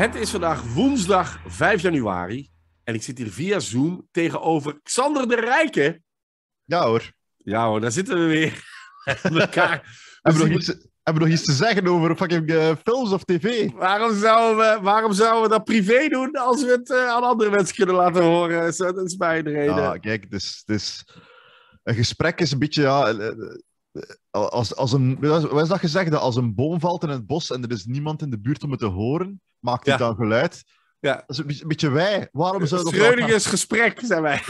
Het is vandaag woensdag 5 januari en ik zit hier via Zoom tegenover Xander de Rijke. Ja hoor. Ja hoor, daar zitten we weer. elkaar. hebben, we nog iets, nog iets te zeggen over fucking eh, films of tv? Waarom zouden, we, waarom zouden we dat privé doen als we het eh, aan andere mensen kunnen laten horen? Dat is mijn reden. Ja, kijk, dus, dus, een gesprek is een beetje... Ja, eh, als, als een, wat dat gezegd? Dat als een boom valt in het bos en er is niemand in de buurt om het te horen, maakt het dan geluid? Ja. Dat is een beetje, wij. Waarom zouden een elkaar... gesprek, zijn wij.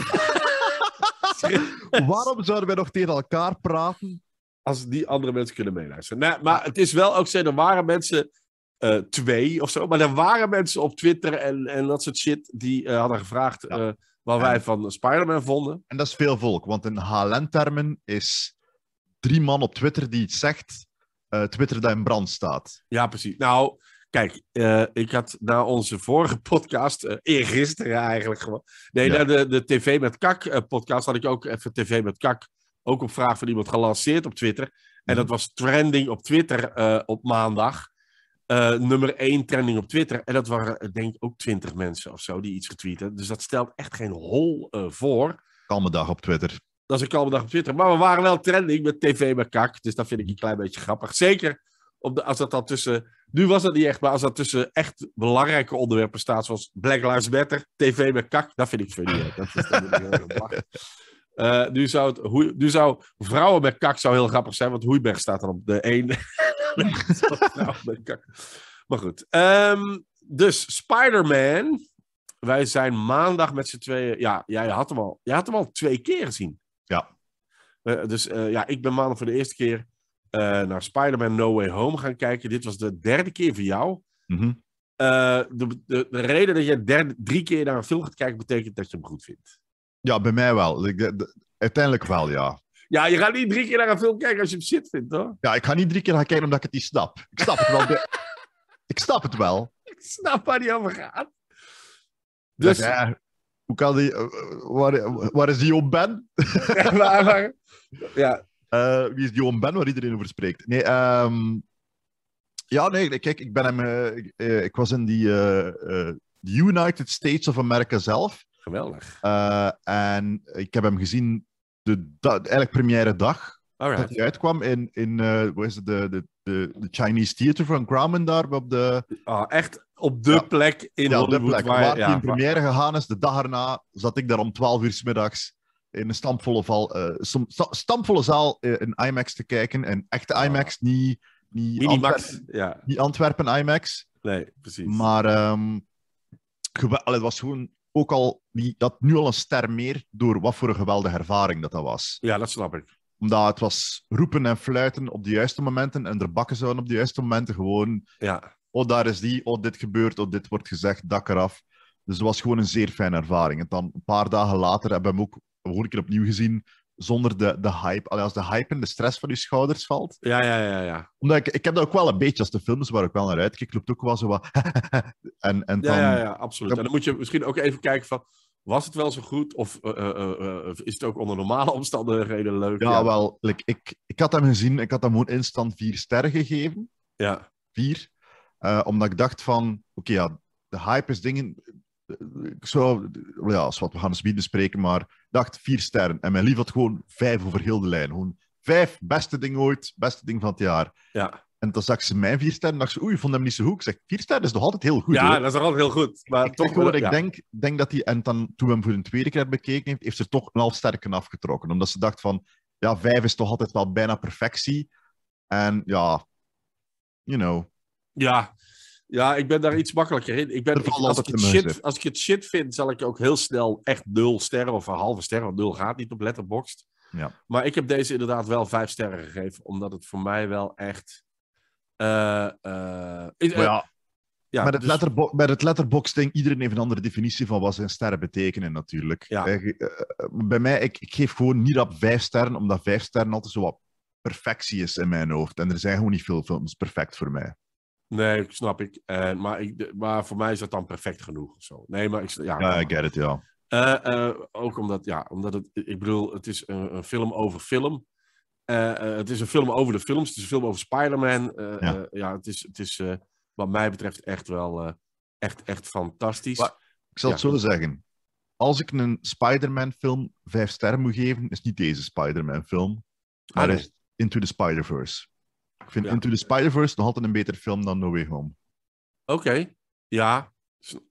Waarom zouden wij nog tegen elkaar praten? Als die andere mensen kunnen meeluisteren. Nee, maar het is wel ook zo, er waren mensen, eh, twee of zo, maar er waren mensen op Twitter en, en dat soort shit die eh, hadden gevraagd ja. Eh, wat wij van Spider-Man vonden. En dat is veel volk, want in HLN-termen is drie man op Twitter die iets zegt, eh, Twitter dat in brand staat. Ja, precies. Nou, kijk, eh, ik had na onze vorige podcast, uh, eergisteren eigenlijk gewoon. Nee, de, de TV met Kak podcast had ik ook even TV met Kak. Ook op vraag van iemand gelanceerd op Twitter. En dat mhm. was trending op Twitter op maandag. nummer één trending op Twitter. En dat waren, denk ik, ook twintig mensen of zo die iets getweet Dus dat stelt echt geen hol voor. Kalme dag op Twitter. Dat is ik al dag op Twitter. Maar we waren wel trending met tv met kak. Dus dat vind ik een klein beetje grappig. Zeker op de, als dat dan tussen. Nu was dat niet echt, maar als dat tussen echt belangrijke onderwerpen staat, zoals Black Lives Matter, tv met kak, dat vind ik zo Dat is eh, nu, zou het, hoe, nu zou vrouwen met kak zou heel grappig zijn, want Hoeiberg staat dan op de 1. met kak. Maar goed. Ehm, dus Spider-Man. Wij zijn maandag met z'n tweeën. Ja, jij had hem al, jij had hem al twee keer gezien. Ja. Eh, dus eh, ja, ik ben mannen voor de eerste keer eh, naar Spider-Man No Way Home gaan kijken. Dit was de derde keer voor jou. Mhm. de, de, de, reden dat je derde, drie keer naar een film gaat kijken, betekent dat je hem goed vindt. Ja, bij mij wel. uiteindelijk wel, ja. Ja, je gaat niet drie keer naar een film kijken als je hem shit vindt, hoor. Ja, ik ga niet drie keer gaan kijken omdat ik het niet snap. Ik snap het wel. ik snap het wel. Ik snap waar die over gaat. Dus, hoe kan die, eh, waar, waar is die Ben? ja, ja. Eh, wie is die Ben waar iedereen over spreekt? Nee, ehm, ja, nee, kijk, ik ben hem. Eh, ik was in die United States of America zelf. Geweldig. en ik heb hem gezien de eigenlijk première dag dat hij uitkwam in, in uh, is het, de, de, de, Chinese Theater van Grauman daar op de... Ah, oh, echt op de plek in ja, Hollywood. Plek, waar, waar in première gegaan is, de dag erna zat ik daar om 12 uur s middags in een stampvolle, val, eh, zaal eh, in IMAX te kijken. Een echte IMAX, niet, niet, Antwerpen, ja. niet Antwerpen IMAX. Nee, precies. Maar um, het was gewoon ook al dat nu al een ster meer door wat voor een geweldige ervaring dat dat was. Ja, dat snap ik. Omdat het was roepen en fluiten op de juiste momenten en er bakken zouden op de juiste momenten gewoon. Ja oh, daar is die, oh, dit gebeurt, oh, dit wordt gezegd, dak eraf. Dus dat was gewoon een zeer fijne ervaring. En dan een paar dagen later hebben we hem ook een keer opnieuw gezien, zonder de, de hype. Allee, als de hype en de stress van je schouders valt. Ja, ja, ja. ja. Omdat ik, ik heb dat ook wel een beetje, als de films waar ik wel naar uitkijk, loopt ook wel zo wat... en, en dan... ja, ja, ja, absoluut. En dan moet je misschien ook even kijken van... Was het wel zo goed? Of eh, eh, eh, is het ook onder normale omstandigheden leuk? Ja, wel. ik, ik had hem gezien. Ik had hem gewoon instant vier sterren gegeven. Ja. Vier. Eh, omdat ik dacht van, oké, ja, de hype is dingen... Ik zou, ja, wat we gaan speed bespreken, maar dacht vier sterren. En mijn lief had gewoon vijf over heel de lijn. Gewoon vijf, beste ding ooit, beste ding van het jaar. Ja. En toen zag ze mijn vier sterren en dacht ze, oei, vond hem niet zo goed. Ik zeg, vier sterren is nog altijd heel goed. Ja, dat is nog altijd heel goed. Maar ik toch wat ik denk, denk dat hij, en dan toen we hem voor een tweede keer bekeken heeft, heeft ze toch een half sterken afgetrokken. Omdat ze dacht van, ja, vijf is toch altijd wel bijna perfectie. En ja, you know. Ja, ja, ik ben daar iets makkelijker in. Ik ben, ik, als, ik het shit, als ik het shit vind, zal ik ook heel snel echt nul sterren of een halve sterren. Want nul gaat niet op Letterboxd. Ja. Maar ik heb deze inderdaad wel vijf sterren gegeven. Omdat het voor mij wel echt... Uh, ja, eh, ja, met, het dus... met het letterbox ding, iedereen heeft een andere definitie van wat zijn sterren betekenen natuurlijk. Ja. bij mij, ik, ik geef gewoon niet op vijf sterren, omdat vijf sterren altijd zo wat perfectie is in mijn hoofd. En er zijn gewoon niet veel films perfect voor mij. Nee, snap ik. En, eh, maar, ik maar voor mij is dat dan perfect genoeg. Zo. Nee, maar ik... Ja, I get it, ja. Uh, uh, ook omdat, ja, omdat het, ik bedoel, het is een, film over film. Uh, het is een film over de films. Het is een film over Spider-Man. Ja. ja. het is, het is wat mij betreft echt wel echt, echt fantastisch. ik zal het zo zo zeggen. Als ik een Spider-Man film vijf sterren moet geven, is niet deze Spider-Man film. Ah, maar is Into the Spider-Verse. Ik vind Into the Spider-Verse nog altijd een betere film dan No Way Home. Oké, ja,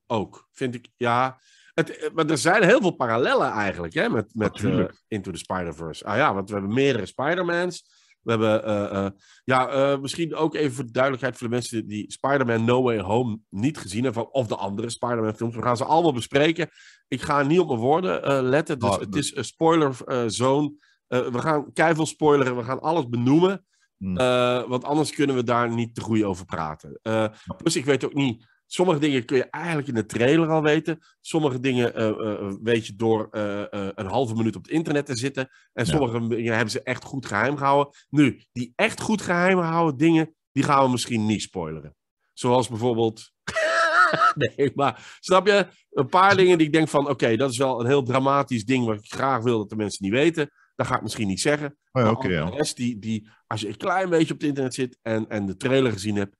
ook. Vind ik, ja. Het, eh, maar er zijn heel veel parallellen eigenlijk hè, met, met eh, Into the Spider-Verse. Ah ja, want we hebben meerdere Spider-Mans. We hebben, eh, ja, misschien ook even voor de duidelijkheid voor de mensen die Spider-Man No Way Home niet gezien hebben, of de andere Spider-Man films. We gaan ze allemaal bespreken. Ik ga niet op mijn woorden letten, dus ah, het is een spoiler zone. we gaan keihard spoileren, we gaan alles benoemen. Uh, want anders kunnen we daar niet te goed over praten. Uh, plus, ik weet ook niet. Sommige dingen kun je eigenlijk in de trailer al weten. Sommige dingen eh, weet je door een halve minuut op het internet te zitten. En sommige ja. dingen hebben ze echt goed geheim gehouden. Nu, die echt goed geheim gehouden dingen, die gaan we misschien niet spoileren. Zoals bijvoorbeeld. nee, maar snap je? Een paar dingen die ik denk van: oké, dat is wel een heel dramatisch ding wat ik graag wil dat de mensen niet weten. Dat ga ik misschien niet zeggen. Oh de rest, die, die, als je een klein beetje op het internet zit en, en de trailer gezien hebt,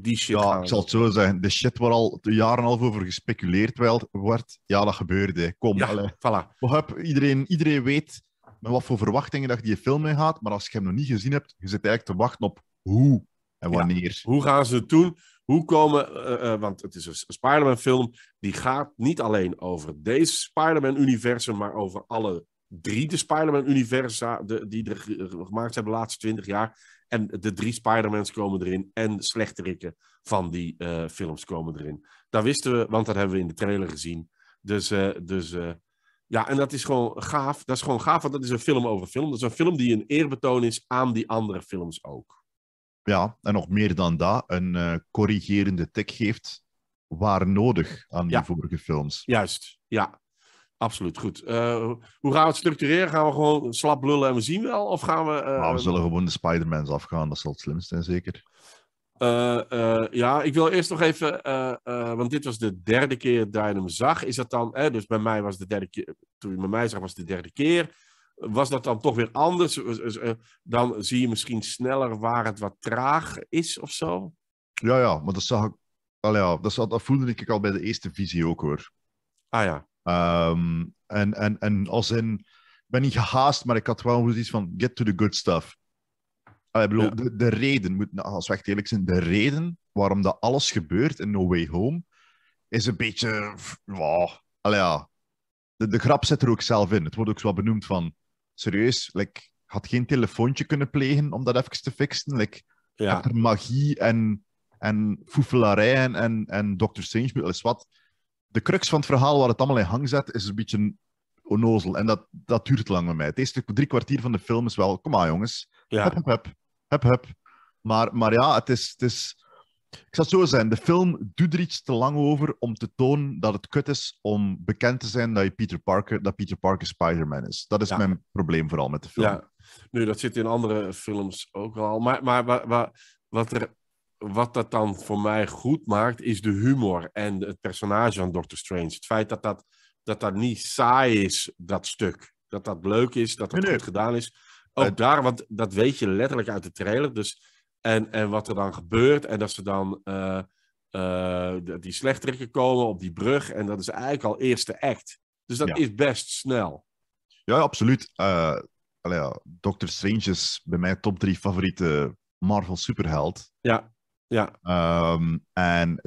die shit. Ja, ik zal het zo zeggen. De shit waar al jaren al over gespeculeerd wordt, ja, dat gebeurde. Kom, ja, voilà. iedereen, iedereen weet met wat voor verwachtingen dat je die film mee gaat, maar als je hem nog niet gezien hebt, je zit eigenlijk te wachten op hoe en wanneer. hoe gaan ze het doen? Hoe komen, eh, eh, eh, want het is een Spider-Man film, die gaat niet alleen over deze Spider-Man universum, maar over alle drie de Spider-Man-universa die er gemaakt hebben de laatste twintig jaar. En de drie Spider-Mans komen erin en slechterikken van die eh, films komen erin. Dat wisten we, want dat hebben we in de trailer gezien. Dus, eh, dus eh, ja, en dat is gewoon gaaf. Dat is gewoon gaaf, want dat is een film over film. Dat is een film die een eerbetoon is aan die andere films ook. Ja, en nog meer dan dat, een corrigerende tik geeft waar nodig aan die vorige films. Juist, ja. Absoluut, goed. Eh, hoe gaan we het structureren? Gaan we gewoon slap lullen en we zien wel? Of gaan we... Eh, we zullen gewoon de Spider-Mans afgaan. Dat zal het slimst zijn, zeker. Eh, ja, ik wil eerst nog even... want dit was de derde keer dat je hem zag. Is dat dan... dus bij mij was de derde keer... Toen je bij mij zag, was het de derde keer. Was dat dan toch weer anders? dan zie je misschien sneller waar het wat traag is of zo? Ja, ja. Maar dat zag ja, dat, dat voelde ik al bij de eerste visie ook, hoor. Ah ja. Ehm, en, en, en als in, ik ben niet gehaast, maar ik had wel zoiets van: get to the good stuff. Allee, ah, bedoel, de, de, reden, moet, nou, als we echt eerlijk zijn, de reden waarom dat alles gebeurt in No Way Home is een beetje. Wow, ja. de, de grap zit er ook zelf in. Het wordt ook zo benoemd van: serieus, ik had geen telefoontje kunnen plegen om dat even te fixen. Like, ja. magie en, en foefelarij en, en, en Dr. Strange, alles wat de crux van het verhaal waar het allemaal in hang zet, is een beetje onnozel. En dat, dat duurt lang bij mij. Het eerste drie kwartier van de film is wel, kom maar jongens, ja. hup, hup, hup, hup, Maar, maar ja, het is, het is... Ik zal het zo zijn, de film doet er iets te lang over om te tonen dat het kut is om bekend te zijn dat, je Peter, Parker, dat Peter Parker Spider-Man is. Dat is mijn probleem vooral met de film. Ja, nu, dat zit in andere films ook al. Maar, maar, maar, maar wat er wat dat dan voor mij goed maakt, is de humor en het personage van Doctor Strange. Het feit dat dat, dat, dat niet saai is, dat stuk. Dat dat leuk is, dat dat goed gedaan is. Ook daar, want dat weet je letterlijk uit de trailer. Dus, en, en wat er dan gebeurt en dat ze dan uh, uh, die slechterikken komen op die brug. En dat is eigenlijk al eerste act. Dus dat is best snel. Ja, absoluut. Eh, ja, Doctor Strange is bij mij top drie favoriete Marvel superheld. Ja. Ja. Ehm, en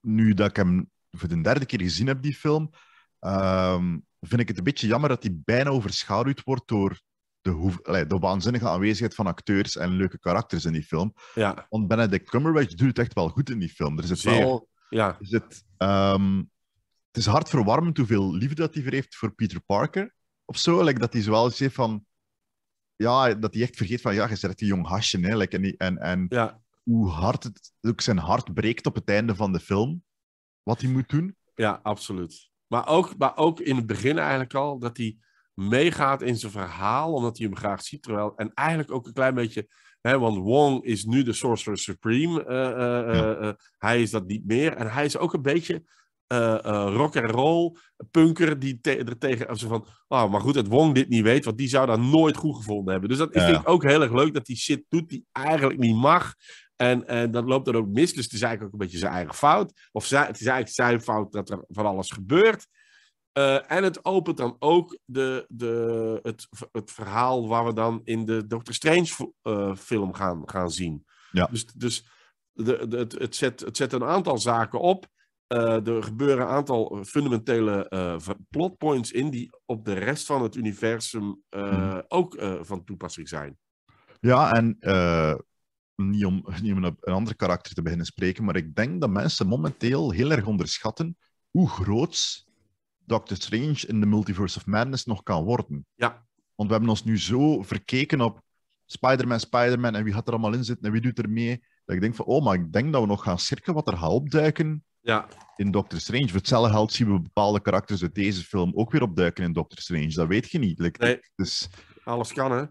nu dat ik hem voor de derde keer gezien heb, die film, ehm, vind ik het een beetje jammer dat hij bijna overschaduwd wordt door de, de waanzinnige aanwezigheid van acteurs en leuke karakters in die film. Ja. Want Benedict Cumberbatch doet het echt wel goed in die film. Er zit Zeer. wel... Ja. Er zit, ehm, het is hartverwarmend hoeveel liefde dat hij heeft voor Peter Parker. Of zo, dat hij zowel eens van... Ja, dat hij echt vergeet van... Ja, je zegt die jong hasje, hè. Like, en, en, en ja hoe hard het ook zijn hart breekt op het einde van de film. Wat hij moet doen. Ja, absoluut. Maar ook, maar ook in het begin eigenlijk al, dat hij meegaat in zijn verhaal, omdat hij hem graag ziet. Terwijl, en eigenlijk ook een klein beetje, hè, want Wong is nu de Sorcerer Supreme. Eh, eh, eh, hij is dat niet meer. En hij is ook een beetje rock and roll punker die er tegen van, oh, maar goed dat Wong dit niet weet, want die zou dat nooit goed gevonden hebben. Dus dat ja. vind ik ook heel erg leuk dat hij shit doet die eigenlijk niet mag. En, en dan loopt dan ook mis. Dus het is eigenlijk ook een beetje zijn eigen fout. Of het is eigenlijk zijn fout dat er van alles gebeurt. Eh, en het opent dan ook de, de, het, het verhaal waar we dan in de Doctor Strange eh, film gaan, gaan zien. Ja. Dus, dus de, de, het, het, zet, het zet een aantal zaken op. Eh, er gebeuren een aantal fundamentele plotpoints in die op de rest van het universum mm-hmm. ook van toepassing zijn. Ja, en niet om, een, een ander karakter te beginnen spreken, maar ik denk dat mensen momenteel heel erg onderschatten hoe groot Doctor Strange in de Multiverse of Madness nog kan worden. Ja. Want we hebben ons nu zo verkeken op Spider-Man, Spider-Man en wie gaat er allemaal in zitten en wie doet er mee, dat ik denk van, oh, maar ik denk dat we nog gaan cirkelen wat er gaat opduiken ja. in Doctor Strange. Voor hetzelfde geld zien we bepaalde karakters uit deze film ook weer opduiken in Doctor Strange. Dat weet je niet. Like, dus... Alles kan, hè?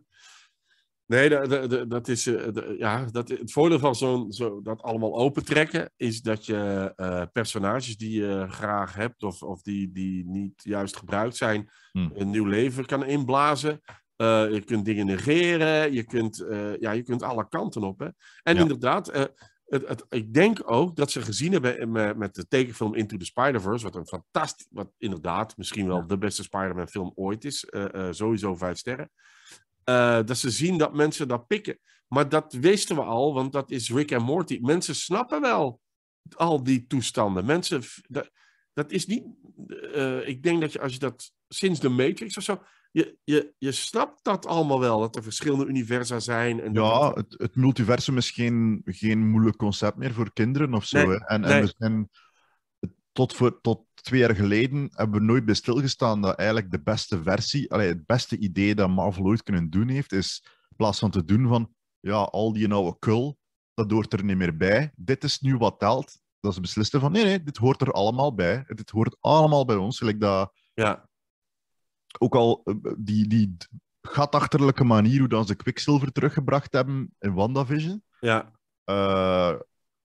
Nee, dat, dat, is, eh, ja, dat, het voordeel van zo'n, zo, dat allemaal opentrekken is dat je eh, personages die je graag hebt of, of die, die niet juist gebruikt zijn, hm. een nieuw leven kan inblazen. Eh, je kunt dingen negeren, je kunt, ja, je kunt alle kanten op. Hè? En inderdaad, het, het, ik denk ook dat ze gezien hebben met, de tekenfilm Into the Spider-Verse, wat een fantastisch, wat inderdaad misschien wel de beste Spider-Man film ooit is, sowieso vijf sterren. Eh, dat ze zien dat mensen dat pikken. Maar dat wisten we al, want dat is Rick en Morty. Mensen snappen wel al die toestanden. Mensen, dat, is niet. Eh, ik denk dat je als je dat sinds de Matrix of zo. Je, je, je snapt dat allemaal wel, dat er verschillende universa zijn. En ja, het, het, multiversum is geen, geen moeilijk concept meer voor kinderen of zo. En, en er zijn tot, voor, tot twee jaar geleden hebben we nooit bij stilgestaan dat eigenlijk de beste versie, allee, het beste idee dat Marvel ooit kunnen doen heeft, is in plaats van te doen van ja, al die oude kul, dat hoort er niet meer bij. Dit is nu wat telt. Dat ze beslisten van nee, nee, dit hoort er allemaal bij. Dit hoort allemaal bij ons. Gelijk dat, ja. Ook al eh, die, die gatachterlijke manier hoe ze Quicksilver teruggebracht hebben in WandaVision. Ja. Eh,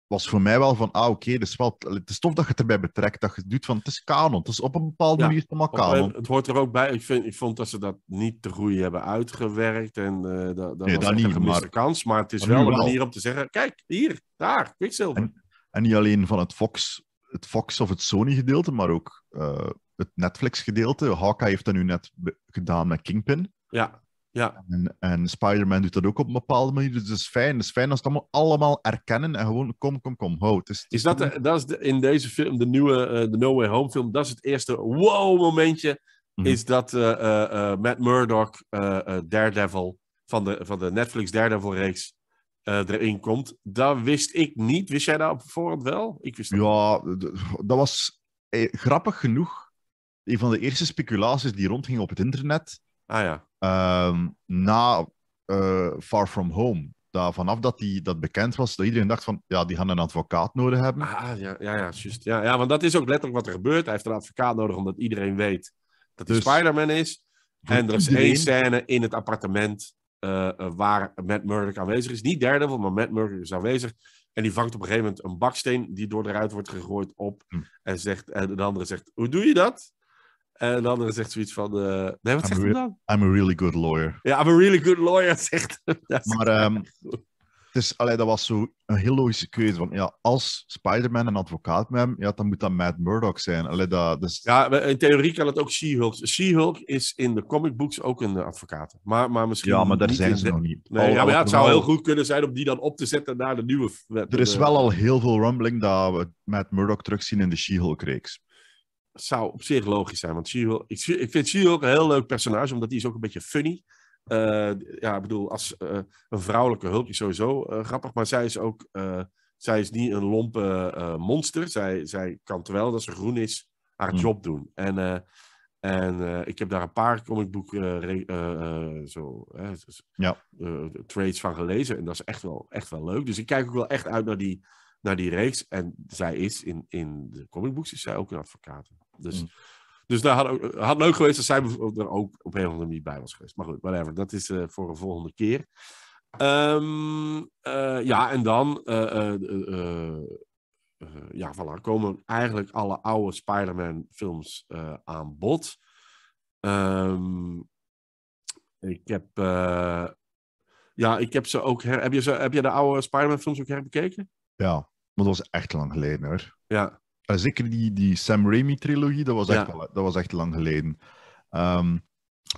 was voor mij wel van, ah oké, okay, dus het is tof dat je het erbij betrekt, dat je het doet van, het is kanon, het is op een bepaalde ja, manier allemaal kanon. Het hoort er ook bij, ik, vind, ik vond dat ze dat niet te goed hebben uitgewerkt en uh, dat, dat was dat een kans, maar het is wel een manier om te zeggen, kijk, hier, daar, Quicksilver. En, en niet alleen van het Fox, het Fox of het Sony gedeelte, maar ook eh, het Netflix gedeelte. Hawkeye heeft dat nu net gedaan met Kingpin. Ja. Ja. En, en Spider-Man doet dat ook op een bepaalde manier. Dus het is fijn. Het is fijn als het allemaal, allemaal erkennen en gewoon kom, kom, kom, ho. is, dat, de, dat is in deze film, de nieuwe uh, de No Way Home film, dat is het eerste wow-momentje. Mhm. Is dat uh, Matt Murdock, Daredevil, van de, van de Netflix Daredevil-reeks, erin komt. Dat wist ik niet. Wist jij dat op voorhand wel? Ik wist ja, dat was grappig genoeg. Een van de eerste speculaties die rondging op het internet Ah ja. Ehm, na eh, Far From Home. daar vanaf dat die, dat bekend was, dat iedereen dacht van, ja, die gaan een advocaat nodig hebben. Ah, ah, ja, ja, ja, juist. Ja, ja, want dat is ook letterlijk wat er gebeurt. Hij heeft een advocaat nodig, omdat iedereen weet dat hij dus Spider-Man is. En er is één scène in het appartement eh, waar Matt Murdock aanwezig is. Niet derde, maar Matt Murdock is aanwezig. En die vangt op een gegeven moment een baksteen die door de ruit wordt gegooid op. Hm. En zegt, en de andere zegt, hoe doe je dat? En een andere zegt zoiets van... Uh... nee, wat zegt hij dan? I'm a really good lawyer. Ja, I'm a really good lawyer, zegt Maar um, het dat was zo een heel logische keuze. Want ja, als Spider-Man een advocaat met hem... Ja, dan moet dat Matt Murdock zijn. Allee, dat, Ja, in theorie kan het ook She-Hulk. She-Hulk is in de comic books ook een eh, advocaat. Maar, maar misschien ja, maar daar zijn ze nog niet. Nee, ja, maar ja, het zou heel goed kunnen zijn om die dan op te zetten naar de nieuwe... Er is eh. wel al heel veel rumbling dat we Matt Murdock terugzien in de She-Hulk-reeks zou op zich logisch zijn. Want ik, vind she ook een heel leuk personage, omdat die is ook een beetje funny. Eh, ja, ik bedoel, als eh, een vrouwelijke hulpje is sowieso eh, grappig, maar zij is ook, zij is niet een lompe monster. Zij, zij kan terwijl dat ze groen is, haar hmm. job doen. En, en ik heb daar een paar comicboeken, zo, ja. trades van gelezen en dat is echt wel, echt wel leuk. Dus ik kijk ook wel echt uit naar die, naar die reeks. En zij is in, in de comicbooks is zij ook een advocaat. Dus, mm. dus daar had, had leuk geweest als zij er ook op een of andere manier bij was geweest. Maar goed, whatever. Dat is eh, voor een volgende keer. Um, ja, en dan eh, ja, voilà, komen eigenlijk alle oude Spider-Man films aan bod. Ehm, ik heb... ja, ik heb ze ook... heb, je ze, heb je de oude Spider-Man films ook herbekeken? Ja, maar dat was echt lang geleden hoor. Ja. Eh, zeker die, die Sam Raimi-trilogie, dat, was echt, dat was echt lang geleden. Ehm,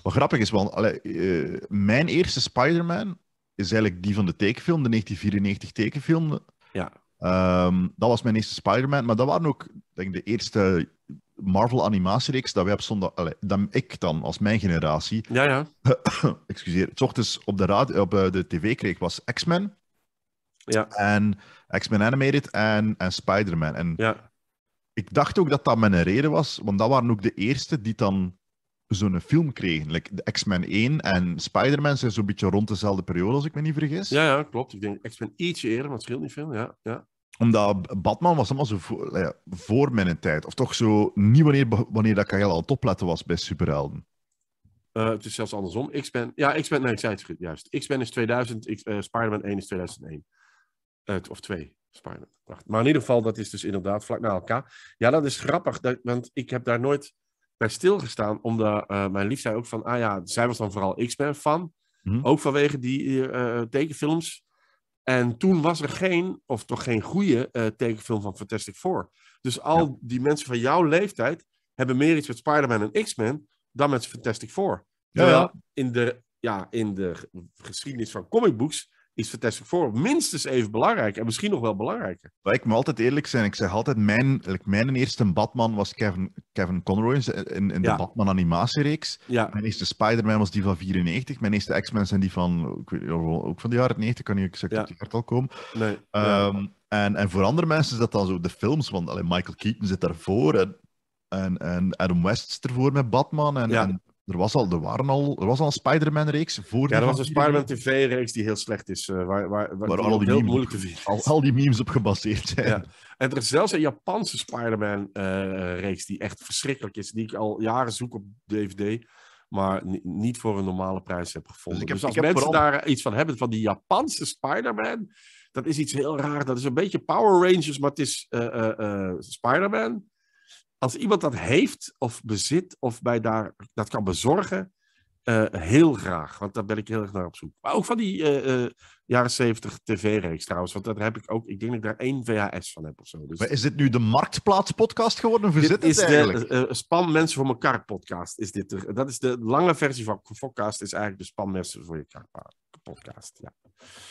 wat grappig is, want eh, mijn eerste Spider-Man is eigenlijk die van de tekenfilm, de 1994 tekenfilm. Ja. Ehm, dat was mijn eerste Spider-Man, maar dat waren ook denk ik, de eerste Marvel-animatiereeks dat wij op zondag, dat ik dan als mijn generatie, ja, ja. excuseer, het ochtends op de, radio, op eh, de tv kreeg, was X-Men. Ja. En X-Men Animated en, en Spider-Man. En ja ik dacht ook dat dat mijn reden was, want dat waren ook de eerste die dan zo'n film kregen. Like, de X-Men 1 en Spider-Man zijn zo'n beetje rond dezelfde periode, als ik me niet vergis. Ja, ja klopt. Ik denk X-Men ietsje eerder, maar het scheelt niet veel. Ja, ja. Omdat Batman was allemaal zo voor, ja, voor mijn tijd. Of toch zo niet wanneer, wanneer dat al topletten was bij superhelden. Eh, het is zelfs andersom. X-Men... Ja, X-Men... Nee, ik zei het juist. X-Men is 2000, uh, eh, Spider-Man 1 is 2001. Eh, of 2. Spider-Man. Maar in ieder geval, dat is dus inderdaad vlak na elkaar. Ja, dat is grappig, dat, want ik heb daar nooit bij stilgestaan. Omdat uh, mijn lief zei ook van, ah ja, zij was dan vooral X-Men fan. Mhm. Ook vanwege die uh, tekenfilms. En toen was er geen, of toch geen goede uh, tekenfilm van Fantastic Four. Dus al die mensen van jouw leeftijd hebben meer iets met Spider-Man en X-Men dan met Fantastic Four. Terwijl in de, ja, in de geschiedenis van books is Fantastic voor minstens even belangrijk en misschien nog wel belangrijker. Ik moet altijd eerlijk zijn. Ik zeg altijd, mijn, mijn eerste Batman was Kevin, Kevin Conroy in, in de Batman animatiereeks. Mijn eerste Spider-Man was die van 94. Mijn eerste X-Men zijn die van, ik weet, ook van de jaren 90, kan niet exact ja. uit die al komen. Nee. Ehm, en, en voor andere mensen is dat dan zo de films, want allee, Michael Keaton zit daarvoor en, en, en Adam West is ervoor met Batman en er, was al, er, waren al, er was al een Spider-Man-reeks voor. Ja, er was een Spider-Man TV-reeks die heel slecht is. Eh, waar, waar, waar al die, heel al, die memes op gebaseerd zijn. En er is zelfs een Japanse Spider-Man-reeks eh, die echt verschrikkelijk is. Die ik al jaren zoek op DVD. Maar niet voor een normale prijs heb gevonden. Dus ik heb, dus als mensen daar iets van hebben, van die Japanse Spider-Man. Dat is iets heel raar. Dat is een beetje Power Rangers, maar het is uh, Spider-Man als iemand dat heeft of bezit of bij daar, dat kan bezorgen, eh, heel graag, want daar ben ik heel erg naar op zoek. Maar ook van die eh, eh, jaren 70 tv-reeks trouwens, want daar heb ik ook, ik denk dat ik daar één VHS van heb of zo. Dus maar is dit nu de Marktplaats-podcast geworden? Of is dit is de Span Mensen voor elkaar podcast. Is dit dat is de lange versie van podcast is eigenlijk de Span Mensen voor elkaar podcast. Ja.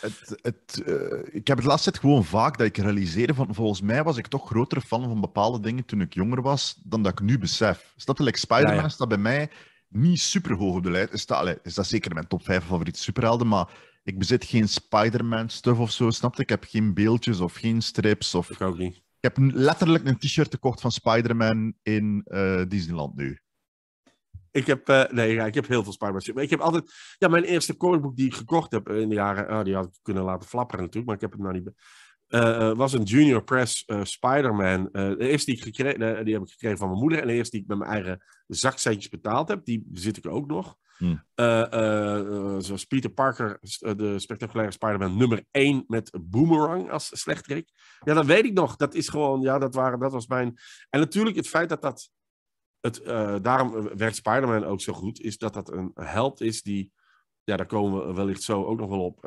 Het, het, ik heb het laatste tijd gewoon vaak dat ik realiseerde van, volgens mij was ik toch grotere fan van bepaalde dingen toen ik jonger was, dan dat ik nu besef. Is dat de Spider-Man ja, bij mij niet super hoog op de lijst. Is dat, is dat zeker mijn top 5 favoriete superhelden, maar ik bezit geen Spider-Man-stuff of zo, snap je? Ik heb geen beeldjes of geen strips. Of... Ik ook niet. Ik heb letterlijk een t-shirt gekocht van Spider-Man in eh, Disneyland nu. Ik heb, eh, nee, ik heb heel veel Spider-Man. Ik heb altijd, ja, mijn eerste comicboek die ik gekocht heb in de jaren, oh, die had ik kunnen laten flapperen natuurlijk, maar ik heb hem nou niet. Eh, was een Junior Press uh, Spider-Man. Eh, de eerste die ik gekregen die heb ik gekregen van mijn moeder. En de eerste die ik met mijn eigen zakcentjes betaald heb. Die zit ik ook nog. Hmm. zoals Peter Parker, de spectaculaire Spider-Man nummer 1 met Boomerang als slechterik. Ja, dat weet ik nog. Dat is gewoon, ja, dat, waren, dat was mijn. En natuurlijk het feit dat dat. Het, daarom werkt Spider-Man ook zo goed. Is dat dat een held is die. Ja, daar komen we wellicht zo ook nog wel op.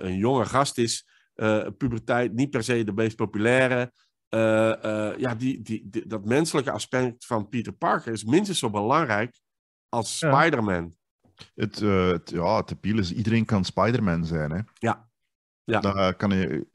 een jonge gast is eh, puberteit, niet per se de meest populaire. Eh, eh, ja, die, die, dat menselijke aspect van Peter Parker is minstens zo belangrijk als ja. Spider-Man. Het, ja, het appeal is, iedereen kan Spider-Man zijn, hè? Ja, ja. Dan kan je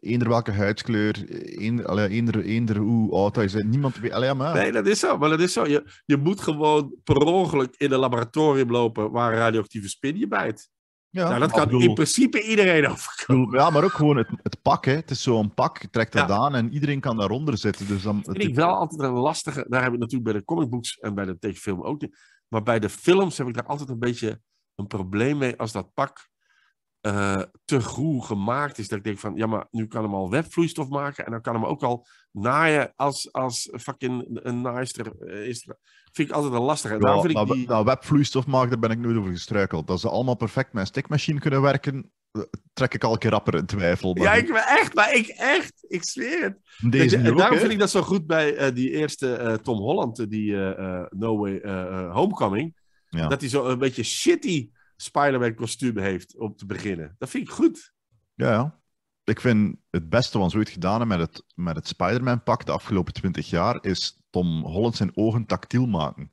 eender welke huidskleur, eender, eender, eender hoe oud is. Niemand weet. maar... Nee, dat is zo. Maar dat is zo. Je, je moet gewoon per ongeluk in een laboratorium lopen waar radioactieve spin je bijt. Ja, nou, dat kan in principe iedereen overkomen. Ja, maar ook gewoon het, het pak. Hè. Het is zo'n pak, je trekt dat aan en iedereen kan daaronder zitten. Dus dan, dat vind wel altijd een lastige. Daar hebben we natuurlijk bij de books en bij de tekenfilm ook niet. Maar bij de films heb ik daar altijd een beetje een probleem mee als dat pak eh, te groe gemaakt is. Dat ik denk van, ja, maar nu kan hem al webvloeistof maken en dan kan hem ook al naaien als, als fucking een naaister. Eh, is, Vind ik altijd een lastige. Ja, vind ik die... Nou, daar ben ik nooit over gestruikeld. Dat ze allemaal perfect met een stickmachine kunnen werken, trek ik al een keer rapper in twijfel. Maar... Ja, ik, weet echt, maar ik echt, ik zweer het. en, daarom vind ik dat zo goed bij eh, die eerste eh, Tom Holland, eh, die No Way Homecoming. Dat hij zo een beetje shitty Spider-Man kostuum heeft om te beginnen. Dat vind ik goed. Ja, Ik vind het beste wat ze ooit gedaan hebben met het, met het Spider-Man pak de afgelopen twintig jaar is Tom Holland zijn ogen tactiel maken.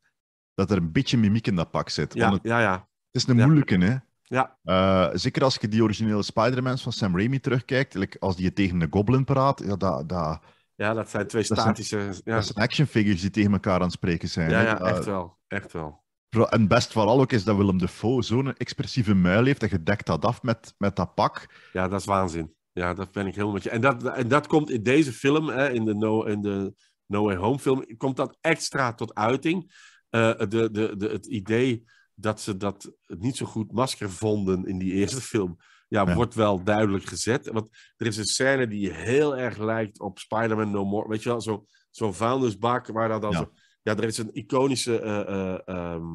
Dat er een beetje mimiek in dat pak zit. Ja, het, ja, ja. Het is een moeilijke, hè? Ja. Eh, zeker als je die originele Spider-Mans van Sam Raimi terugkijkt, als die tegen de Goblin praat, ja, dat, ja, dat zijn twee statische... Dat zijn, ja. action figures die tegen elkaar aan het spreken zijn. Ja, ja eh, echt wel. Echt wel. En best vooral ook is dat Willem Dafoe zo'n expressieve muil heeft en je dekt dat af met, met dat pak. Ja, dat is waanzin. Ja, dat ben ik helemaal met je. En dat, en dat komt in deze film, hè, in de, in de No Way Home film, komt dat extra tot uiting. Eh, de, de, de, het idee dat ze dat niet zo goed masker vonden in die eerste film, ja, wordt wel duidelijk gezet. Want er is een scène die heel erg lijkt op Spider-Man No More. Weet je wel, zo'n zo vuilnisbak waar dat dan... Ja. Zo, ja, er is een iconische eh, eh, ehm,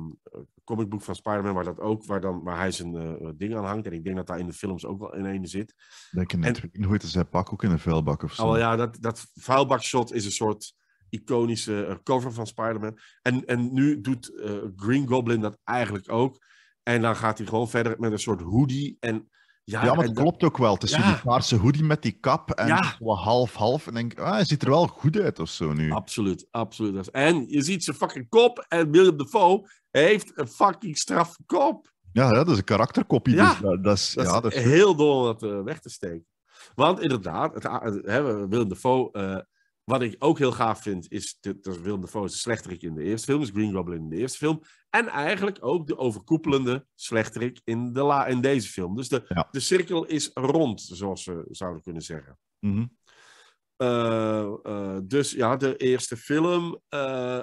comicboek van Spider-Man waar dat ook, waar, dan, waar hij zijn ding aan hangt. En ik denk dat daar in de films ook wel in een zit. Denk je net, hoe heet het, zijn pak ook in een vuilbak of oh, zo? Oh ja, dat, dat vuilbakshot is een soort iconische eh, cover van Spider-Man. En, en nu doet eh, Green Goblin dat eigenlijk ook. En dan gaat hij gewoon verder met een soort hoodie. En, ja, ja, maar het klopt ook wel. Het is die paarse hoodie met die kap en ja. half-half. En denk ah, hij ziet er wel goed uit of zo nu. Absoluut, absoluut. En je ziet zijn fucking kop en Willem Dafoe heeft een fucking strafkop kop. Ja, dat is een karakterkopie. Dus dat, is, ja, dat is heel dol om dat eh, weg te steken. Want inderdaad, het, Willem Dafoe wat ik ook heel gaaf vind, is dat Willem is de slechterik in de eerste film, is Green Goblin in de eerste film. En eigenlijk ook de overkoepelende slechterik in, de la, in deze film. Dus de, de cirkel is rond, zoals we zouden kunnen zeggen. Mhm. Eh, eh, dus ja, de eerste film, uh,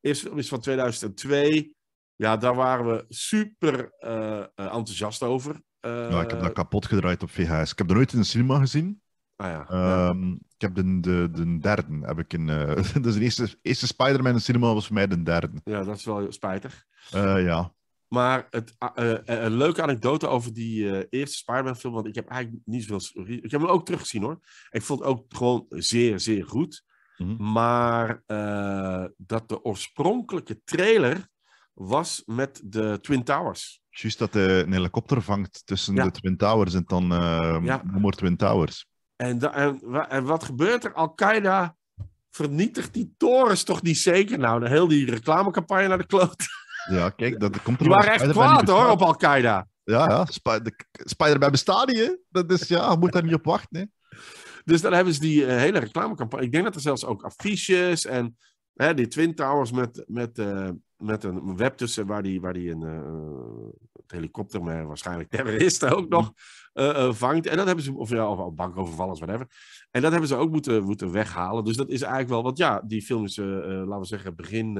eerste film is van 2002. Ja, daar waren we super enthousiast over. ja, ik heb dat kapot gedraaid op VHS. Ik heb er nooit in de cinema gezien. Ah, ja. Ehm, ik heb de, de, de derde. Heb ik een, dus de eerste, eerste Spider-Man in cinema was voor mij de derde. Ja, dat is wel spijtig. Eh, ja. Maar het, ah, eh, een leuke anekdote over die eerste Spider-Man film. Want ik heb eigenlijk niet zoveel... Ik heb hem ook teruggezien hoor. Ik vond het ook gewoon zeer, zeer goed. Mhm. Maar dat de oorspronkelijke trailer was met de Twin Towers. Juist dat hij een helikopter vangt tussen de Twin Towers en dan uh, ja. Twin Towers. En, en, wat gebeurt er? Al-Qaeda vernietigt die torens toch niet zeker? Nou, de, heel die reclamecampagne naar de kloot. Ja, kijk, dat komt er Die waren echt kwaad hoor, op Al-Qaeda. Ja, ja. spider bij bestaat Dat is, ja, je moet daar niet op wachten, hè? Dus dan hebben ze die eh, hele reclamecampagne. Ik denk dat er zelfs ook affiches en hè, die Twin Towers met, met eh, met een web tussen waar die, waar die een eh, helikopter, maar waarschijnlijk terroristen ook nog eh, eh, vangt. En dat hebben ze, of ja, of bankovervallers, whatever. En dat hebben ze ook moeten, moeten weghalen. Dus dat is eigenlijk wel, want ja, die film is, laten we zeggen, begin.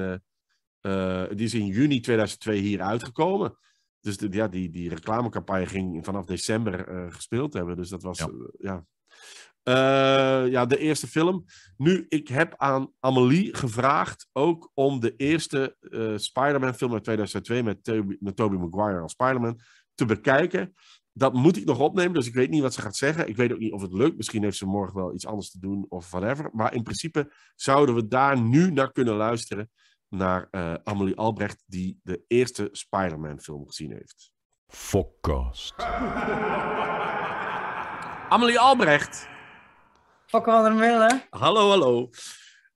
die is in juni 2002 hier uitgekomen. Dus ja, die, die reclamecampagne ging vanaf december gespeeld hebben. Dus dat was ja. Uh, ja, de eerste film. Nu, ik heb aan Amelie gevraagd ook om de eerste uh, Spider-Man film uit 2002 met, Toby, met Tobey Maguire als Spider-Man te bekijken. Dat moet ik nog opnemen, dus ik weet niet wat ze gaat zeggen. Ik weet ook niet of het lukt. Misschien heeft ze morgen wel iets anders te doen of whatever. Maar in principe zouden we daar nu naar kunnen luisteren. Naar eh, Amelie Albrecht, die de eerste Spider-Man film gezien heeft. Focus. Amelie Albrecht. Pak wel een hè? Hallo, hallo.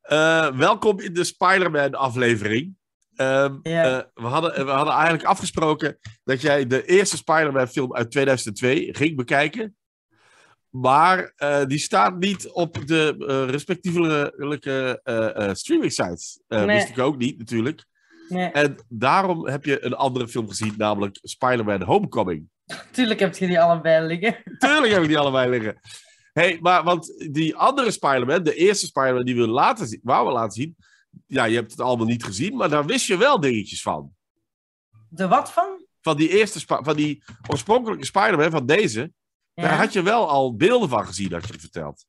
Eh, welkom in de Spider-Man-aflevering. Ehm, eh, we, hadden, we hadden eigenlijk afgesproken dat jij de eerste Spider-Man-film uit 2002 ging bekijken. Maar eh, die staat niet op de respectievelijke streaming sites. Nee. Wist ik ook niet, natuurlijk. Nee. En daarom heb je een andere film gezien, namelijk Spider-Man Homecoming. Tuurlijk heb je die allebei liggen. Tuurlijk heb ik die allebei liggen hey, maar want die andere Spider-Man, de eerste Spider-Man die we laten zien, waar we laten zien. Ja, je hebt het allemaal niet gezien, maar daar wist je wel dingetjes van. De wat van? Van die eerste, van die oorspronkelijke Spider-Man, van deze. Daar had je wel al beelden van gezien, dat je verteld. vertelt.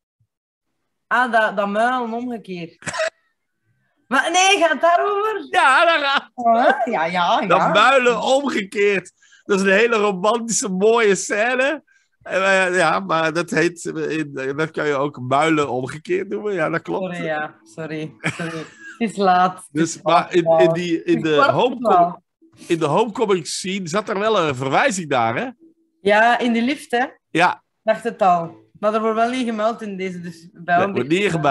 Ah, dat, dat omgekeerd. maar nee, gaat het daarover? Ja, daar gaat oh, ja, ja, ja. Dat muilen omgekeerd. Dat is een hele romantische, mooie scène. Eh, ja, maar dat heet, eh, eh, dat kan je ook muilen omgekeerd noemen. Ja, dat klopt. Sorry, ja. Sorry. Het is laat. Dus, maar in, die, in, de homecoming, in de homecoming scene zat er wel een verwijzing daar, hè? Ja, in de lift, hè? Ja. Dacht het al. Maar er wordt wel niet gemeld in deze. Dus bij er wordt niet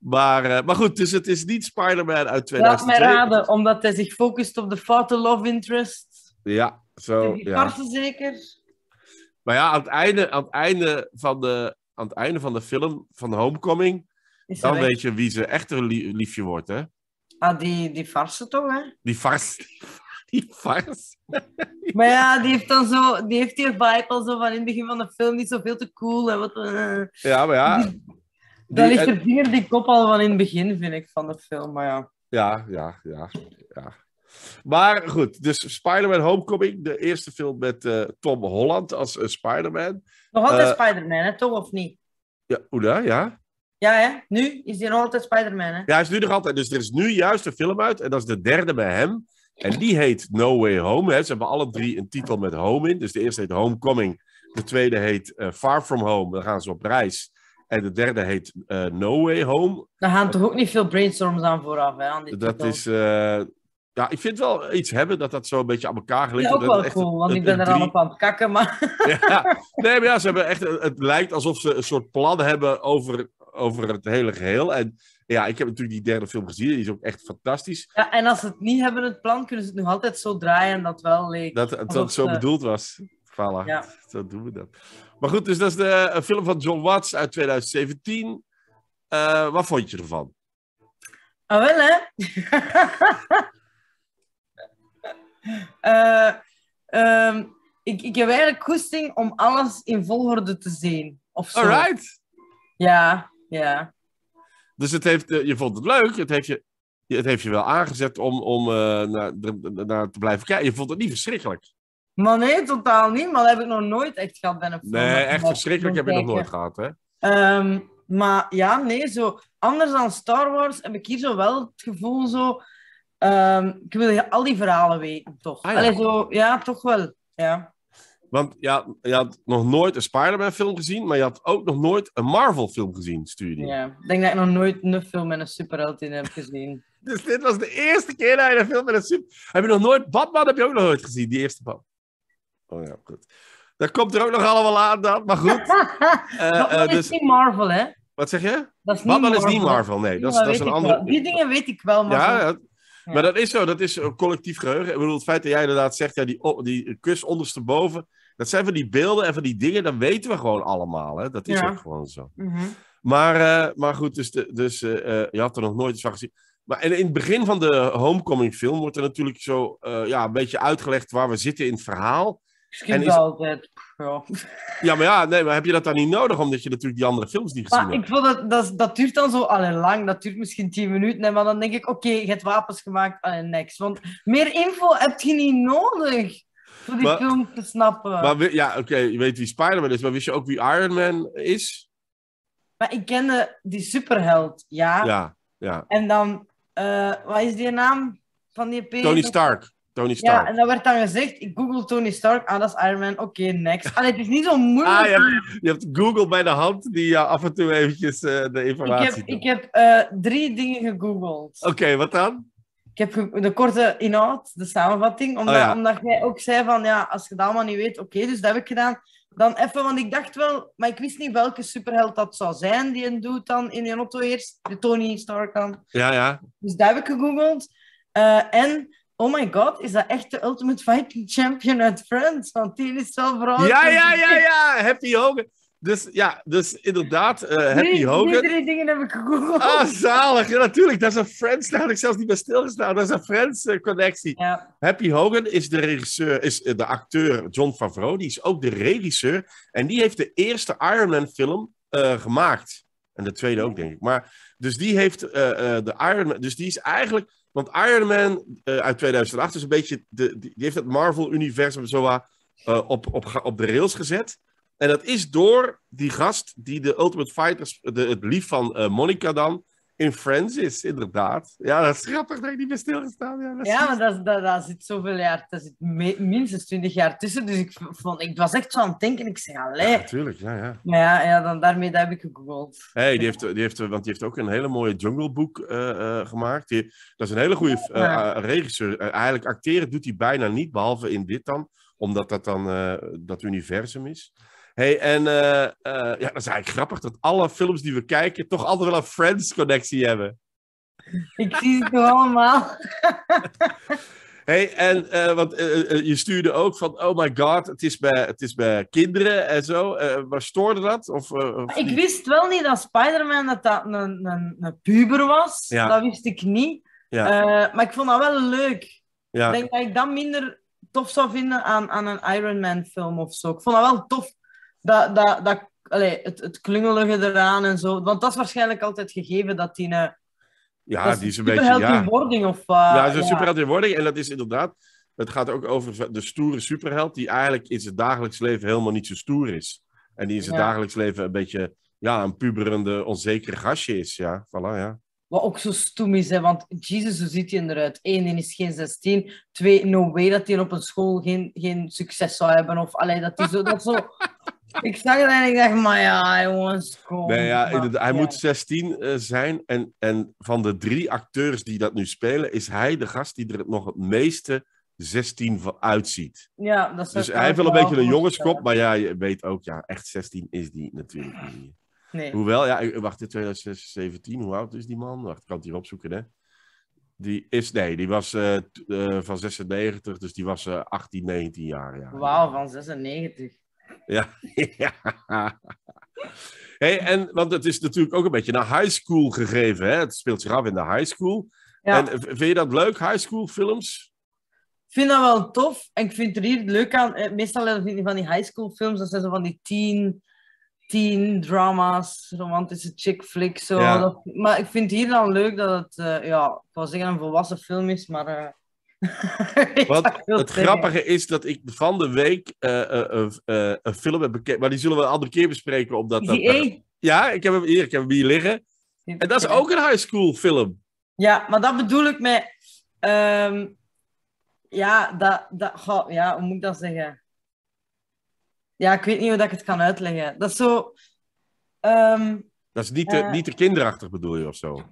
Maar, maar goed, dus het is niet Spider-Man uit 2002. Laat mij raden, omdat hij zich focust op de foute love interest. Ja, zo. ja. zeker. Maar ja, aan het einde, aan het einde, van, de, aan het einde van de film, van Homecoming, dan weet je wie ze echte liefje wordt, hè? Ah, die, die farse toch, hè? Die farse. Die farse. maar ja, die heeft dan zo... Die heeft die vibe al zo van in het begin van de film niet zoveel te cool en wat... Eh. Ja, maar ja... Dan dat ligt er en... die kop al van in het begin, vind ik, van de film, maar ja. Ja, ja, ja. ja. Maar goed, dus Spider-Man Homecoming, de eerste film met eh, Tom Holland als uh, Spider-Man. Nog altijd uh, Spider-Man, hè, toch of niet? Ja, Oeda, ja. Ja, hè? Nu is hij nog altijd Spider-Man, hè? Ja, hij is nu nog altijd. Dus er is nu juist een film uit en dat is de derde bij hem. En die heet No Way Home. Hè. Ze hebben alle drie een titel met home in. Dus de eerste heet Homecoming, de tweede heet Far From Home. Dan gaan ze op reis. En de derde heet No Way Home. Daar gaan toch ook niet veel brainstorms aan vooraf, hè? Aan dat is ja, ik vind wel iets hebben dat dat zo een beetje aan elkaar gelinkt Ja, ook wel cool, want ik ben er allemaal aan het maar... Ja. Nee, maar ja, ze hebben echt... Het lijkt alsof ze een soort plan hebben over, over het hele geheel. En ja, ik heb natuurlijk die derde film gezien. Die is ook echt fantastisch. Ja, en als ze het niet hebben, het plan, kunnen ze het nog altijd zo draaien dat wel leek. Dat, dat het zo bedoeld was. Voilà, ja. zo doen we dat. Maar goed, dus dat is de film van John Watts uit 2017. Eh, wat vond je ervan? Ah, wel hè? Eh, ehm, ik, ik heb eigenlijk koesting om alles in volgorde te zien. Of zo. Alright. Ja, ja. Dus het heeft, eh, je vond het leuk, het heeft je, het heeft je wel aangezet om, om eh, naar, naar te blijven kijken. Je vond het niet verschrikkelijk. Maar nee, totaal niet. Maar dat heb ik nog nooit echt gehad bij een Nee, echt verschrikkelijk heb je nog nooit gehad, hè? Ehm, maar ja, nee, zo anders dan Star Wars heb ik hier zo wel het gevoel zo Ehm, ik wil al die verhalen weten, toch? Ah, ja. zo, ja, toch wel. Ja. Want ja, je had nog nooit een Spider-Man-film gezien, maar je had ook nog nooit een Marvel-film gezien, studie. Ja, ik denk dat ik nog nooit een film met een superheld in heb gezien. dus dit was de eerste keer dat je een film met een super... Heb je nog nooit... Batman heb je ook nog nooit gezien, die eerste Batman. Oh ja, goed. Dat komt er ook nog allemaal aan, dat, maar goed. uh, dus... is niet Marvel, hè? Wat zeg je? Dat is Batman is niet Marvel, nee. dat, is, dat is een andere... Die dingen weet ik wel, maar... Ja, maar dat is zo, dat is collectief geheugen. Ik bedoel, het feit dat jij inderdaad zegt, ja, die, die kus ondersteboven, dat zijn van die beelden en van die dingen, dat weten we gewoon allemaal. Hè? Dat is ook gewoon zo. Mhm. Maar, eh, maar goed, dus, dus eh, eh, je had er nog nooit iets van gezien. Maar in het begin van de Homecoming film wordt er natuurlijk zo ja, een beetje uitgelegd waar we zitten in het verhaal. Ik wel het. Ja, maar ja, nee, maar heb je dat dan niet nodig? Omdat je natuurlijk die andere films niet gezien maar hebt. Ik vond dat, dat, dat duurt dan zo al lang. Dat duurt misschien tien minuten. En maar dan denk ik, oké, je hebt wapens gemaakt en niks. Want meer info heb je niet nodig. Voor die film te snappen. Maar ja, oké, je weet wie Spider-Man is. Maar wist je ook wie Iron Man is? Maar ik kende die superheld, ja. Ja, ja. En dan, eh, wat is die naam van die P? Tony Stark. Tony Stark. Ja, en dan werd dan gezegd, ik google Tony Stark, ah, dat is Iron Man, oké, next. Allee, het is niet zo ah, moeilijk. Ah, je, hebt, je hebt Google bij de hand die af en toe eventjes eh, de informatie... Ik heb, ik heb eh, drie dingen gegoogeld. Oké, wat dan? Ik heb de korte inhoud, de samenvatting, omdat, oh, omdat jij ook zei van, ja, als je dat allemaal niet weet, oké, dus dat heb ik gedaan. Dan even, want ik dacht wel, maar ik wist niet welke superheld dat zou zijn die een doet dan in je auto eerst, de Tony Stark dan. Ja, ja. Dus dat heb ik gegoogeld. Eh, en oh my god, is dat echt de Ultimate Fighting Champion uit Friends? Want die is wel veranderd. Ja, ja, ja, ja, Happy Hogan. Dus ja, dus inderdaad, eh, Happy nee, Hogan. Die drie dingen heb ik gegoogeld. Ah, zalig. Ja, natuurlijk. Dat is een Friends, daar had ik zelfs niet bij stilgestaan. Dat is een Friends-connectie. Eh, Happy Hogan is de regisseur, is eh, de acteur John Favreau. Die is ook de regisseur. En die heeft de eerste Iron Man-film gemaakt. En de tweede ook, denk ik. Maar dus die heeft de Iron Man... Dus die is eigenlijk want Iron Man eh, uit 2008 is een beetje. De, die heeft het Marvel-universum zo eh, op, op, op de rails gezet. En dat is door die gast die de Ultimate Fighters. De, het lief van eh, Monica dan in Francis, inderdaad. Ja, dat is grappig dat ik niet meer stilgestaan. Ja, ja maar dat, dat, zit zoveel jaar, dat zit minstens twintig jaar tussen. Dus ik, vond, ik was echt zo aan het denken. Ik zeg, allee. Ja, natuurlijk, ja, ja. Maar ja, ja dan, daarmee dat heb ik gegoogeld. Hey, die heeft, die heeft, want die heeft ook een hele mooie jungleboek uh, gemaakt. Die, dat is een hele goede eh, regisseur. eigenlijk acteren doet hij bijna niet, behalve in dit dan. Omdat dat dan dat universum is. Hey, en uh, uh, ja, dat is eigenlijk grappig dat alle films die we kijken toch altijd wel een Friends-connectie hebben. Ik zie het nu allemaal. hey, en uh, want je stuurde ook van, oh my god, het is bij, het is bij kinderen en zo. maar stoorde dat? Of, ik wist wel niet dat Spider-Man dat dat een, een, een puber was. Ja. Dat wist ik niet. Ja. maar ik vond dat wel leuk. Ja. Ik denk dat ik dat minder tof zou vinden aan, aan een Iron Man film of zo. Ik vond dat wel tof dat, dat, dat, allee, het, het klungelige eraan en zo. Want dat is waarschijnlijk altijd gegeven dat die... een eh, ja, die is een beetje... Ja. wording of... ja, is een superheld in wording. En dat is inderdaad... Het gaat ook over de stoere superheld die eigenlijk in zijn dagelijks leven helemaal niet zo stoer is. En die in zijn dagelijks leven een beetje ja, een puberende, onzekere gastje is. Ja, voilà, ja. Wat ook zo stoem is, hè, want Jezus, hoe ziet hij eruit? Eén, die is geen 16. Twee, no way dat hij op een school geen, geen succes zou hebben. Of alleen dat hij zo, zo ik zag het en ik dacht, maar ja, jongens, Nee, maar, hij moet 16 uh, eh, zijn. En, en van de drie acteurs die dat nu spelen, is hij de gast die er nog het meeste 16 van uitziet. Ja, dat is dus hij heeft wel een beetje een jongenskop, maar ja, je weet ook, ja, echt 16 is die natuurlijk niet. Hoewel, ja, wacht, in 2017, hoe oud is die man? Wacht, ik kan het hier opzoeken, hè. Die is, nee, die was uh, uh, van 96, dus die was uh, 18, 19 jaar. Ja. Wauw, van 96. Ja. Hey, en, want het is natuurlijk ook een beetje naar high school gegeven. Hè? Het speelt zich af in de high school. En vind je dat leuk, high school films? Ik vind dat wel tof. En ik vind er hier leuk aan. Eh, meestal vind ik van die high school films, dat zijn zo van die teen, teen drama's, romantische chick flicks Zo. maar ik vind hier dan leuk dat het, uh, ja, ik zeggen een volwassen film is, maar. Eh, Wat het grappige is dat ik van de week eh, eh, eh, een film heb bekeken, maar die zullen we een andere keer bespreken. Omdat dat, ja, ik heb, hem hier, ik heb hem hier liggen. En dat is ook een high school film. Ja, maar dat bedoel ik met. Ehm, ja, dat, dat, ja, hoe moet ik dat zeggen? Ja, ik weet niet hoe dat ik het kan uitleggen. Dat is zo. Ehm, dat is niet te, niet te kinderachtig bedoel je of zo?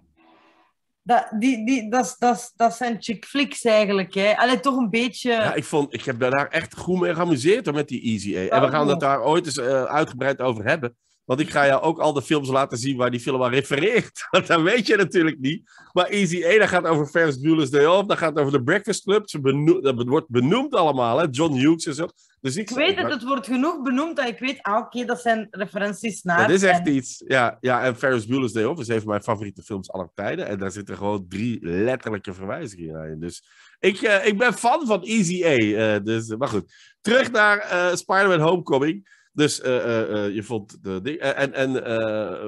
Dat, die, die, dat, dat, dat zijn chick flicks eigenlijk. Hè. Allee, toch een beetje... Ja, ik, vond, ik heb daar echt goed mee geamuseerd met die Easy A. En we oh, gaan het daar ooit eens eh, uitgebreid over hebben. Want ik ga jou ook al de films laten zien waar die film aan refereert. Want dat weet je natuurlijk niet. Maar Easy A, dat gaat over Ferris Bueller's Day Off. Dat gaat over The Breakfast Club. Ze dat wordt benoemd allemaal, hè? John Hughes en zo. Dus ik, weet dat het wordt genoeg benoemd dat ik weet, ah, oké, dat zijn referenties naar. Dat is echt iets. Ja, ja, en Ferris Bueller's Day Off is een van mijn favoriete films aller tijden. En daar zitten gewoon drie letterlijke verwijzingen in. Dus ik, eh, ik ben fan van Easy A. Eh, dus, maar goed, terug naar uh, Spider-Man Homecoming. Dus eh, eh, eh, je vond de En, en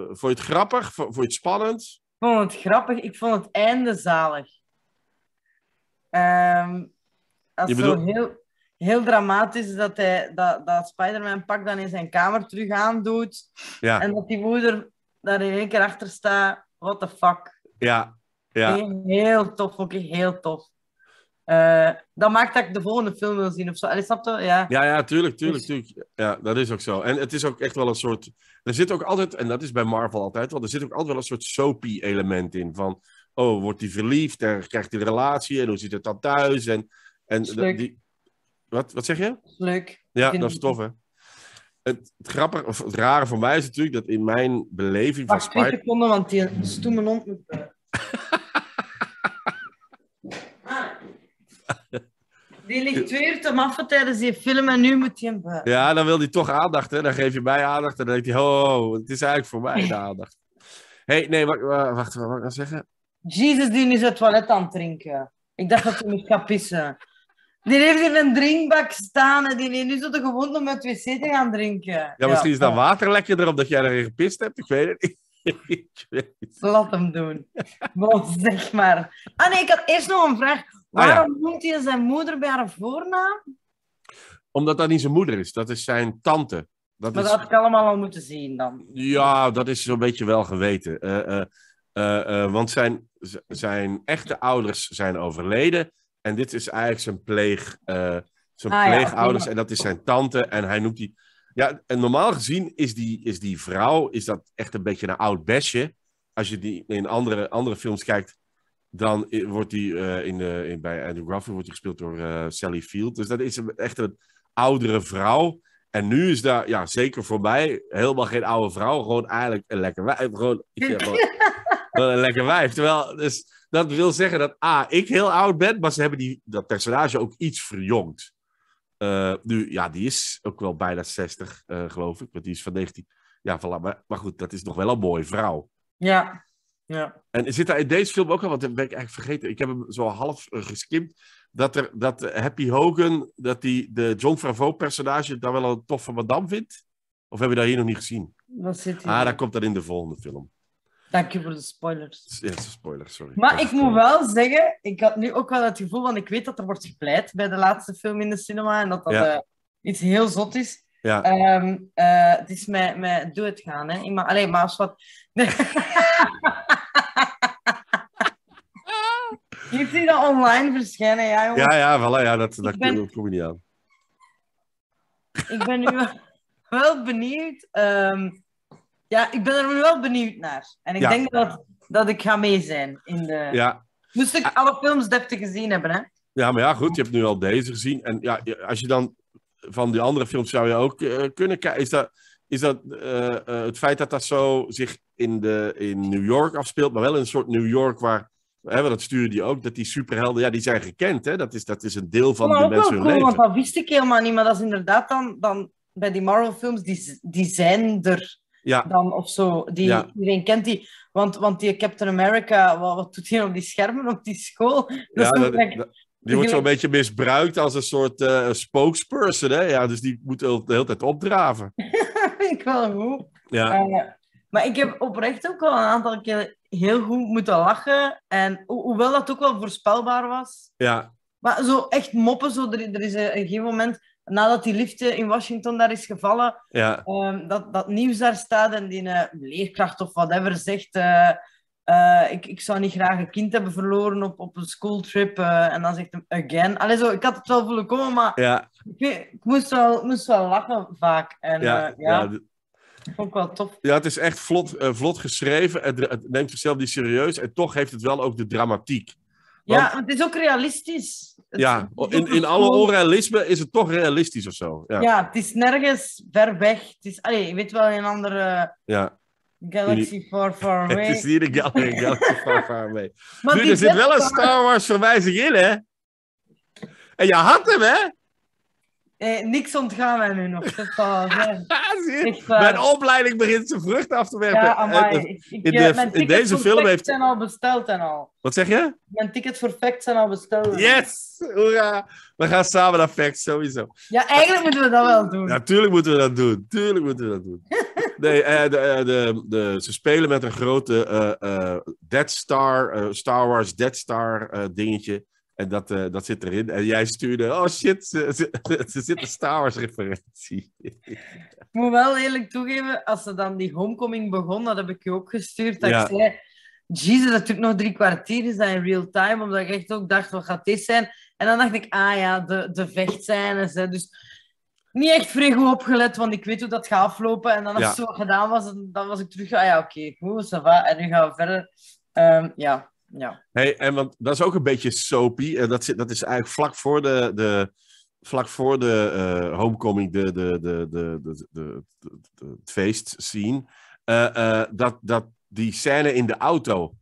vond je het grappig? Vond, je het spannend? Ik vond het grappig. Ik vond het einde zalig. Ehm, als je zo heel, heel dramatisch dat, hij, dat, dat Spider-Man pak dan in zijn kamer terug aandoet. Ja. En dat die moeder daar in één keer achter staat. What the fuck? Ja, ja. Heel tof, vond heel tof. Uh, eh, dat maakt dat ik de volgende film wil zien of zo. Allee, snap je? Ja. ja, ja, tuurlijk, dus- tuurlijk, tuurlijk. Ja, dat is ook zo. En het is ook echt wel een soort... Er zit ook altijd, en dat is bij Marvel altijd wel, er zit ook altijd wel een soort soapy element in. Van, oh, wordt hij verliefd en krijgt hij een relatie en hoe zit het dan thuis? En, en Die, wat, wat zeg je? Leuk. Ja, dat is tof, hè? Het, het, grappige, of het rare voor mij is natuurlijk dat in mijn beleving Wacht, van Spider... Wacht want die stoemen om. Die ligt uur te maffen tijdens die film en nu moet hij hem buiten. Ja, dan wil hij toch aandacht. Hè? Dan geef je mij aandacht en dan denkt hij, oh, het is eigenlijk voor mij de aandacht. hey, nee, wacht, wacht, wat ik nou zeggen? Jezus, die is het toilet aan het drinken. Ik dacht dat hij moest gaan pissen. Die heeft in een drinkbak staan en die heeft nu zo de gewoonte om met het wc te gaan drinken. Ja, misschien is dat water erop omdat jij erin gepist hebt. Ik weet het niet. Laat hem doen. Bon, zeg maar. Ah nee, ik had eerst nog een vraag. Ah, Waarom noemt hij zijn moeder bij haar voornaam? Omdat dat niet zijn moeder is, dat is zijn tante. Dat maar is... dat had ik allemaal al moeten zien dan. Ja, dat is zo'n beetje wel geweten. Eh, eh, eh, want zijn, zijn echte ouders zijn overleden. En dit is eigenlijk zijn, pleeg, zijn ah, pleegouders. En dat is zijn tante. En hij noemt die. Ja, en normaal gezien is die, is die vrouw is dat echt een beetje een oud besje. Als je die in andere, andere films kijkt, dan wordt die eh, in de, in, bij Andrew Garfield wordt gespeeld door eh, Sally Field. Dus dat is echt een oudere vrouw. En nu is daar, ja, zeker voor mij, helemaal geen oude vrouw. Gewoon eigenlijk een lekker wijf. Gewoon, een lekker wijf. Terwijl, dus, dat wil zeggen dat A, ik heel oud ben, maar ze hebben die, dat personage ook iets verjongd. Eh, nu, ja, die is ook wel bijna 60, geloof ik. Want die is van 19. Ja, voilà, maar, maar goed, dat is nog wel een mooie vrouw. Ja. Ja. En zit daar in deze film ook al, want dat ben ik eigenlijk vergeten. Ik heb hem zo half eh, geskimpt Dat, er, dat Happy Hogan, dat die de John Favreau personage daar wel een toffe madame vindt? Of hebben we dat hier nog niet gezien? Wat zit hier? Ah, dat komt dat in de volgende film. Dank je voor de spoilers. Ja, spoilers, sorry. Maar ik moet wel zeggen, ik had nu ook wel het gevoel, want ik weet dat er wordt gepleit bij de laatste film in de cinema en dat dat eh, iets heel zot is. Ja. Ehm, eh, het is met, mijn doe het gaan, hè. alleen maar als wat... Je ziet dat online verschijnen, ja, Ja, ja, voilà, ja dat, dat kom ik niet aan. Ik ben nu wel benieuwd. Ehm, ja, ik ben er nu wel benieuwd naar. En ik denk dat, dat ik ga mee zijn. In de... ja. Moest ik ah. alle films deftig gezien hebben, hè? Ja, maar ja, goed, je hebt nu al deze gezien. En ja, als je dan van die andere films zou je ook eh, kunnen kijken. Is dat, is dat eh, eh, het feit dat dat zo zich in, de, in New York afspeelt, maar wel in een soort New York waar Hè, dat sturen die ook, dat die superhelden, ja, die zijn gekend. Hè? Dat, is, dat is een deel van de mensen hun leven. Want dat wist ik helemaal niet, maar dat is inderdaad dan, dan bij die Marvel-films, die, die zijn er dan of zo. Die, Iedereen kent die. Want, want die Captain America, wat, wat doet hij op die schermen op die school? ja, die wordt zo'n beetje misbruikt als een soort eh, spokesperson. Hè? Ja, dus die moet de hele tijd opdraven. ik wel goed. Ja. Eh, maar ik heb oprecht ook al een aantal keer heel goed moeten lachen. En hoewel dat ook wel voorspelbaar was. Ja. Maar zo echt moppen, zo, er, er is eh, een, gegeven moment nadat die liefde in Washington daar is gevallen, ja. Ehm, dat, dat nieuws daar staat en die uh, leerkracht of whatever zegt: eh, ik, ik zou niet graag een kind hebben verloren op, op een schooltrip. en dan zegt hem again. Allee, zo, ik had het wel willen komen, maar ja. ik, moest, wel, moest wel lachen vaak. En, ja. Vond ik wel tof. Ja, het is echt vlot, eh, vlot geschreven. Het, neemt zichzelf niet serieus. En toch heeft het wel ook de dramatiek. ja, het is ook realistisch. ja, in, in alle onrealisme is het toch realistisch of zo. Ja, ja het is nergens ver weg. Het is, allee, je weet wel, een andere ja. Galaxy Far Far Away. het is niet de Galaxy, Galaxy Far Far Away. maar er zit wel een Star Wars verwijzing in, hè? En je had hem, hè? Eh, niks ontgaan wij nu nog. Dat eh, Mijn opleiding begint zijn vrucht af te werpen. Ja, eh, amai. Dus ik, in, mijn in deze film heeft... zijn al besteld en al. Wat zeg je? Mijn tickets voor Facts zijn al besteld. Yes! Hoera! We gaan samen naar Facts, sowieso. Ja, eigenlijk moeten we dat wel doen. Natuurlijk moeten we dat doen. Tuurlijk moeten we dat doen. Nee, eh, de, de, de, ze spelen met een grote uh, Dead Star, Star Wars Dead Star dingetje. En dat, eh, dat zit erin. En jij stuurde, oh shit, ze, zitten ze Star Wars referentie. ik moet wel eerlijk toegeven, als ze dan die homecoming begon, dat heb ik je ook gestuurd, dat ik zei, jezus, dat duurt nog drie kwartier, is in real time? Omdat ik echt ook dacht, wat gaat dit zijn? En dan dacht ik, ah ja, de, de vechtscènes. Dus niet echt vrij goed opgelet, want ik weet hoe dat gaat aflopen. En dan als het zo gedaan was, dan was ik terug, ah ja, oké, okay, goed, ça En nu gaan we verder. Ehm, ja, ja. Hey, en want dat is ook een beetje soapy. En eh, dat, zit, dat is eigenlijk vlak voor de, de, vlak voor de eh, homecoming, de, de, de, de, de, de, feestscene. Eh, dat, dat die scène in de auto.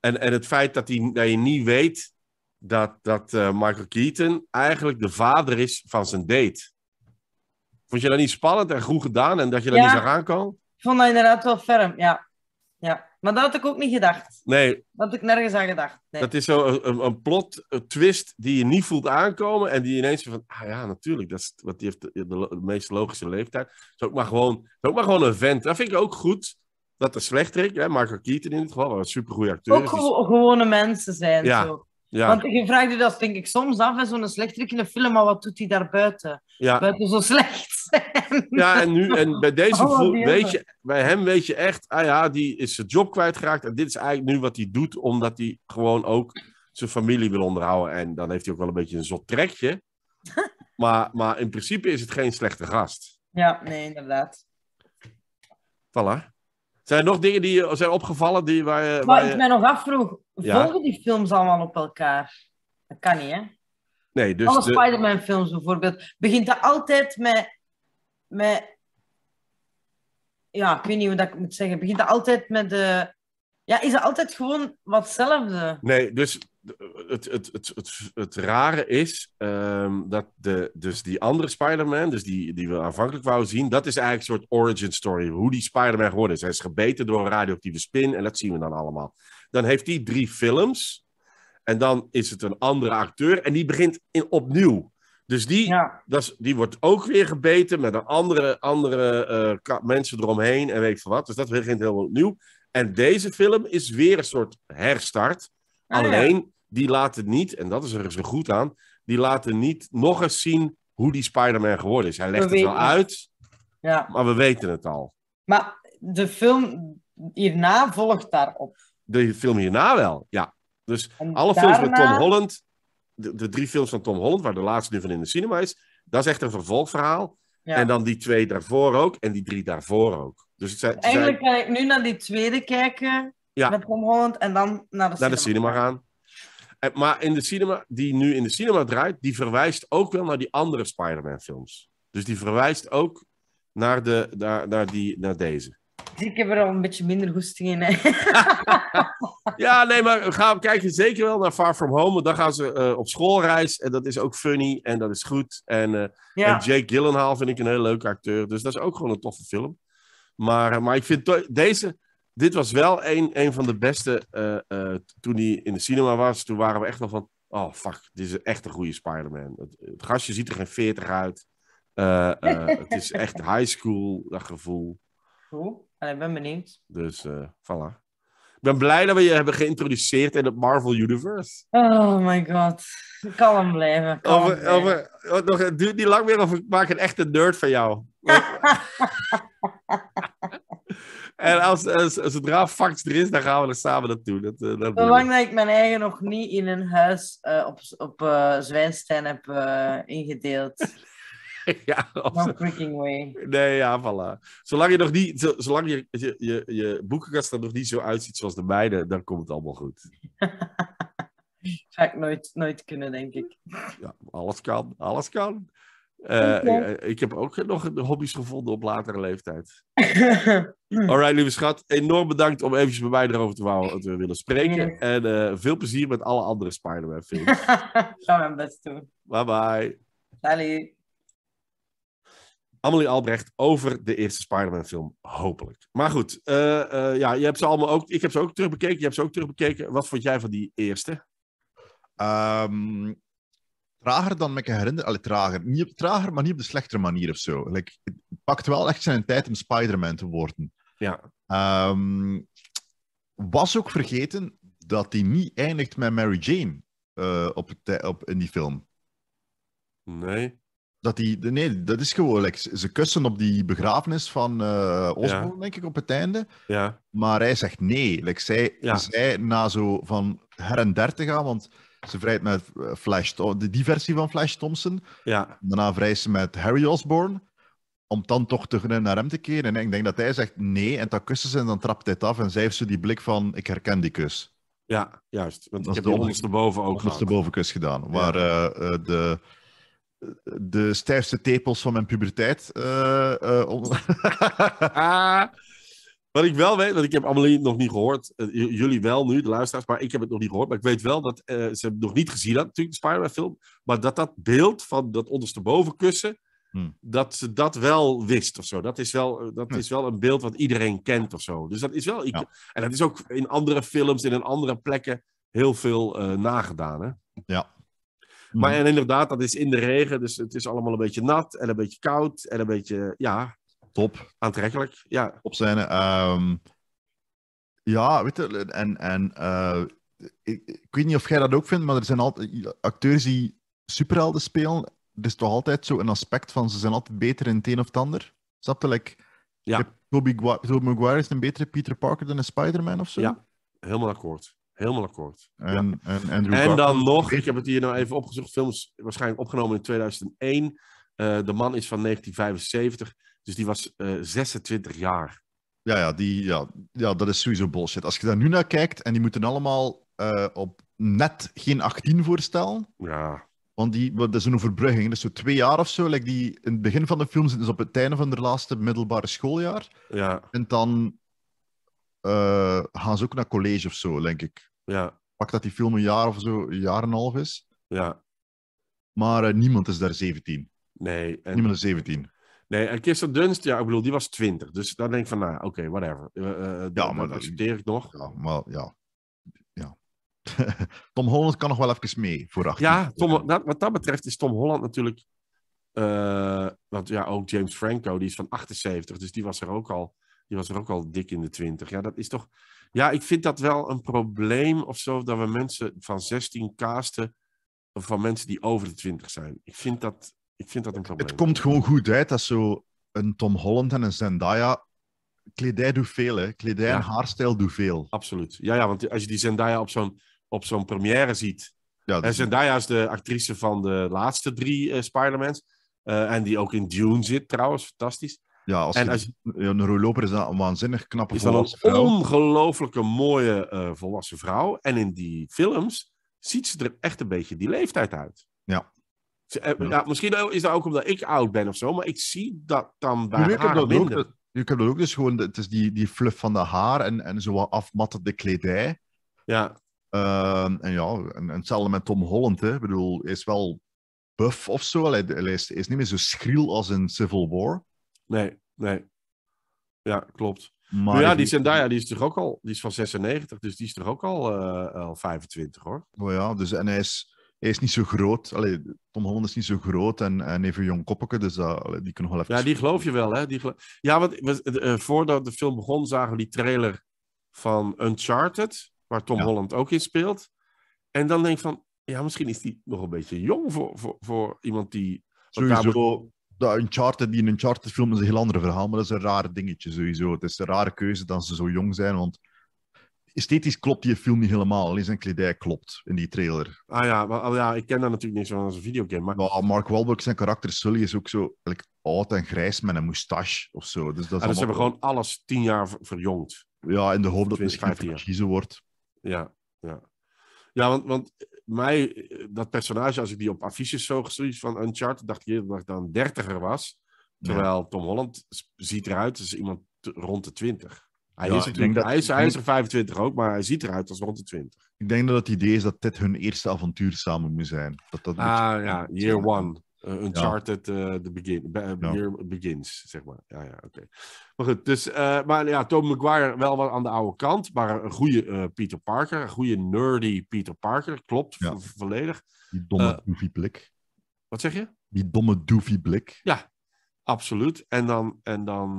En, en het feit dat, die, dat je niet weet dat, dat Michael Keaton eigenlijk de vader is van zijn date. Vond je dat niet spannend en goed gedaan en dat je dat niet zag aankomen? Ik vond dat inderdaad wel ferm, ja. ja. Maar dat had ik ook niet gedacht. Nee. Dat had ik nergens aan gedacht. Nee. Dat is zo een, een, plot, een twist die je niet voelt aankomen. En die ineens van, ah ja, natuurlijk. Dat is, wat die heeft de, meest logische leeftijd. Zo is ook maar gewoon, maar gewoon een vent. Dat vind ik ook goed. Dat de slechterik, hè, Michael in dit geval, een supergoeie acteur Ook gewoon gewone mensen zijn. Ja. Zo. Want je vraagt je dat denk ik soms af, zo'n slechterik in een film, maar wat doet hij daarbuiten? Ja. Buiten zo slecht Ja, en, nu, en bij deze weet je, bij hem weet je echt, ah ja, die is zijn job kwijtgeraakt en dit is eigenlijk nu wat hij doet, omdat hij gewoon ook zijn familie wil onderhouden. En dan heeft hij ook wel een beetje een zot trekje. maar, maar in principe is het geen slechte gast. Ja, nee, inderdaad. Voilà. Zijn er nog dingen die zijn opgevallen? Die, waar, waar ik mij nog afvroeg, volgen die films allemaal op elkaar? Dat kan niet, hè? Nee, dus Alle de... Spider-Man films bijvoorbeeld. Begint dat altijd met, met... Ja, ik weet niet hoe dat ik moet zeggen. Begint dat altijd met de... Ja, is het altijd gewoon wat hetzelfde? Nee, dus het, het, het, het, rare is ehm, dat de, dus die andere Spider-Man, dus die, die we aanvankelijk wouden zien, dat is eigenlijk een soort origin story. Hoe die Spider-Man geworden is. Hij is gebeten door een radioactieve spin en dat zien we dan allemaal. Dan heeft hij drie films en dan is het een andere acteur en die begint in, opnieuw. Dus die, dat is, die wordt ook weer gebeten met een andere, andere eh, mensen eromheen en weet ik veel wat. Dus dat begint helemaal opnieuw. En deze film is weer een soort herstart. Ah, Alleen, die laten niet, en dat is er zo dus goed aan, die laten niet nog eens zien hoe die Spider-Man geworden is. Hij legt het wel uit, ja. maar we weten het al. Maar de film hierna volgt daarop. De film hierna wel, ja. Dus alle films met Tom Holland, de, de, drie films van Tom Holland, waar de laatste nu van in de cinema is, dat is echt een vervolgverhaal. En dan die twee daarvoor ook, en die drie daarvoor ook. Dus Eigenlijk kan ik nu naar die tweede kijken met Tom Holland en dan naar de, naar de cinema gaan maar in de cinema, die nu in de cinema draait, die verwijst ook wel naar die andere Spider-Man films. Dus die verwijst ook naar, de, naar, die, naar deze. Ik heb er al een beetje minder hoesting in. ja, nee, maar ga kijken zeker wel naar Far From Home. dan gaan ze uh, op schoolreis. En dat is ook funny en dat is goed. En, eh, en, Jake Gyllenhaal vind ik een hele leuke acteur. Dus dat is ook gewoon een toffe film. Maar, eh, maar ik vind deze dit was wel een, een van de beste eh, eh, toen hij in de cinema was. Toen waren we echt wel van, oh fuck, dit is echt een goede Spider-Man. Het, gastje ziet er geen 40 uit. Eh, het is echt high school, dat gevoel. Cool, ik ben benieuwd. Dus, voilà. Ik ben blij dat we je hebben geïntroduceerd in het Marvel Universe. Oh my god. Kalm blijven. blijven. Oh, nog, het duurt niet lang meer of ik maak een echte nerd van jou. En als, als, zodra fax er is, dan gaan we er samen naartoe. Dat, eh, dat Zolang dat ik mijn eigen nog niet in een huis eh, op, op uh, Zwijnstein heb ingedeeld. ja, of, freaking way. Nee, ja, voilà. Zolang je nog niet, zolang je, je, je, je boekenkast er nog niet zo uitziet zoals de mijne, dan komt het allemaal goed. Ga ik nooit, nooit kunnen, denk ik. Ja, alles kan, alles kan. Eh, ik heb ook nog hobby's gevonden op latere leeftijd. Alright, lieve schat. Enorm bedankt om eventjes bij mij erover te, wou, te willen spreken. En eh, veel plezier met alle andere Spider-Man films. Ik mijn best doen. Bye bye. Salut. Amelie Albrecht over de eerste Spider-Man film, hopelijk. Maar goed, eh, ja, je hebt ze allemaal ook, ik heb ze ook terugbekeken, je hebt ze ook terugbekeken. Wat vond jij van die eerste? Ehm, trager dan me herinner. herinneren. Allee, trager. Niet op, trager, maar niet op de slechtere manier of zo. Like, het pakt wel echt zijn tijd om Spider-Man te worden. Ja. Ehm, was ook vergeten dat hij niet eindigt met Mary Jane eh, op, op, in die film. Nee. Dat die, nee, dat is gewoon. Like, ze kussen op die begrafenis van uh, Osborne, denk ik, op het einde. Ja. Maar hij zegt nee. Like, zij, zij na zo van her en der te gaan, want ze vrijt met eh, Flash, die versie van Flash Thompson. Ja. Daarna vrijt ze met Harry Osborn. Om dan toch te naar hem te keren. En ik denk dat hij zegt nee. En dan kussen ze en dan trapt hij het af. En zij heeft zo die blik van: ik herken die kus. Ja, juist. Want dat ik heb de onderste boven ook. Onderste bovenkus gedaan. Waar eh, eh, de, de stijfste tepels van mijn puberteit. Uh, Wat ik wel weet, want ik heb Amelie nog niet gehoord. Eh, jullie wel nu, de luisteraars, maar ik heb het nog niet gehoord. Maar ik weet wel dat uh, ze nog niet gezien had, natuurlijk, de Spider-Man film. Maar dat dat beeld van dat ondersteboven kussen, hmm. dat ze dat wel wist of zo. Dat is wel, eh, dat hmm. is wel een beeld wat iedereen kent of zo. Dus dat is wel... Ik, En dat is ook in andere films en in andere plekken heel veel nagedaan, hè? Ja. Maar hmm. en inderdaad, dat is in de regen, dus het is allemaal een beetje nat en een beetje koud en een beetje, ja, Top. Aantrekkelijk, ja. op zijn. Ehm, ja, weet je, en, en eh, ik, ik, weet niet of jij dat ook vindt, maar er zijn altijd acteurs die superhelden spelen. Er is toch altijd zo'n aspect van ze zijn altijd beter in het een of het ander. Snap je? Like, ja. Tobey Maguire is een betere Peter Parker dan een Spider-Man of zo. Ja, helemaal akkoord. Helemaal akkoord. En, en, en dan nog, ik heb het hier nou even opgezocht, films waarschijnlijk opgenomen in 2001. Eh, de man is van 1975. Dus die was 26 eh, jaar. Ja, ja, die, ja, ja, dat is sowieso bullshit. Als je daar nu naar kijkt en die moeten allemaal eh, op net geen 18 voorstellen. Ja. Want die, dat is een overbrugging. Dat is zo twee jaar of zo. Like die, in het begin van de film zitten ze op het einde van de laatste middelbare schooljaar. Ja. En dan eh, gaan ze ook naar college of zo, denk ik. Ja. Pak dat die film een jaar of zo, een jaar en een half is. Ja. Maar niemand is daar 17. Nee. Niemand is 17. Nee, en Kirsten Dunst, ja, ik bedoel, die was 20. Dus dan denk ik van, nou, oké, whatever. Uh, maar dat accepteer ik nog. Ja, maar ja. ja. Tom Holland kan nog wel even mee vooraf. Ja, Tom, wat dat betreft is Tom Holland natuurlijk. want ja, ook James Franco, die is van 78, dus die was er ook al, die was er ook al dik in de 20. Ja, dat is toch. Ja, ik vind dat wel een probleem of zo, dat we mensen van 16 casten van mensen die over de 20 zijn. Ik vind dat ik vind dat Het komt gewoon goed uit. Dat zo een Tom Holland en een Zendaya... Kledij doet veel, hè. Kledij en haarstijl doet veel. Absoluut. Ja, ja, want als je die Zendaya op zo'n op zo'n première ziet... Ja, Zendaya is de actrice van de laatste drie uh, Spider-Mans. Eh, en die ook in Dune zit, trouwens. Fantastisch. Ja, en als een roeloper is dat een waanzinnig knappe is volwassen een ongelooflijke mooie eh, volwassen vrouw. En in die films ziet ze er echt een beetje die leeftijd uit. Ja. Eh, ja, nou, misschien is dat ook omdat ik oud ben of zo, maar ik zie dat dan bij ik haar dat minder. Ook, ik heb dat ook dus gewoon, het is die, die fluff van de haar en, en zo wat afmattende kledij. Ja. Ehm, en ja, en, en, hetzelfde met Tom Holland, hè. Ik bedoel, hij is wel buff of zo. Hij, hij, is, is, niet meer zo schriel als in Civil War. Nee, nee. Ja, klopt. Maar ja, die Zendaya die is toch ook al, die is van 96, dus die is toch ook al, eh, al 25 hoor. Oh ja, dus en hij is, hij is niet zo groot. Allee, Tom Holland is niet zo groot en, en even jong koppeke, dus die kunnen wel even... Ja, die geloof je wel, hè? Die ja, want eh, voordat de film begon zagen we die trailer van Uncharted, waar Tom Holland ook in speelt. En dan denk ik van, ja, misschien is die nog een beetje jong voor, voor, voor iemand die... Sowieso, dat Uncharted, die in Uncharted film is een heel ander verhaal, maar dat is een raar dingetje sowieso. Het is een rare keuze dat ze zo jong zijn, want esthetisch klopt die film niet helemaal. Alleen zijn kledij klopt in die trailer. Ah ja, maar, ja ik ken daar natuurlijk niet van als een videogame. Maar... Mark Wahlberg, zijn karakter Sully, is ook zo like, oud en grijs met een moustache of zo. Dus, dat is dus allemaal... ze hebben gewoon alles tien jaar verjongd. Ja, in de hoop dat het verkiezen wordt. Ja, ja. Ja, want, want mij, dat personage, als ik die op affiches zo zoiets van Uncharted, dacht ik dat ik dan dertiger was. Terwijl Tom Holland ziet eruit als iemand rond de twintig. Hij, is, er 25 ook, maar hij ziet eruit als rond de 20. Ik denk dat het idee is dat dit hun eerste avontuur samen moet zijn. Dat dat ah ja, year one. Eh, Uncharted, eh, the begin, eh, year begins, zeg maar. Ja, ja, oké. Maar goed, dus, uh, maar ja, Tom McGuire wel wat aan de oude kant, maar een goede Peter Parker, een goede nerdy Peter Parker, klopt, volledig. Die domme doofy blik. Wat zeg je? Die domme doofy blik. Ja, absoluut. En dan, en dan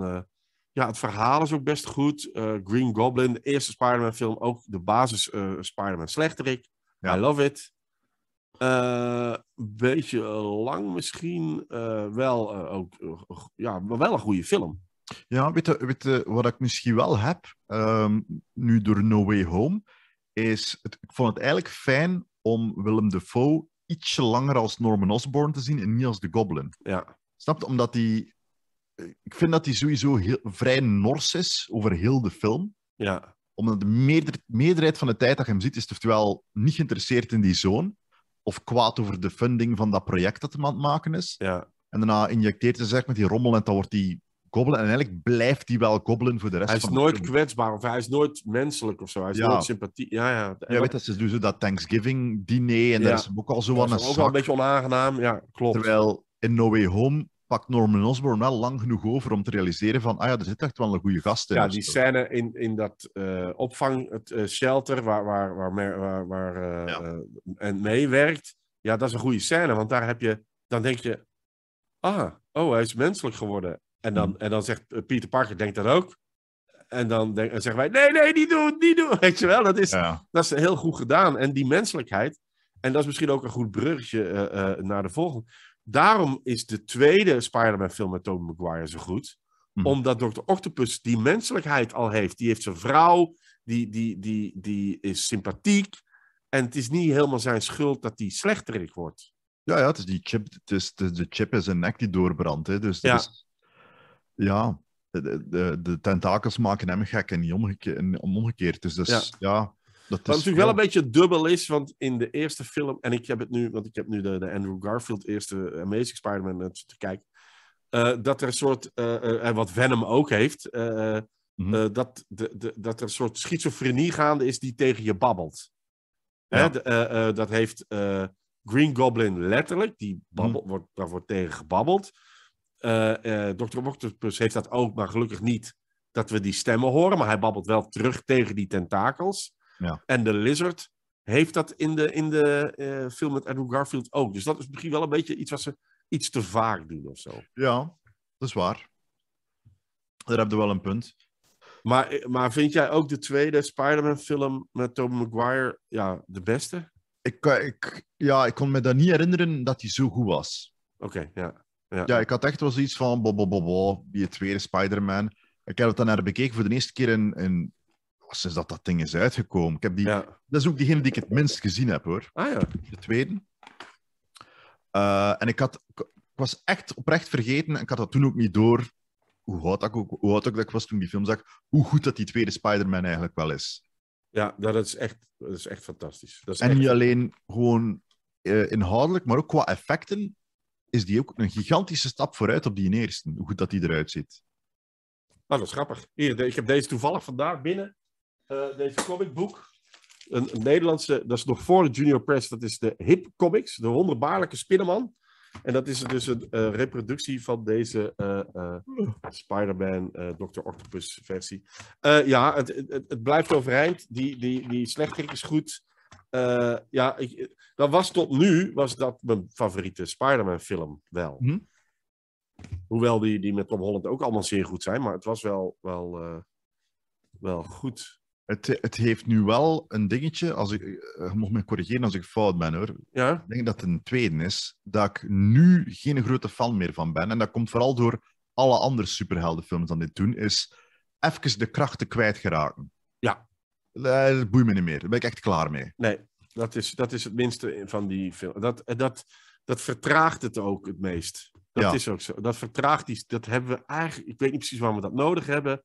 ja, het verhaal is ook best goed. Eh, Green Goblin, de eerste Spider-Man film, ook de basis uh, Spider-Man slechterik. I love it. Eh, een beetje lang misschien, wel, ook, ja, wel een goede film. Ja, weet weet wat ik misschien wel heb, ehm, nu door No Way Home, is... Het, ik vond het eigenlijk fijn om Willem Dafoe ietsje langer als Norman Osborn te zien en niet als de Goblin. Ja. Snap je? Omdat die ik vind dat hij sowieso heel, vrij nors is over heel de film. Ja. Omdat de meerderheid van de tijd dat je hem ziet, is terwijl niet geïnteresseerd in die zoon, of kwaad over de funding van dat project dat hem aan het maken is. Ja. En daarna injecteert hij zich met die rommel en dan wordt die goblin. En eigenlijk blijft hij wel goblin voor de rest van de film. Hij is nooit kwetsbaar of hij is nooit menselijk of zo. Hij is nooit sympathie. Ja, ja. En ja, weet dat ze doen zo dat Thanksgiving diner en ja. daar is ook al zo aan een ook al een beetje onaangenaam, ja, klopt. Terwijl in No Way Home pakt Norman Osborn wel lang genoeg over om te realiseren van, ah ja, er zit echt wel een goede gast in. Ja, die scène in, in dat uh, opvang, het eh, shelter, waar, waar, waar, waar, waar eh, ja. en meewerkt, ja, dat is een goede scène, want daar heb je, dan denk je, ah, oh, hij is menselijk geworden. En dan, hmm. en dan zegt Peter Parker, denkt dat ook. En dan denk, en zeggen wij, nee, nee, niet doen, niet doen. Weet je wel, dat is, dat is heel goed gedaan. En die menselijkheid, en dat is misschien ook een goed bruggetje naar de volgende daarom is de tweede Spider-Man film met Tobey Maguire zo goed. Mhm. Omdat Dr. Octopus die menselijkheid al heeft. Die heeft zijn vrouw, die, die, die, die is sympathiek. En het is niet helemaal zijn schuld dat hij slechterik wordt. Ja, ja het is die chip, het is, de, de chip is een nek die doorbrandt. Hè. Dus, ja. ja, de, de, de, tentakels maken hem gek en niet omgekeerd. Dus, dus ja. Dat Wat natuurlijk wel een beetje dubbel is, want in de eerste film, en ik heb het nu, want ik heb nu de, Andrew Garfield eerste eh, Amazing Spider-Man eh, te kijken, eh, dat er een soort, en wat Venom ook heeft, mhm. dat, de, de, dat er een soort schizofrenie gaande is die tegen je babbelt. dat heeft Green Goblin letterlijk, die mhm. babbelt, wordt, daar wordt tegen gebabbeld. Dr. Octopus heeft dat ook, maar gelukkig niet dat we die stemmen horen, maar hij babbelt wel terug tegen die tentakels. Ja. En The Lizard heeft dat in de, in de eh, film met Andrew Garfield ook. Dus dat is misschien wel een beetje iets wat ze iets te vaak doen of zo. Ja, dat is waar. Daar heb je wel een punt. Maar, eh, maar vind jij ook de tweede Spider-Man film met Tobey Maguire ja, de beste? Ik, eh, ik, ja, ik kon me dat niet herinneren dat hij zo goed was. Oké, ja. Ja. ja, ik had echt wel zoiets van, bob bo, bo, bo die tweede Spider-Man. Ik heb het dan naar bekeken voor de eerste keer in, in sinds dat dat ding is uitgekomen. Ik heb die, Dat is ook diegene die ik het minst gezien heb, hoor. Ah ja. De tweede. Eh, en ik, had, ik was echt oprecht vergeten, en ik had dat toen ook niet door, hoe oud ik, ook, hoe oud ik dat was toen die film zag, hoe goed dat die tweede Spider-Man eigenlijk wel is. Ja, dat is echt, dat is echt fantastisch. Dat is en niet alleen gewoon eh, inhoudelijk, maar ook qua effecten is die ook een gigantische stap vooruit op die eerste, hoe goed dat die eruit ziet. Ah, dat is grappig. ik heb deze toevallig vandaag binnen. Eh, deze comicboek. Een, een, Nederlandse, dat is nog voor de Junior Press, dat is de Hip Comics, de wonderbaarlijke Spinnenman. En dat is dus een uh, reproductie van deze uh, Spider-Man Dr. Octopus versie. ja, het, het, blijft overeind. Die, die, die slechterik is goed. ja, dat was tot nu was dat mijn favoriete Spider-Man film wel. Mhm. Hoewel die, die met Tom Holland ook allemaal zeer goed zijn, maar het was wel, wel, wel goed. Het, het heeft nu wel een dingetje, als ik, eh, je mocht me corrigeren als ik fout ben hoor. Ja? Ik denk dat het een tweede is, dat ik nu geen grote fan meer van ben. En dat komt vooral door alle andere superheldenfilms dan dit doen, is even de krachten kwijtgeraken. Ja. Eh, dat boeit me niet meer, daar ben ik echt klaar mee. Nee, dat is, dat is het minste van die film. Dat, eh, dat, dat vertraagt het ook het meest. Dat is ook zo. Dat vertraagt die. Dat hebben we eigenlijk. Ik weet niet precies waarom we dat nodig hebben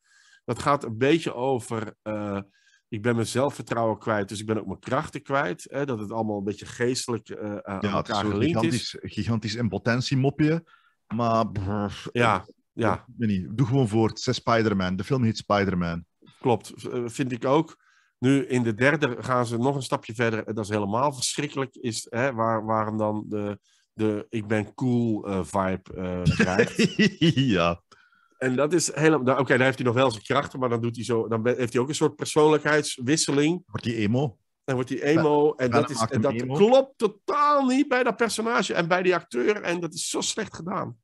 dat gaat een beetje over. Eh, ik ben mijn zelfvertrouwen kwijt, dus ik ben ook mijn krachten kwijt. Hè, dat het allemaal een beetje geestelijk eh, eh, aan elkaar is gigantisch, is. Gigantisch impotentie Maar. Brrr, ja, ja. Weet niet, doe gewoon voort. Zes Spider-Man. De film heet Spider-Man. Klopt, vind ik ook. Nu in de derde gaan ze nog een stapje verder. En dat is helemaal verschrikkelijk. Is, hè, waar, waarom dan de, de ik ben cool vibe uh, ja. En dat is helemaal. Nou, oké, okay, dan heeft hij nog wel zijn krachten, maar dan, doet hij zo, dan heeft hij ook een soort persoonlijkheidswisseling. Wordt hij emo? Dan wordt hij emo. En dat, is, dat klopt totaal niet bij dat personage en bij die acteur. En dat is zo slecht gedaan.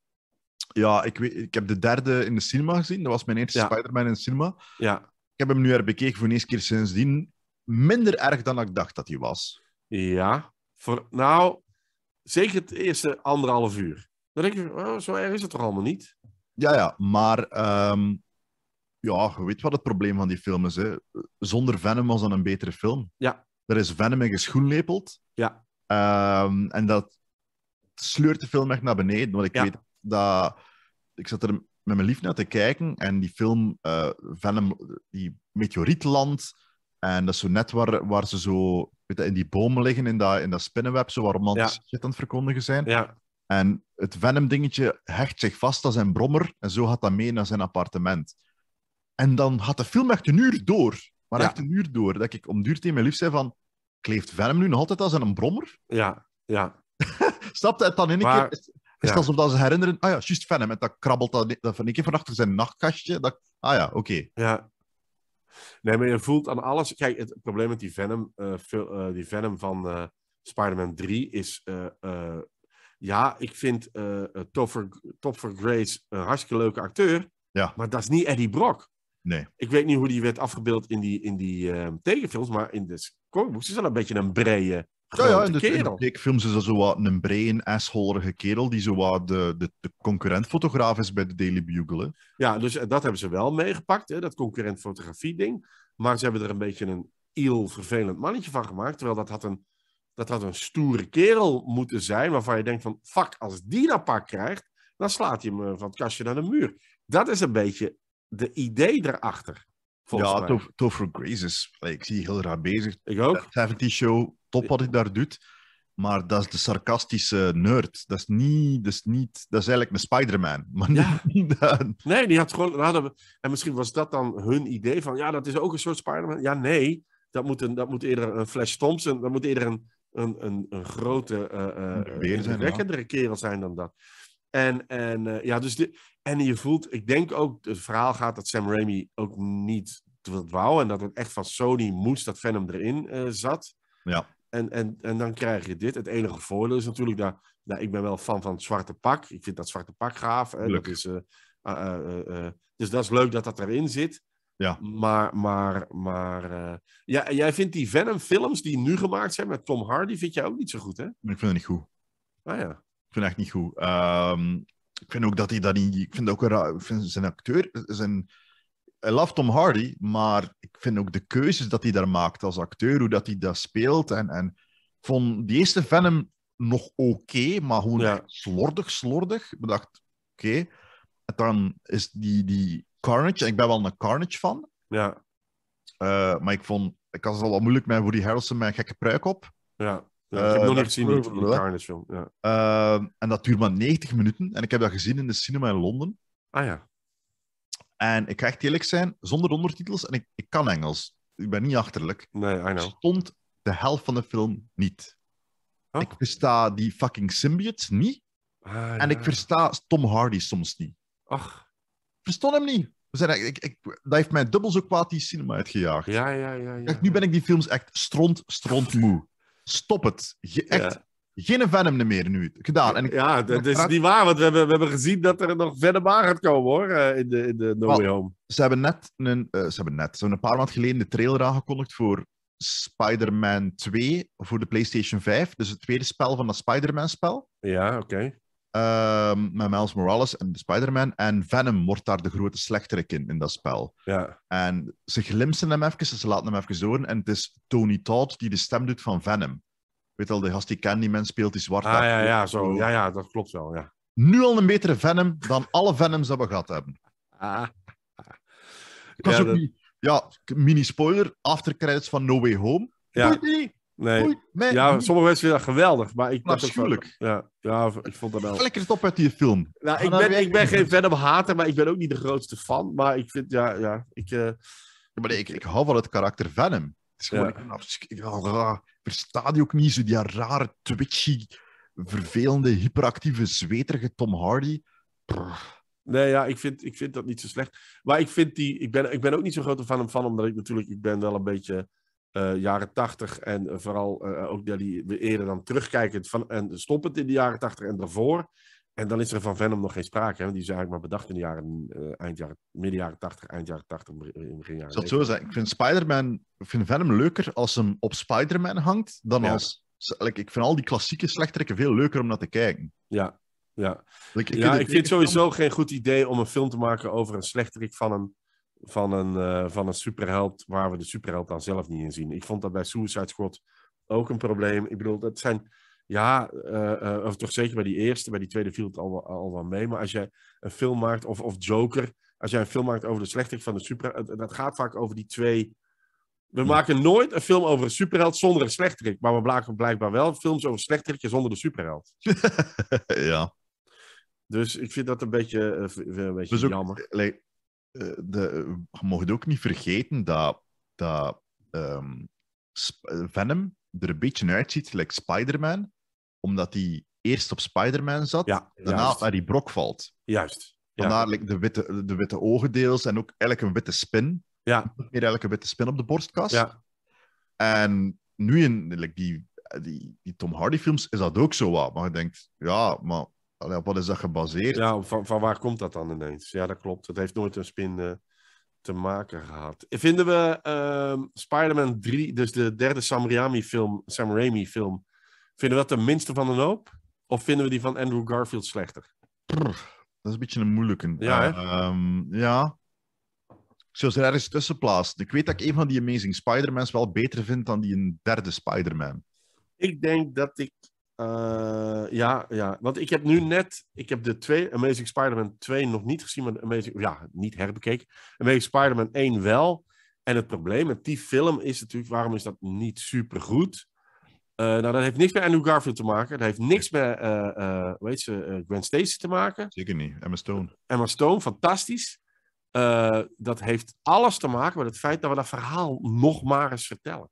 Ja, ik, weet, ik heb de derde in de cinema gezien. Dat was mijn eerste Spider-Man in de cinema. Ja. Ik heb hem nu herbekeken voor de eerste keer sindsdien. Minder erg dan ik dacht dat hij was. Ja, voor, nou, zeker het eerste anderhalf uur. Dan denk ik, oh, zo erg is het toch allemaal niet? Ja, ja, maar ehm, ja, je weet wat het probleem van die film is. Hè? Zonder Venom was dat een betere film. Ja. Er is Venom in geschoenlepeld. Ja. Ehm, en dat sleurt de film echt naar beneden. Want ik weet dat... Ik zat er met mijn lief naar te kijken en die film eh, Venom, die meteorietland... En dat is zo net waar, waar ze zo weet je, in die bomen liggen, in dat, in dat spinnenweb, zo waar romantische shit aan het verkondigen zijn. Ja. En het Venom-dingetje hecht zich vast aan zijn brommer en zo gaat dat mee naar zijn appartement. En dan gaat de film echt een uur door. Maar echt een uur door. Dat ik om duur in mijn lief zei van... Kleeft Venom nu nog altijd als een brommer? Ja, ja. Stapte het dan in een keer? Is, is alsof dat ze herinneren... Ah ja, juist Venom. En dat krabbelt dat, van een keer van achter zijn nachtkastje. Dat, ah ja, oké. Ja. Nee, maar je voelt aan alles... Kijk, het probleem met die Venom, uh, die Venom van uh, Spider-Man 3 is... Ja, ik vind uh, eh, eh, Topfer Grace een hartstikke leuke acteur. Ja. Maar dat is niet Eddie Brock. Nee. Ik weet niet hoe die werd afgebeeld in die, in die eh, tegenfilms, maar in de scoreboek is dat een beetje een brede ja, ja, in de, kerel. de is dat zo wat een brein, assholerige kerel die zo wat de, de, de concurrentfotograaf is bij de Daily Bugle. Ja, dus dat hebben ze wel meegepakt, hè, dat concurrentfotografie-ding. Maar ze hebben er een beetje een heel vervelend mannetje van gemaakt, terwijl dat had een dat had een stoere kerel moeten zijn, waarvan je denkt van, fuck, als die dat pak krijgt, dan slaat hij me van het kastje naar de muur. Dat is een beetje de idee erachter Ja, Tof, Topher Grace is, ik zie je heel raar bezig. Ik ook. 70 eh, Show, top wat hij daar doet. Maar dat is de sarcastische nerd. Dat is niet, dat is niet, dat is eigenlijk een Spider-Man. Maar niet Nee, die had gewoon, hadden, en misschien was dat dan hun idee van, ja, dat is ook een soort Spider-Man. Ja, nee, dat moet, een, dat moet eerder een Flash Thompson, dat moet eerder een een, een, een grote, uh, kerel zijn dan dat. En, en, ja, dus de, en je voelt, ik denk ook, het verhaal gaat dat Sam Raimi ook niet wou. En dat het echt van Sony moest dat Venom erin zat. Ja. En, en, en dan krijg je dit. Het enige voordeel is natuurlijk, dat, nou, ik ben wel fan van het zwarte pak. Ik vind dat zwarte pak gaaf. Hè? Dat is, dus dat is leuk dat dat erin zit. Ja. Maar, maar, maar eh, ja, jij vindt die Venom-films die nu gemaakt zijn met Tom Hardy, vind jij ook niet zo goed, hè? Ik vind het niet goed. Ah ja. Ik vind het echt niet goed. Ehm, ik vind ook dat hij dat niet... Ik vind ook een, ik vind zijn acteur... Zijn, I love Tom Hardy, maar ik vind ook de keuzes dat hij daar maakt als acteur, hoe dat hij dat speelt. En, en vond die eerste Venom nog oké, maar gewoon slordig, slordig. Ik dacht, oké. En dan is die, die Carnage. En ik ben wel een Carnage-fan. Ja. Eh, maar ik vond... Ik had het al wel moeilijk met Woody Harrelson met een gekke pruik op. Ja. ik heb eh, nog niet gezien, die, Carnage-film. Ja. Eh, en dat duurt maar 90 minuten. En ik heb dat gezien in de cinema in Londen. Ah ja. En ik ga echt eerlijk zijn, zonder ondertitels. En ik, ik kan Engels. Ik ben niet achterlijk. Nee, I know. Stond de helft van de film niet. Ik versta die fucking symbiotes niet. Ah, en ik versta Tom Hardy soms niet. Ach verstond hem niet. We zijn, ik, ik, dat heeft mij dubbel zo kwaad die cinema uitgejaagd. Ja, ja, ja. ja. nu ben ik die films echt stront, stront moe. Stop het. echt. Geen Venom meer nu. Gedaan. En ja, dat is niet waar, want we hebben, we hebben gezien dat er nog Venom aan gaat komen hoor, eh, in de, in de No Way Home. Ze hebben net, een, eh, ze hebben net, ze hebben een paar maanden geleden de trailer aangekondigd voor Spider-Man 2 voor de PlayStation 5. Dus het tweede spel van dat Spider-Man-spel. Ja, oké. Ehm, met Miles Morales en Spider-Man. En Venom wordt daar de grote slechterik in, in dat spel. Ja. En ze glimsen hem even, ze laten hem even horen. En het is Tony Todd die de stem doet van Venom. Weet al, de gast die Candyman speelt, die zwart. Ah, ja, ja, ja, zo. ja, ja, dat klopt wel, ja. Nu al een betere Venom dan alle Venoms dat we gehad hebben. Ah. Ik was ja, niet... Ja, mini-spoiler, aftercredits van No Way Home. Ja. Nee. ja, sommige mensen vinden dat geweldig, maar ik... Natuurlijk. Ja, ja, ik vond dat wel... Lekker het op uit die film. Nou, ik ben, ik ben geen Venom-hater, maar ik ben ook niet de grootste fan. Maar ik vind, ja, ja, ik... Eh, maar nee, ik, ik hou wel het karakter Venom. Het is gewoon... Ik, ik, die ook niet, zo die rare, twitchy, vervelende, hyperactieve, zweterige Tom Hardy. Nee, ja, ik vind, ik vind dat niet zo slecht. Maar ik, vind die, ik, ben, ik ben ook niet zo groot fan van hem, omdat ik natuurlijk... Ik ben wel een beetje eh, jaren 80 en eh, vooral uh, ook die eerder dan terugkijkend van, en stoppend in de jaren 80 en daarvoor. En dan is er van Venom nog geen sprake. Hè? die is eigenlijk maar bedacht in de jaren, uh, eind jaren, midden jaren 80, eind jaren 80, begin jaren zo zijn? Ik vind Spider-Man, ik vind Venom leuker als hem op Spider-Man hangt dan als... ik vind al die klassieke slechterikken veel leuker om naar te kijken. Ja, ja. ik, ja, ik vind het sowieso geen goed idee om een film te maken over een slechterik van een van een, eh, van een superheld waar we de superheld dan zelf niet in zien. Ik vond dat bij Suicide Squad ook een probleem. Ik bedoel, dat zijn, ja, eh, eh, of toch zeker bij die eerste, bij die tweede viel het al, al wel mee. Maar als jij een film maakt, of, of Joker, als jij een film maakt over de slechterik van de super, dat gaat vaak over die twee. We maken nooit een film over een superheld zonder een slechterik. Maar we maken blijkbaar wel films over slechterikje zonder de superheld. ja. Dus ik vind dat een beetje, een beetje ook, jammer. Eh, de, eh, je mag ook niet vergeten dat, dat ehm, eh, Venom er een beetje uitziet, gelijk Spider-Man, omdat hij eerst op Spider-Man zat, daarna juist. naar die brok valt. Juist. Vandaar de, witte, de witte ogendeels en ook eigenlijk een witte spin. Ja. Meer een witte spin op de borstkast. Ja. En nu in die, die, die Tom Hardy films is dat ook zo wat. Maar je denkt, ja, maar Allee, op wat is dat gebaseerd? Ja, van, van waar komt dat dan ineens? Ja, dat klopt. Dat heeft nooit een spin eh, te maken gehad. Vinden we uh, Spider-Man 3, dus de derde Sam Raimi-film, Sam Raimi film vinden we dat de minste van de hoop? Of vinden we die van Andrew Garfield slechter? dat is een beetje een moeilijke. Ja, ehm, ja. Ik zou ze ergens tussen plaatsen. Ik weet dat ik een van die Amazing Spider-Mans wel beter vind dan die een derde Spider-Man. Ik denk dat ik eh, ja, ja, want ik heb nu net, ik heb de twee, Amazing Spider-Man 2 nog niet gezien, maar Amazing, ja, niet herbekeken. Amazing Spider-Man 1 wel. En het probleem met die film is natuurlijk, waarom is dat niet supergoed? Uh, nou, dat heeft niks met Andrew Garfield te maken. Dat heeft niks met, uh, eh, weet ze, Gwen Stacy te maken. Zeker niet, Emma Stone. Emma Stone, fantastisch. dat heeft alles te maken met het feit dat we dat verhaal nog maar eens vertellen.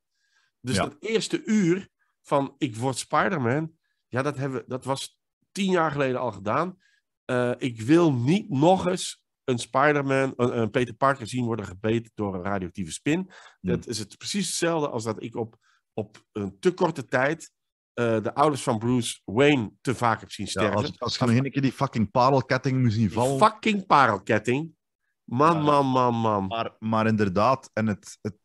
Dus dat eerste uur van ik word Spider-Man, ja, dat, hebben, dat was tien jaar geleden al gedaan. Eh, ik wil niet nog eens een Spider-Man, een, Peter Parker zien worden gebeten door een radioactieve spin. Dat is het precies hetzelfde als dat ik op, op een te korte tijd eh, de ouders van Bruce Wayne te vaak heb zien sterven. als, als je nog een keer die fucking parelketting moet zien vallen. Fucking parelketting. Man, man, man, man. Maar, maar inderdaad, en het, het,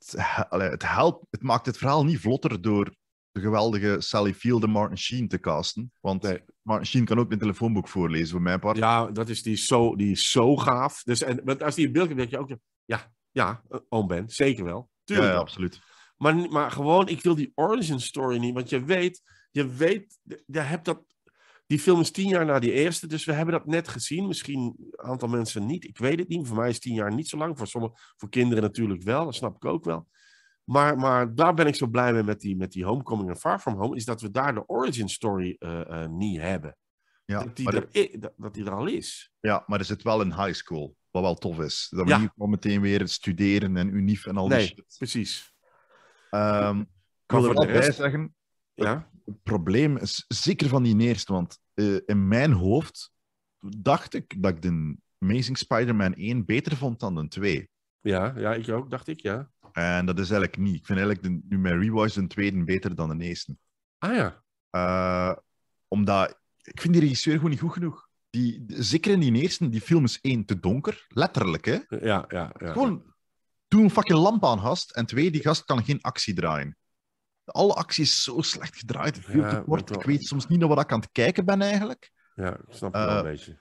het, helpt, het maakt het verhaal niet vlotter door de geweldige Sally Field en Martin Sheen te casten. Want Martin Sheen kan ook een telefoonboek voorlezen, voor mijn part. Ja, dat is, die, zo, die is zo gaaf. Dus, en, want als die in beeld komt, denk je ook... Ja, ja, eh, oom Ben, zeker wel. Tuurlijk. absoluut. Maar, maar gewoon, ik wil die origin story niet. Want je weet, je weet, je hebt dat... Die film is tien jaar na die eerste, dus we hebben dat net gezien. Misschien een aantal mensen niet, ik weet het niet. Voor mij is tien jaar niet zo lang. Voor, sommige, voor kinderen natuurlijk wel, dat snap ik ook wel. Maar, maar daar ben ik zo blij mee met die, met die Homecoming en Far From Home, is dat we daar de origin story uh, uh, niet hebben. Ja, dat, die er, dat, die er al is. Ja, maar er het wel in high school, wat wel tof is. Dat we ja. niet meteen weer studeren en unief en al nee, die shit. precies. Um, ik wil er wel bij zeggen, ja? het probleem is zeker van die eerste, want uh, in mijn hoofd dacht ik dat ik de Amazing Spider-Man 1 beter vond dan de 2. Ja, ja, ik ook, dacht ik, ja. En dat is eigenlijk niet. Ik vind eigenlijk de, nu mijn rewatch een tweede beter dan de eerste. Ah ja. Eh, omdat ik vind die regisseur gewoon niet goed genoeg. Die, zeker in die eerste, die film is één te donker, letterlijk hè. Ja, ja, ja. Gewoon, doe een fucking lamp aan gast. En twee, die gast kan geen actie draaien. Alle actie is zo slecht gedraaid, veel te kort. Ik weet soms niet naar wat ik aan het kijken ben eigenlijk. Ja, ik snap het wel eh, een beetje.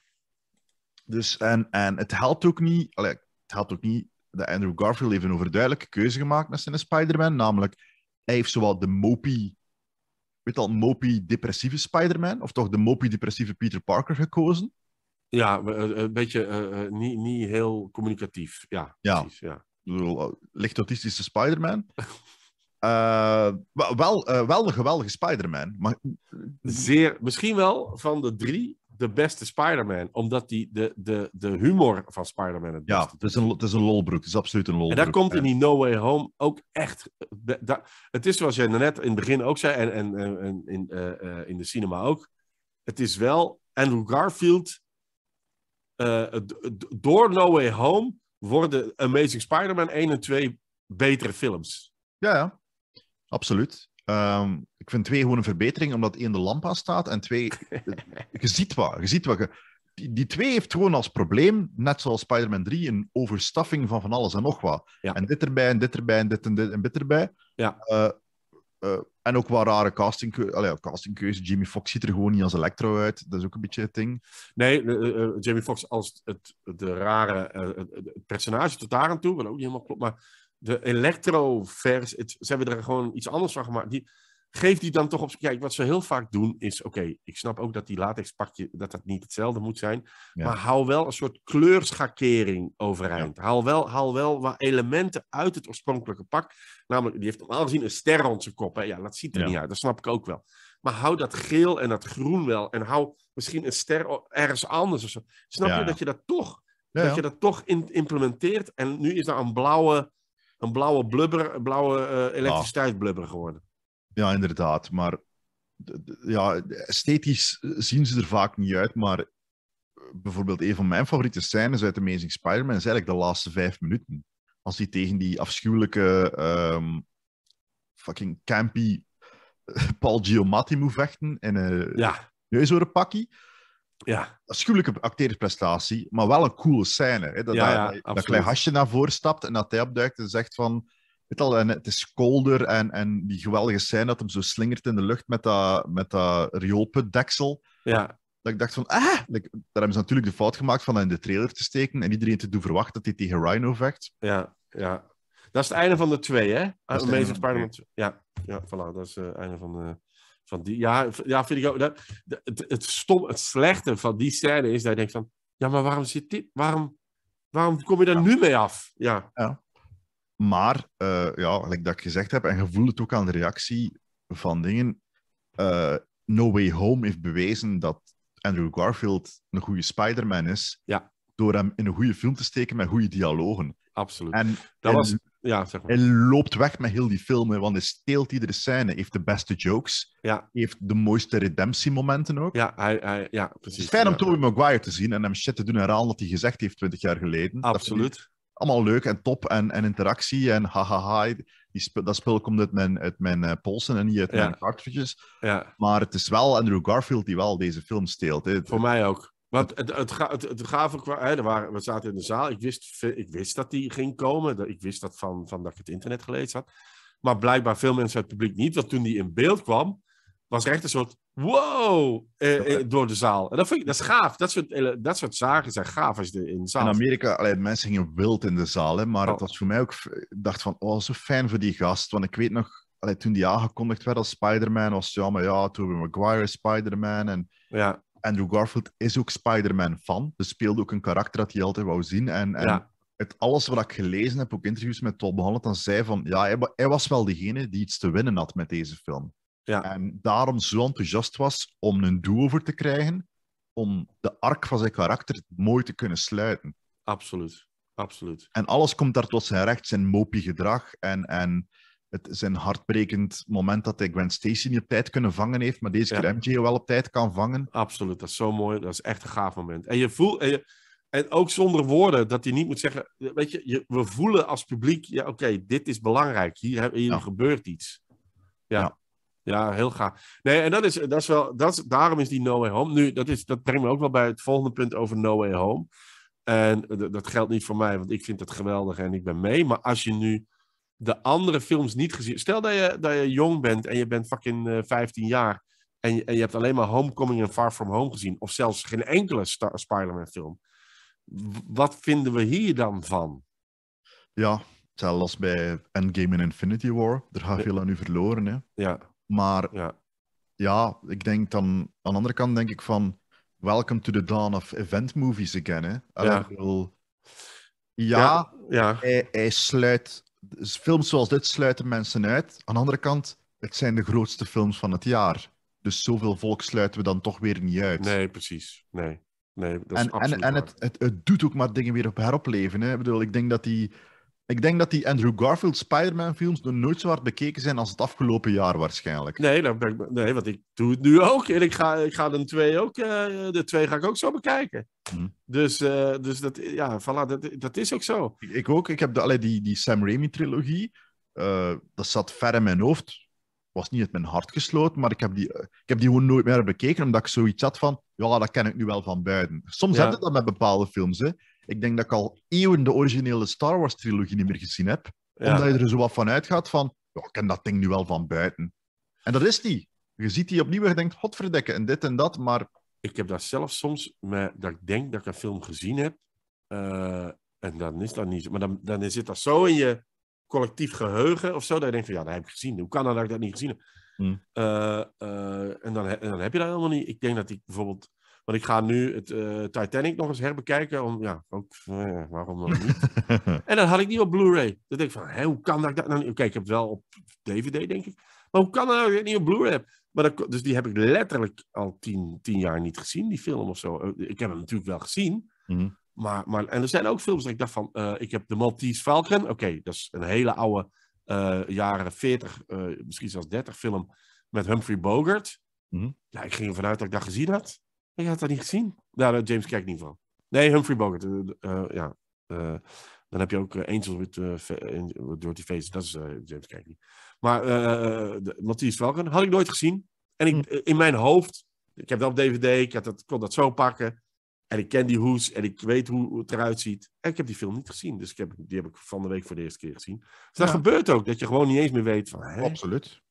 Dus, en, en het helpt ook niet, allee, het helpt ook niet dat Andrew Garfield heeft een overduidelijke keuze gemaakt met zijn Spider-Man. Namelijk, hij heeft zowel de mopey, weet al, mopey depressieve Spider-Man, of toch de mopey depressieve Peter Parker gekozen. Ja, eh, een beetje eh, eh, niet, niet heel communicatief. Ja, ja. precies. Licht autistische Spider-Man. wel, wel een geweldige Spider-Man. Maar... Zeer, misschien wel van de drie de beste Spider-Man, omdat hij de, de, de humor van Spider-Man het Ja, het is, een, het is een lolbroek, het is absoluut een lolbroek. En daar komt in die No Way Home ook echt... het is zoals jij net in het begin ook zei, en, en, en in, eh, eh, in de cinema ook, het is wel Andrew Garfield... Eh, door No Way Home worden Amazing Spider-Man 1 en 2 betere films. Ja, ja. absoluut. Ehm, ik vind twee gewoon een verbetering, omdat één de lampa staat en twee, je ziet wat. Je ziet wat die, die, twee heeft gewoon als probleem, net zoals Spider-Man 3, een overstaffing van van alles en nog wat. En dit erbij, en dit erbij, en dit en dit en dit erbij. Ja. Eh, eh, en ook wel rare casting, allee, castingkeuze. Jamie Foxx ziet er gewoon niet als Electro uit. Dat is ook een beetje het ding. Nee, Jimmy eh, Jamie Foxx als het, de rare het personage tot daar aan toe, wat ook niet helemaal klopt. Maar de elektrovers, ze hebben er gewoon iets anders van gemaakt. Die, geef die dan toch op. Kijk, wat ze heel vaak doen is: oké, ik snap ook dat die latexpakje dat dat niet hetzelfde moet zijn. Maar hou wel een soort kleurschakering overeind. Haal, wel, haal wel wat elementen uit het oorspronkelijke pak. Namelijk, die heeft normaal gezien een ster rond zijn kop. Hè? Ja, dat ziet er niet uit. Dat snap ik ook wel. Maar hou dat geel en dat groen wel. En hou misschien een ster ergens anders. Snap je dat je dat toch, dat je dat toch implementeert? En nu is er een blauwe een blauwe blubber, een blauwe uh, elektriciteitsblubber ah. geworden. Ja, inderdaad. Maar ja, esthetisch zien ze er vaak niet uit, maar eh, bijvoorbeeld een van mijn favoriete scènes uit Amazing Spider-Man is eigenlijk de laatste vijf minuten. Als hij tegen die afschuwelijke ehm, fucking campy eh, Paul Giamatti moet vechten in een ja ja. afschuwelijke acteerprestatie, maar wel een coole scène. Hè? Dat, daar dat, klein hasje naar voren stapt en dat hij opduikt en zegt van... Weet al, en het is kolder en, en die geweldige scène dat hem zo slingert in de lucht met dat, met dat rioolputdeksel. Ja. Dat ik dacht van, ah! Daar hebben ze natuurlijk de fout gemaakt van dat in de trailer te steken en iedereen te doen verwachten dat hij tegen Rhino vecht. Ja, ja. Dat is het einde van de twee, hè? Amazing spider Ja, ja, voilà. Dat is eh, het einde van de van die, ja, ja, vind ik ook. het, het, stom, het slechte van die scène is dat je denkt van... Ja, maar waarom zit dit... Waarom, waarom kom je daar nu mee af? Ja. ja. Maar, uh, ja, like dat ik gezegd heb... En gevoel het ook aan de reactie van dingen... Eh, no Way Home heeft bewezen dat Andrew Garfield een goede Spider-Man is. Ja. Door hem in een goede film te steken met goede dialogen. Absoluut. En dat was ja, zeg Hij loopt weg met heel die filmen want hij steelt iedere scène. Heeft de beste jokes. Ja. Heeft de mooiste redemptiemomenten ook. Ja, hij, hij, ja precies. Het is fijn om Tobey Maguire te zien en hem shit te doen herhalen wat hij gezegd heeft 20 jaar geleden. Absoluut. Allemaal leuk en top en, en interactie en hahaha. Die dat spul komt uit mijn, uit mijn eh, polsen en niet uit mijn cartridges. Ja. Maar het is wel Andrew Garfield die wel deze film steelt. Voor mij ook. Want het, het, het, het we zaten in de zaal. Ik wist, ik wist dat die ging komen. Ik wist dat van, van dat ik het internet gelezen had. Maar blijkbaar veel mensen uit het publiek niet. Want toen die in beeld kwam, was er echt een soort wow eh, eh, eh door de zaal. En dat, vind ik, dat is gaaf. Dat soort, dat soort zagen zijn gaaf als je in de zaal In Amerika, alleen, mensen gingen wild in de zaal. Hè, maar oh. het was voor mij ook... Ik dacht van, oh, zo fijn voor die gast. Want ik weet nog, allee, toen die aangekondigd werd als Spider-Man, was het ja, maar ja, Tobey Maguire Spider-Man. En ja. Andrew Garfield is ook Spider-Man-fan. Dus speelde ook een karakter dat hij altijd wou zien. En, en het, alles wat ik gelezen heb, ook interviews met Todd Holland, dan zei van, ja, hij, hij, was wel degene die iets te winnen had met deze film. Ja. En daarom zo enthousiast was om een do-over te krijgen, om de arc van zijn karakter mooi te kunnen sluiten. Absoluut, absoluut. En alles komt daar tot zijn recht, zijn mopie gedrag en... en het is een hartbrekend moment dat hij Gwen Stacy niet op tijd kunnen vangen heeft, maar deze keer MJ wel op tijd kan vangen. Absoluut, dat is zo mooi. Dat is echt een gaaf moment. En je voelt... En ook zonder woorden, dat hij niet moet zeggen. Weet je, je we voelen als publiek: ja, oké, dit is belangrijk. Hier, hier gebeurt iets. Ja. ja. heel gaaf. Nee, en dat is, dat is wel, dat is, daarom is die No Way Home. Nu, dat, is, dat brengt me ook wel bij het volgende punt over No Way Home. En eh, dat geldt niet voor mij, want ik vind het geweldig en ik ben mee. Maar als je nu de andere films niet gezien. Stel dat je, dat je jong bent en je bent fucking uh, eh, 15 jaar. En je, en je, hebt alleen maar Homecoming en Far From Home gezien. Of zelfs geen enkele Spider-Man film. Wat vinden we hier dan van? Ja, zelfs bij Endgame en Infinity War. Er gaat veel aan nu verloren. Hè. Ja. Maar ja. ja, ik denk dan... Aan de andere kant denk ik van... Welcome to the dawn of event movies again. Hè. Ja. ja. ja, hij sluit films zoals dit sluiten mensen uit. Aan de andere kant, het zijn de grootste films van het jaar. Dus zoveel volk sluiten we dan toch weer niet uit. Nee, precies. Nee. Nee, dat is en, en, en het, het, het, doet ook maar dingen weer op heropleven. Hè? Ik bedoel, ik denk dat die ik denk dat die Andrew Garfield Spider-Man-films nog nooit zo hard bekeken zijn als het afgelopen jaar waarschijnlijk. Nee, nou, nee want ik doe het nu ook. En ik ga, ik ga de, twee ook, eh, de twee ga ik ook zo bekijken. Mhm. Dus, eh, dus dat, ja, voilà, dat, dat is ook zo. Ik, ook. Ik heb de, allee, die, die Sam Raimi-trilogie. Eh, dat zat ver in mijn hoofd. Was niet uit mijn hart gesloten, maar ik heb die, ik heb die gewoon nooit meer bekeken, omdat ik zoiets had van, ja, dat ken ik nu wel van buiten. Soms ja. heb je dat met bepaalde films, hè. Ik denk dat ik al eeuwen de originele Star Wars-trilogie niet meer gezien heb. Omdat je er zo wat van uitgaat van... Ja, ik ken dat ding nu wel van buiten. En dat is die. Je ziet die opnieuw en je denkt... Godverdekken, en dit en dat, maar... Ik heb dat zelf soms, met, dat ik denk dat ik een film gezien heb... Eh, en dan is dat niet zo. Maar dan, dan zit dat zo in je collectief geheugen of zo... dat je denkt van, ja, dat heb ik gezien. Hoe kan dat dat ik dat niet gezien heb? Hmm. Eh, eh, en, dan, en, dan, heb je dat helemaal niet. Ik denk dat ik bijvoorbeeld want ik ga nu het eh, Titanic nog eens herbekijken. Om, ja, ook, uh, waarom niet? en dan had ik niet op Blu-ray. Dan denk ik van, hé, hoe kan dat? dat nou Oké, ik heb het wel op DVD, denk ik. Maar hoe kan dat nou niet op Blu-ray Maar dat, dus die heb ik letterlijk al tien, tien jaar niet gezien, die film of zo. Eh, ik heb hem natuurlijk wel gezien. Mhm. Maar, maar, en er zijn ook films dat ik dacht van, ik heb de Maltese Falcon. Oké, dat is een hele oude jaren 40, misschien zelfs 30 film met Humphrey Bogart. Mhm. Ja, ik ging ervan uit dat ik dat gezien had. Ik had dat niet gezien. Daar James kijkt niet van. Nee, Humphrey Bogart. Eh, eh, ja. Eh, dan heb je ook Angels with, Dirty Faces. Dat is James Cagney. niet. Maar Matthias Matthijs Velgen had ik nooit gezien. En ik, hm. in mijn hoofd, ik heb dat op DVD, ik had dat, kon dat zo pakken. En ik ken die hoes en ik weet hoe het eruit ziet. En ik heb die film niet gezien. Dus ik heb, die heb ik van de week voor de eerste keer gezien. Dus dat gebeurt ook, dat je gewoon niet eens meer weet van... Absoluut.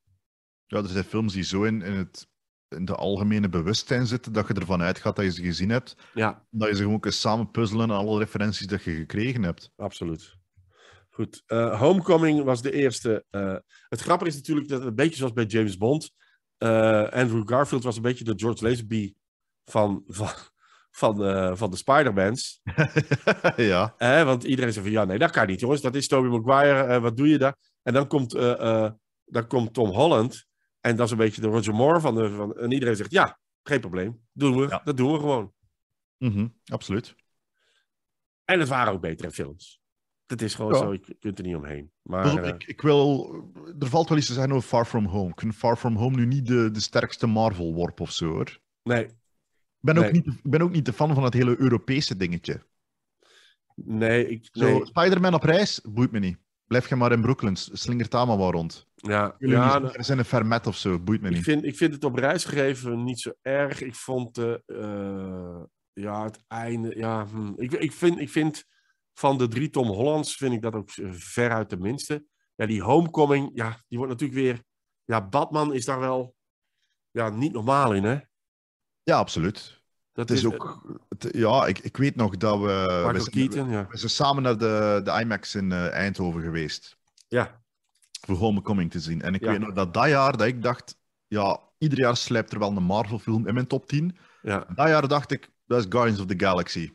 Ja, er zijn films die zo in, in het in de algemene bewustzijn zitten, dat je ervan uitgaat dat je ze gezien hebt. Ja. Dat je ze gewoon kunt samen puzzelen en alle referenties dat je gekregen hebt. Absoluut. Goed. Eh, Homecoming was de eerste. Eh, het grappige is natuurlijk dat het een beetje zoals bij James Bond. Eh, Andrew Garfield was een beetje de George Lazenby van, van, van, van de Spider-Mans. ja. want iedereen zei van, ja, nee, dat kan niet, jongens. Dat is Tobey Maguire. wat doe je daar? En dan komt, dan komt Tom Holland. En dat is een beetje de Roger Moore van, de, van en iedereen zegt ja, geen probleem, doen we, dat doen we gewoon. Mhm, absoluut. En het waren ook betere films. Dat is gewoon zo, je kunt er niet omheen. Maar, eh, ik, ik, wil, er valt wel iets te zeggen over Far From Home. Ik Far From Home nu niet de, de sterkste Marvel-worp of zo hoor. Nee. Ik ben, ook niet, ik ben ook niet de fan van dat hele Europese dingetje. Nee, ik... Spider-Man op reis boeit me niet blijf je maar in Brooklyn, slingert daar wel rond. Ja, ja er zijn een vermet of zo, boeit me niet. Ik vind, ik vind het op reisgegeven gegeven niet zo erg. Ik vond de, eh, eh, ja, het einde. Ja, hm. ik, ik, vind, ik vind van de drie Tom Hollands vind ik dat ook eh, veruit de minste. Ja, die homecoming, ja, die wordt natuurlijk weer. Ja, Batman is daar wel ja, niet normaal in, hè? Ja, absoluut. Dat is, ook, het, ja, ik, ik weet nog dat we. We Keaton, ja. we zijn, samen naar de, de IMAX in eh, Eindhoven geweest. Ja. Voor Homecoming te zien. En ik weet nog dat dat jaar dat ik dacht, ja, ieder jaar slijpt er wel een Marvel-film in mijn top 10. Ja. Dat jaar dacht ik, dat is Guardians of the Galaxy.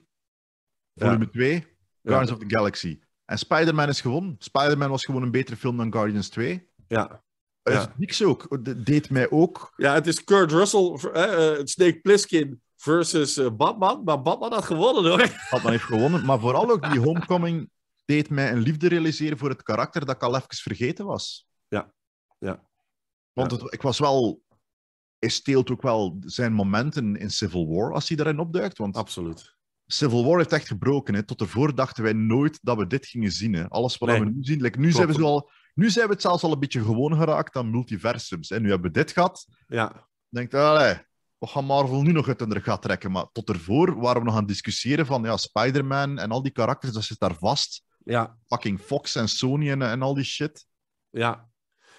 Volume 2, Guardians of the Galaxy. En Spider-Man is gewonnen. Spider-Man was gewoon een betere film dan Guardians 2. Ja. Niks ook. Dat deed mij ook. Ja, het is Kurt Russell, eh, eh, het Snake Plissken versus eh, Batman. Maar Batman had gewonnen hoor. Batman heeft gewonnen, maar vooral ook die homecoming deed mij een liefde realiseren voor het karakter dat ik al even vergeten was. Ja, ja. Want ik was wel... Hij steelt ook wel zijn momenten in Civil War als hij daarin opduikt. Want Absoluut. Civil War heeft echt gebroken. Hè. Tot ervoor dachten wij nooit dat we dit gingen zien. Hè. Alles wat we nu zien. nu, zijn we nu zijn we het zelfs al een beetje gewoon geraakt aan multiversums. En nu hebben we dit gehad. Ja. Denkt, allee, wat gaat Marvel nu nog uit hun gaat trekken? Maar tot ervoor waren we nog aan het discussiëren van ja, Spider-Man en al die karakters, dat zit daar vast. Ja. Fucking Fox en Sony en, en al die shit. Ja.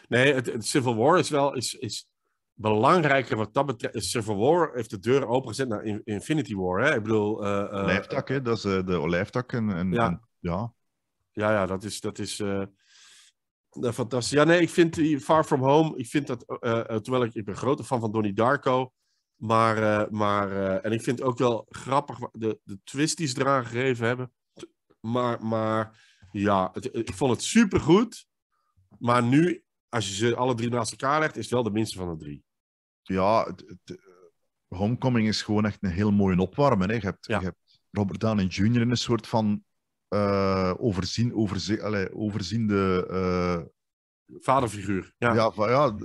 Nee, het, Civil War is wel is, is belangrijker wat dat betreft. Civil War heeft de deur opengezet naar Infinity War. Hè? Ik bedoel... Uh, hè? Dat is eh, de olijftak. En, en, ja. ja. ja. dat is... Dat is Fantastisch. Ja, nee, ik vind die Far From Home, ik vind dat, terwijl ik, ik ben grote fan van Donnie Darko, maar, eh, maar eh, en ik vind het ook wel grappig de, de twist die ze eraan gegeven hebben. Maar, maar ja, eh, ik vond het supergoed. Maar nu, als je ze alle drie naast elkaar legt, is het wel de minste van de drie. Ja, het, Homecoming is gewoon echt een heel mooie opwarmen. Hè. Je, hebt, je hebt Robert Downey Jr. in een soort van uh, overzien, allez, overziende Vaderfiguur. Ja, ja, ja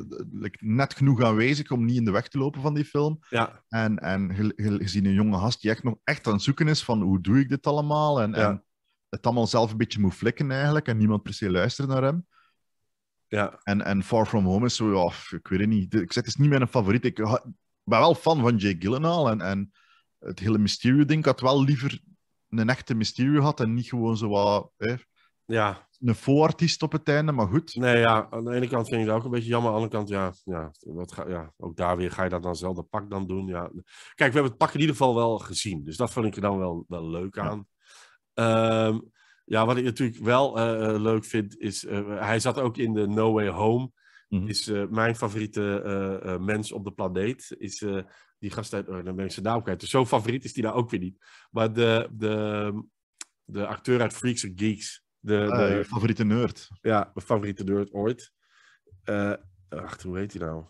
net genoeg aanwezig om niet in de weg te lopen van die film. Ja. En, en gezien een jonge gast die echt nog echt aan het zoeken is van hoe doe ik dit allemaal? En, en het allemaal zelf een beetje moet flikken eigenlijk en niemand per se luistert naar hem. Ja. En, en Far From Home is zo, ja, ik weet het niet. Ik zeg, het is niet mijn favoriet. Ik ben wel fan van Jake Gyllenhaal en, en het hele mysterie-ding. Ik had wel liever een echte mysterie gehad en niet gewoon zo wat ja. een voorartiest op het einde, maar goed. Nee, ja, aan de ene kant vind ik dat ook een beetje jammer. Aan de andere kant, ja, ja, wat ga, ja ook daar weer ga je dat dan de pak dan doen. Ja. Kijk, we hebben het pak in ieder geval wel gezien. Dus dat vond ik er dan wel, wel leuk aan. Ja. Ehm, ja, wat ik natuurlijk wel eh, eh, leuk vind, is... Eh, hij zat ook in de No Way Home. Mhm. Is mijn favoriete mens op de planeet. Is die gast uit... Dus zo favoriet is die nou ook weer niet. Maar de, de, de acteur uit Freaks and Geeks... De, ah, de, je favoriete nerd. Ja, mijn favoriete nerd ooit. Uh, eh, ach, hoe heet hij nou?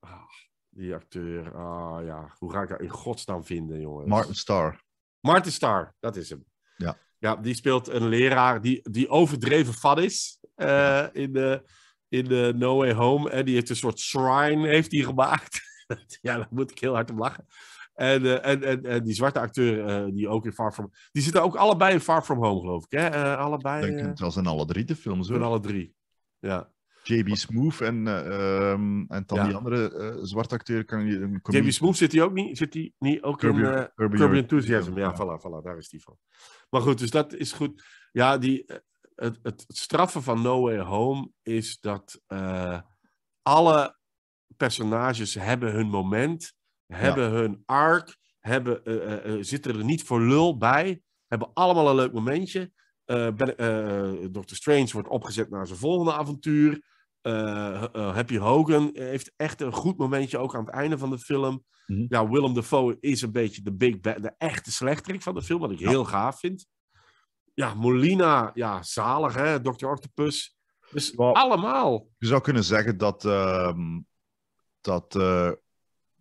Ah, die acteur. Ah ja, hoe ga ik dat in godsnaam vinden, jongens? Martin Star Martin Star dat is hem. Ja. Ja, die speelt een leraar die, die overdreven fat is eh, in, de, in de No Way Home. En die heeft een soort shrine heeft hij gemaakt. ja, daar moet ik heel hard om lachen. Eh, en, en, en, die zwarte acteur, eh, die ook in Far From... Die zitten ook allebei in Far From Home, geloof ik. Hè? Uh, allebei... Ik denk wel zijn alle drie de films, hoor. alle drie, ja. J.B. Smooth en, ehm, en dan die andere zwarte acteur. Kan je, J.B. Smooth zit hij ook niet, zit hij niet ook Kirby, in uh, Kirby, Enthusiasm. Ja, ja, Voilà, voilà, daar is die van. Maar goed, dus dat is goed. Ja, die, het, het straffen van No Way Home is dat alle personages hebben hun moment hebben hun arc, hebben, eh, eh, eh, zitten er niet voor lul bij, hebben allemaal een leuk momentje. Doctor Strange wordt opgezet naar zijn volgende avontuur. Happy Hogan heeft echt een goed momentje ook aan het einde van de film. Mhm. Ja, Willem Dafoe is een beetje de, big de echte slechterik van de film, wat ik heel gaaf vind. Ja, Molina, ja, zalig hè, Dr. Octopus. Dus allemaal. Je zou kunnen zeggen dat, ehm, dat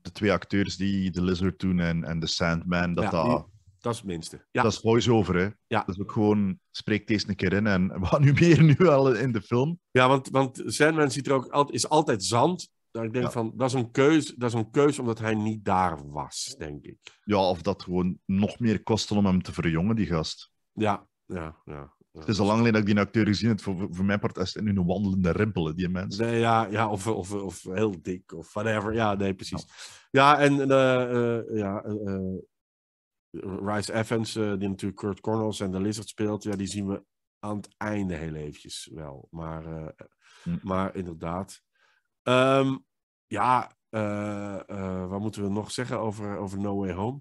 de twee acteurs die de Lizard doen en, en The Sandman, dat dat... Mm. Dat is het minste. Ja. Dat is voice-over, hè. Ja. Dat is ook gewoon, spreek deze een keer in en wat nu meer nu al in de film. Ja, want, want Sandman ziet er ook is altijd zand. Dat ik denk van, dat is, een keuze dat is een keuze omdat hij niet daar was, denk ik. Ja, of dat gewoon nog meer kostte om hem te verjongen, die gast. Ja, ja, ja. Het is al lang geleden dat ik die acteur gezien heb. Voor, voor mijn part is het nu een wandelende rimpelen, die mensen. Nee, ja, ja of, of, of heel dik, of whatever. Ja, nee, precies. Ja, en uh, ja, eh, Rice Evans, die natuurlijk Kurt Cornels en The Lizard speelt, ja, die zien we aan het einde heel eventjes wel. Maar, hm. maar inderdaad. Ehm, ja, wat moeten we nog zeggen over, over No Way Home?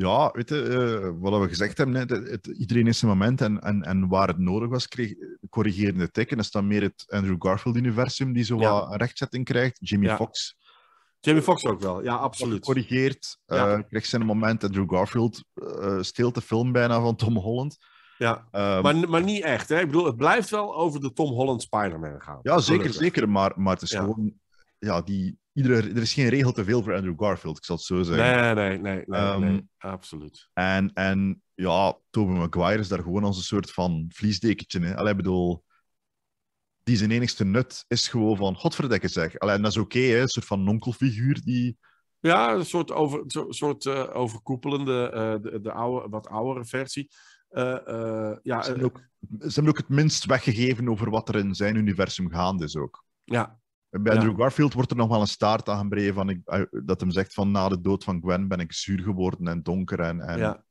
Ja, weet je, eh, wat we gezegd hebben, iedereen is zijn moment en, en, en waar het nodig was, kreeg corrigerende tikken. Dat is dan meer het Andrew Garfield-universum die zo wat rechtzetting krijgt. Jimmy Fox. Jimmy Fox ook wel, ja, absoluut. Corrigeert, eh, ja. kreeg zijn moment. Andrew Garfield uh, steelt de film bijna van Tom Holland. Ja, ehm, maar, maar niet echt. Hè? Ik bedoel, het blijft wel over de Tom Holland Spider-Man gaan. Ja, zeker, zeker. Maar, maar het is gewoon ja, die, iedere, er is geen regel te veel voor Andrew Garfield, ik zal het zo zeggen. Nee, nee, nee, nee, ehm, absoluut. En, en ja, Tobey Maguire is daar gewoon als een soort van vliesdekentje. Hè. bedoel, die zijn enigste nut is gewoon van, godverdekken zeg. Allee, en dat is oké, okay, een soort van nonkelfiguur die... Ja, een soort, over, soort eh, overkoepelende, eh, de, de oude, wat oudere versie. Eh, ja, ze, hebben ook, ze hebben ook het minst weggegeven over wat er in zijn universum gaande is ook. Ja, bij ja. Garfield wordt er nog wel een staart aan van ik, eh, dat hem zegt van na de dood van Gwen ben ik zuur geworden en donker en, en ja.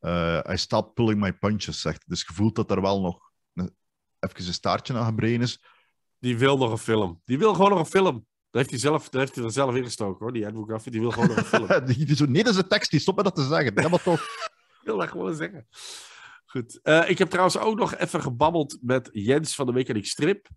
uh, eh, I pulling my punches, zegt. Dus gevoeld dat er wel nog even een staartje aan gebreven is. Die wil nog een film. Die wil gewoon nog een film. Dat heeft hij, zelf, dat heeft hij er zelf ingestoken, hoor. Die Andrew Garfield, die wil gewoon nog een film. die, zo, nee, dat is een tekst, die stop met dat te zeggen. Ja, toch. ik wil dat gewoon zeggen. Goed. Eh, ik heb trouwens ook nog even gebabbeld met Jens van de Mechanic Strip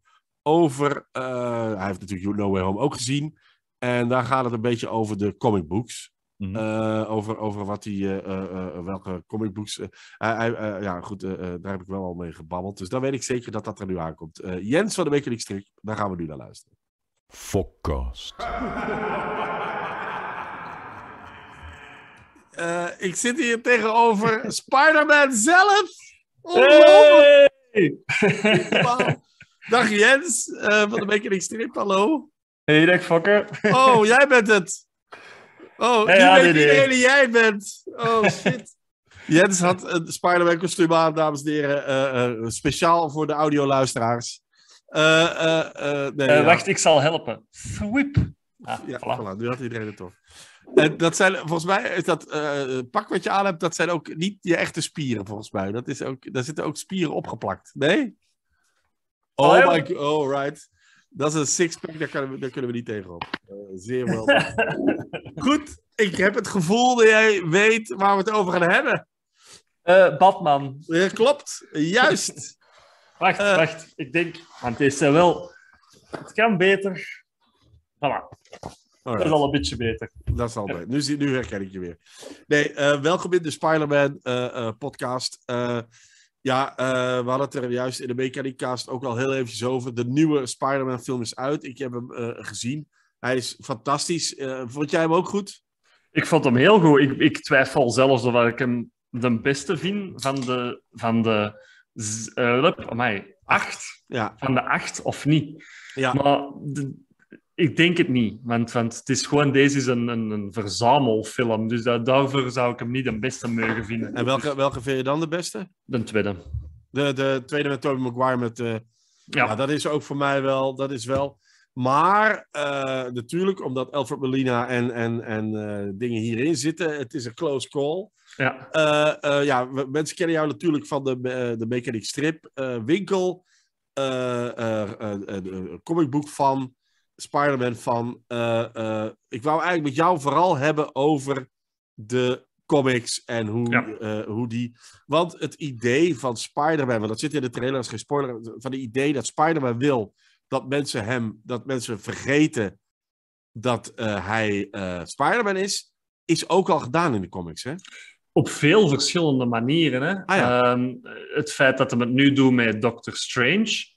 over. Eh, hij heeft natuurlijk No Way Home ook gezien. En daar gaat het een beetje over de comic books. Mhm. Eh, over, over wat die, eh, welke comic books. ja, goed, daar heb ik wel al mee gebabbeld. Dus dan weet ik zeker dat dat er nu aankomt. Jens van de Weekly Strik, daar gaan we nu naar luisteren. Fokcast. ik zit hier tegenover Spider-Man zelf. Dag Jens, van de Making Strip, hallo. Hey, dag Oh, jij bent het. Oh, hey, ja, weet iedereen jij bent. Oh, shit. Jens had een Spider-Man kostuum aan, dames en heren. Eh, eh, speciaal voor de audioluisteraars. Eh, nee, Wacht, ik zal helpen. Swip. Ah, ja, voilà. Nu had iedereen het toch. En dat zijn, volgens mij is dat pak wat je aan hebt, dat zijn ook niet je echte spieren, volgens mij. Dat is ook, daar zitten ook spieren opgeplakt. Nee? Oh, oh my god, oh right. Dat is een sixpack, daar, kunnen we, daar kunnen we niet tegenop. op. Eh, zeer wel. Goed, ik heb het gevoel dat jij weet waar we het over gaan hebben. Eh, Batman. Ja, klopt, juist. wacht, eh. wacht. Ik denk, want het is wel... Het kan beter. Voilà. Alright. Dat is al een beetje beter. Dat is al beter. Nu, nu herken ik je weer. Nee, welkom in de Spider-Man podcast. Ja, eh, we hadden het er juist in de cast ook al heel eventjes over. De nieuwe Spider-Man film is uit. Ik heb hem eh, gezien. Hij is fantastisch. Eh, vond jij hem ook goed? Ik vond hem heel goed. Ik, ik twijfel zelfs of ik hem de beste vind van de... Van de mij acht. Ja. Van de acht of niet. Ja. Maar de, ik denk het niet, want, want het is gewoon, deze is een, een, een verzamelfilm, dus daarvoor zou ik hem niet de beste mogen vinden. En welke, welke vind je dan de beste? De tweede. De, de tweede met Tobey Maguire met... Eh, ja. Nou, dat is ook voor mij wel, dat is wel... Maar eh, natuurlijk, omdat Alfred Molina en, en, en eh, dingen hierin zitten, het is een close call. Ja. ja, mensen kennen jou natuurlijk van de, de Mechanic Strip winkel, comicboek van. Spider-Man van. Eh, eh, ik wou eigenlijk met jou vooral hebben over de comics en hoe, eh, hoe die. Want het idee van Spider-Man, want dat zit in de trailer, dat is geen spoiler. Van het idee dat Spider-Man wil dat mensen hem, dat mensen vergeten dat hij Spider-Man is, is ook al gedaan in de comics, hè? Op veel verschillende manieren. Hè? Ah, ja. Ehm, het feit dat we het nu doen met Doctor Strange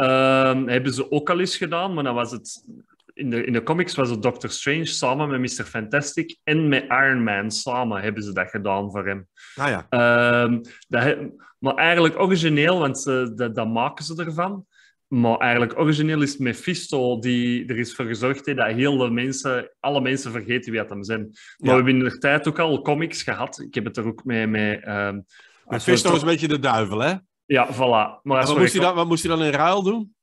Um, hebben ze ook al eens gedaan, maar dan was het... In de, in de comics was het Doctor Strange samen met Mr. Fantastic en met Iron Man samen hebben ze dat gedaan voor hem. Ah ja. Ehm, dat maar eigenlijk origineel, want ze, dat, maken ze ervan. Maar eigenlijk origineel is Mephisto die er is voor gezorgd heeft dat heel de mensen, alle mensen vergeten wie dat hem zijn. Maar we hebben in de tijd ook al comics gehad. Ik heb het er ook mee... mee um, Mephisto eh, is een beetje de duivel, hè? Ja, voilà. Maar, wat, moest hij dan, wat moest dan in ruil doen?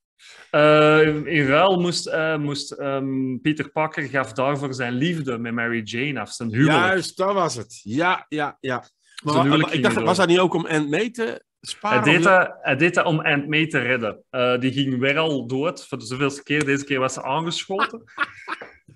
Eh, in ruil moest, uh, moest ehm, Pieter Pakker gaf daarvoor zijn liefde met Mary Jane af, zijn huwelijk. Juist, dat was het. Ja, ja, ja. Maar, ik dacht, was dat niet ook om Ant mee te sparen? Hij deed, dat, hij deed dat om Ant mee te redden. Eh, die ging weer al dood, voor de keer. Deze keer was ze aangeschoten.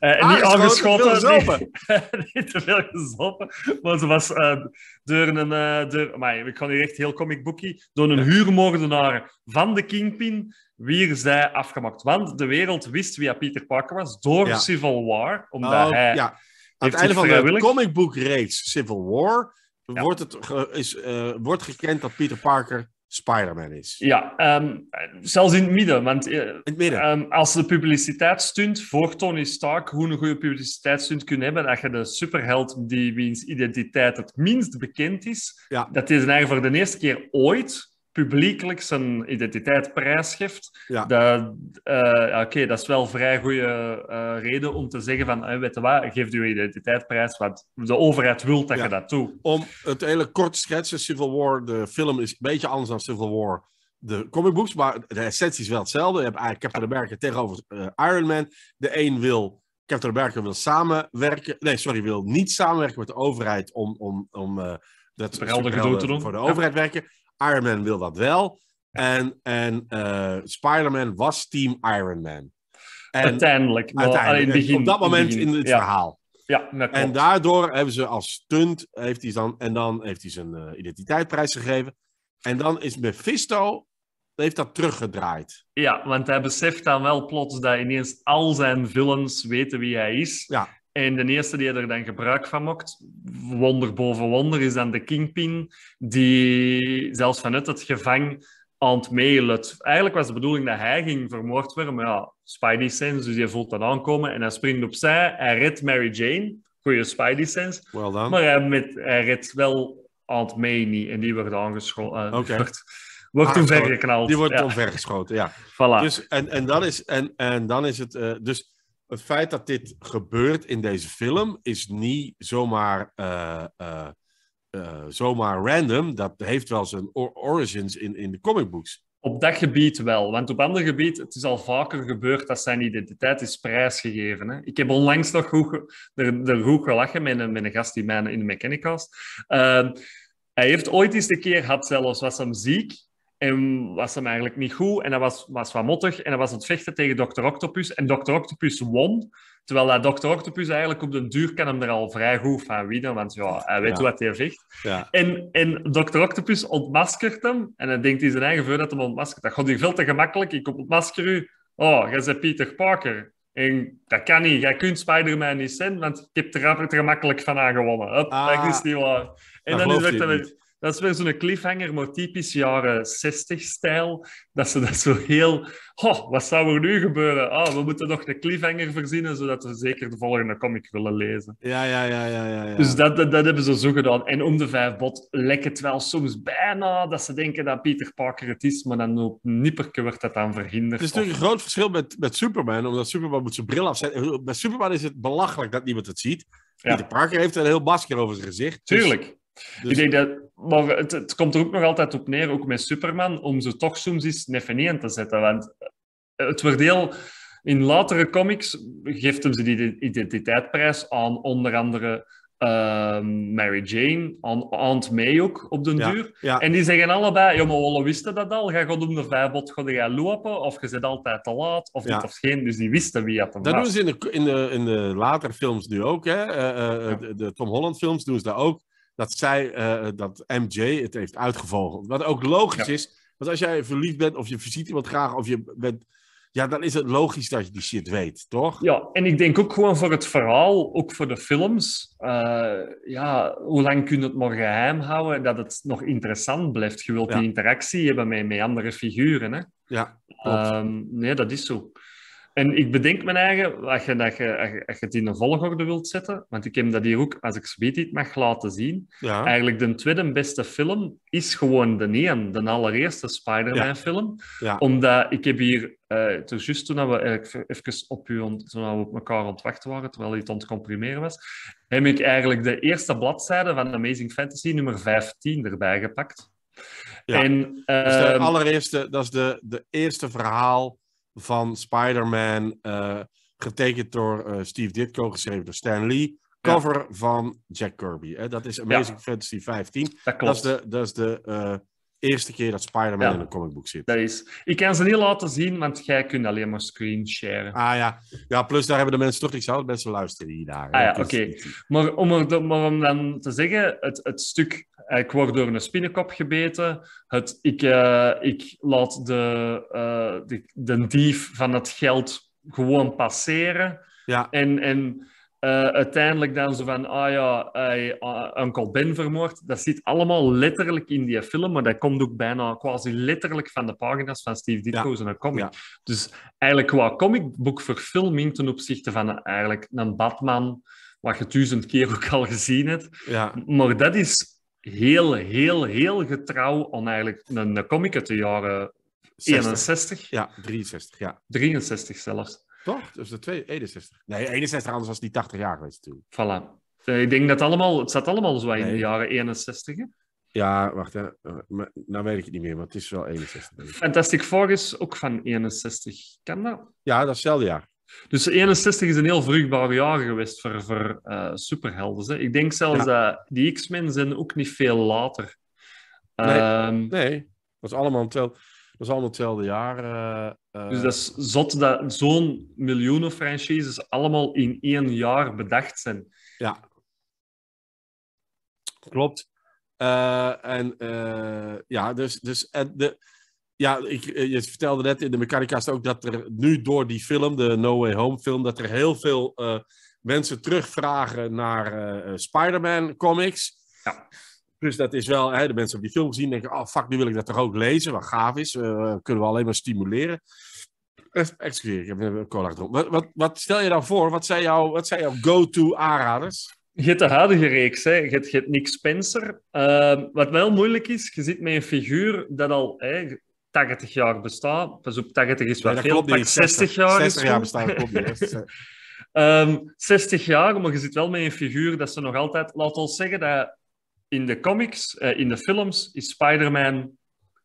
Uh, niet aangeschoten, ah, niet, niet, te veel gezopen. Maar ze was uh, door een... Uh, door, amai, ik ga hier echt heel comic booky Door een huurmoordenaar van de Kingpin wier zij afgemaakt. Want de wereld wist wie Peter Parker was door Civil War. Omdat oh, hij... Ja. Aan het einde van de comic book reeks Civil War... Wordt, het is, wordt gekend dat Peter Parker Spider-Man is. Ja, ehm, zelfs in het midden. Want eh, in het midden. Ehm, als de publiciteitsstunt voor Tony Stark, hoe een goede publiciteitsstunt kunnen hebben, dat je de superheld die wiens identiteit het minst bekend is, ja. dat is eigenlijk voor de eerste keer ooit publiekelijk zijn identiteit prijsgeeft. Ja. Dat, uh, Oké, dat is wel vrij goede eh, reden om te zeggen van, eh, weet je wat, geef je identiteit prijs, want de overheid wil dat je dat doet. Om het hele kort te schetsen, Civil War, de film is een beetje anders dan Civil War. De books, maar de essentie is wel hetzelfde. Je hebt eigenlijk Captain America tegenover Iron Man. De een wil, Captain America wil samenwerken, nee, sorry, wil niet samenwerken met de overheid om, om, om dat Voor de overheid werken. Iron Man wil dat wel. En, en eh, Spider-Man was Team Iron Man. En uiteindelijk. uiteindelijk dus op dat moment in, het verhaal. Ja, dat en daardoor hebben ze als stunt, heeft hij dan, en dan heeft hij zijn uh, eh, identiteit gegeven. En dan is Mephisto, heeft dat teruggedraaid. Ja, want hij beseft dan wel plots dat ineens al zijn villains weten wie hij is. Ja. En de eerste die er dan gebruik van maakt, wonder boven wonder, is dan de Kingpin, die zelfs vanuit het gevang aan het Eigenlijk was de bedoeling dat hij ging vermoord worden, maar ja, Spidey sense, dus hij voelt dat aankomen en hij springt opzij. Hij redt Mary Jane, goede Spidey sense, well done. maar hij, met, hij redt wel aan het niet en die wordt aangeschoten. Uh, okay. Wordt toen ah, Die wordt ja. omvergeschoten, ja. Voilà. Dus, en, en, dan is, en, en dan is het... Eh, dus het feit dat dit gebeurt in deze film is niet zomaar, eh, eh, eh, zomaar random. Dat heeft wel zijn origins in, in de books. Op dat gebied wel, want op ander gebied, het is al vaker gebeurd dat zijn identiteit is prijsgegeven. Hè? Ik heb onlangs nog goed, er, er goed gelachen met een, met een gast die mij in de mechanicast. hij heeft ooit eens een keer, gehad zelfs was hem ziek, en was hem eigenlijk niet goed. En dat was, was wat mottig. En dat was het vechten tegen Dr. Octopus. En Dr. Octopus won. Terwijl dat Dr. Octopus eigenlijk op den duur kan hem er al vrij goed van winnen. Want ja, hij weet wat hij vecht. Ja. En, en Dr. Octopus ontmaskert hem. En hij denkt hij zijn eigen vuur dat hem ontmaskert. Dat gaat hier veel te gemakkelijk. Ik ontmasker u. Oh, jij bent Peter Parker. En dat kan niet. Jij kunt Spider-Man niet zijn, want ik heb er, gemakkelijk van aan gewonnen. Hup, ah, dat is niet waar. En dan, dan is het dat is weer zo'n cliffhanger, maar typisch jaren 60-stijl. Dat ze dat zo heel... Oh, wat zou er nu gebeuren? Ah, we moeten nog de cliffhanger verzinnen, zodat we zeker de volgende comic willen lezen. Ja, ja, ja. ja, ja, ja. Dus dat, dat, hebben ze zo gedaan. En om de vijf bot lekt het wel soms bijna dat ze denken dat Peter Parker het is, maar dan op Nipperke wordt dat dan verhinderd. Het is natuurlijk een groot verschil met, met Superman, omdat Superman moet zijn bril afzetten. Bij Superman is het belachelijk dat niemand het ziet. Ja. Peter Parker heeft een heel masker over zijn gezicht. Dus Tuurlijk. Dus Ik denk dat, maar het, komt er ook nog altijd op neer, ook met Superman, om ze toch soms eens en in te zetten. Want eh, het wordt heel... In latere comics geeft hem ze die identiteitsprijs aan onder andere ehm, Mary Jane, aan Aunt May ook op den duur. En die zeggen allebei: Joh, maar we wisten dat al. Ga je om de vijf bot jij lopen, of je zit altijd te laat, of dit of geen. Dus die wisten wie had hem Dat doen ze in de, in de, in de later films nu ook. Hè? Eh, eh, de, de, Tom Holland films doen ze dat ook dat zij, eh, dat MJ het heeft uitgevogeld. Wat ook logisch is, want als jij verliefd bent of je ziet iemand graag of je bent... Ja, dan is het logisch dat je die shit weet, toch? Ja, en ik denk ook gewoon voor het verhaal, ook voor de films. Eh, ja, hoe lang kun je het maar geheim houden dat het nog interessant blijft? Je wilt die interactie hebben met, met andere figuren, hè? Ja, ehm, nee, dat is zo. En ik bedenk mijn eigen, als je, dat je, als je, als je het in de volgorde wilt zetten, want ik heb dat hier ook, als ik zoiets niet mag laten zien, eigenlijk de tweede beste film is gewoon de één, de allereerste Spider-Man film. Omdat ik heb hier, eh, toen juist toen we even op, u ont, toen we op elkaar ontwacht waren, terwijl hij het ontcomprimeren was, heb ik eigenlijk de eerste bladzijde van Amazing Fantasy nummer 15 erbij gepakt. En, uh, de ehm, allereerste, dat is de, de eerste verhaal van Spider-Man, eh, getekend door eh, Steve Ditko, geschreven door Stan Lee. Cover van Jack Kirby. Hè? Dat is Amazing Fantasy 15. Dat, klopt. dat is de, dat is de eh, eerste keer dat Spider-Man in een comicboek zit. Dat is. Ik kan ze niet laten zien, want jij kunt alleen maar screen sharen. Ah ja. Ja, plus daar hebben de mensen toch niks best wel luisteren hier Ah ja, dus oké. Maar, om maar om dan te zeggen, het, het stuk... Eh, ik word door een spinnenkop gebeten. Het, ik, eh, ik laat de, eh, de, de dief van het geld gewoon passeren. Ja. En... en uh, uiteindelijk dan zo van, ah ja, hij, uh, Ben vermoord. Dat zit allemaal letterlijk in die film, maar dat komt ook bijna quasi letterlijk van de pagina's van Steve Ditko's ja. en een comic. Dus eigenlijk qua comicboekverfilming ten opzichte van eigenlijk een Batman, wat je duizend keer ook al gezien hebt. Maar dat is heel, heel, heel getrouw aan eigenlijk een, een comic uit de jaren 61. Ja, 63. Ja. 63 zelfs. Toch? Dus de twee, 61. Nee, 61, anders was die 80 jaar geweest toen. Voilà. Eh, ik denk dat allemaal, het staat allemaal zo in de jaren 61. Ja, wacht, hè. Eh, nou weet ik het niet meer, maar het is wel 61. Fantastic Four is ook van 61. Kan dat? Ja, dat is hetzelfde jaar. Dus 61 is een heel vruchtbaar jaar geweest voor, voor eh, superhelden. Hè? Ik denk zelfs dat die X-Men zijn ook niet veel later. Nee, um, nee. dat is allemaal tel. Dat is allemaal hetzelfde jaar. Eh, eh. dus dat is zot dat zo'n miljoenen franchises allemaal in één jaar bedacht zijn. Ja. Klopt. Eh, en ja, dus, dus en de, ja, ik, je vertelde net in de Mechanicast ook dat er nu door die film, de No Way Home film, dat er heel veel mensen terugvragen naar Spider-Man comics. Ja. Dus dat is wel, hè, de mensen op die film zien denken, oh fuck, nu wil ik dat toch ook lezen, wat gaaf is, eh, kunnen we alleen maar stimuleren. Eh, excuseer, ik heb een cola gedronken. Wat, wat, wat, stel je dan nou voor? Wat zijn jouw jou go-to aanraders? Je hebt de huidige reeks, hè. Je, hebt, je Nick Spencer. Ehm, wat wel moeilijk is, je zit met een figuur dat al hè, 80 jaar bestaat. Pas op, 80 is wel veel, maar 60 jaar 60 jaar bestaat, klopt niet. 60 ehm, jaar, maar je zit wel met een figuur dat ze nog altijd... Laat ons zeggen dat in de comics, eh, in de films, is Spider-Man...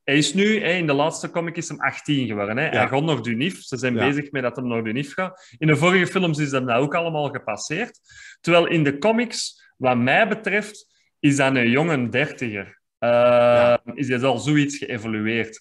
Hij is nu, in de laatste comic is hem 18 geworden. Hè? Ja. Hij gaat naar Dunif. Ze zijn bezig met dat hij naar Dunif gaat. In de vorige films is dat nou ook allemaal gepasseerd. Terwijl in de comics, wat mij betreft, is dat een jonge dertiger. Eh, is dat al zoiets geëvolueerd.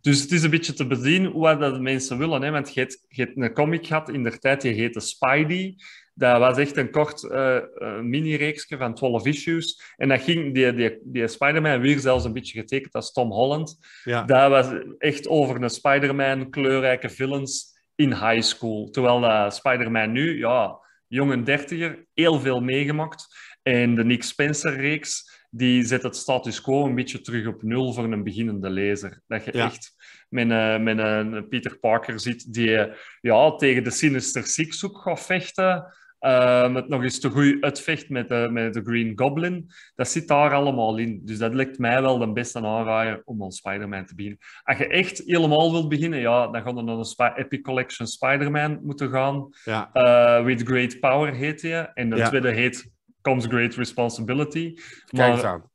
Dus het is een beetje te bezien wat dat mensen willen. Hè? Want je hebt een comic gehad in de tijd, die heette Spidey. Dat was echt een kort eh, eh, mini-reeksje van 12 issues. En dat ging, die, die, die Spider-Man, weer zelfs een beetje getekend als Tom Holland. Ja. Dat was echt over een Spider-Man, kleurrijke villains in high school. Terwijl uh, Spider-Man nu, ja, jonge dertiger, heel veel meegemaakt. En de Nick Spencer-reeks, die zet het status quo een beetje terug op nul voor een beginnende lezer. Dat je echt met, een, met een Peter Parker ziet die ja, tegen de Sinister Six ook gaat vechten. Um, het nog eens te goed uitvecht met de, met de Green Goblin. Dat zit daar allemaal in. Dus dat lijkt mij wel de beste aanraaien om aan Spider-Man te beginnen. Als je echt helemaal wilt beginnen, ja, dan gaan we naar een Epic Collection Spider-Man moeten gaan. Ja. Eh, With Great Power heet je. En de tweede heet Comes Great Responsibility. Kijk eens aan.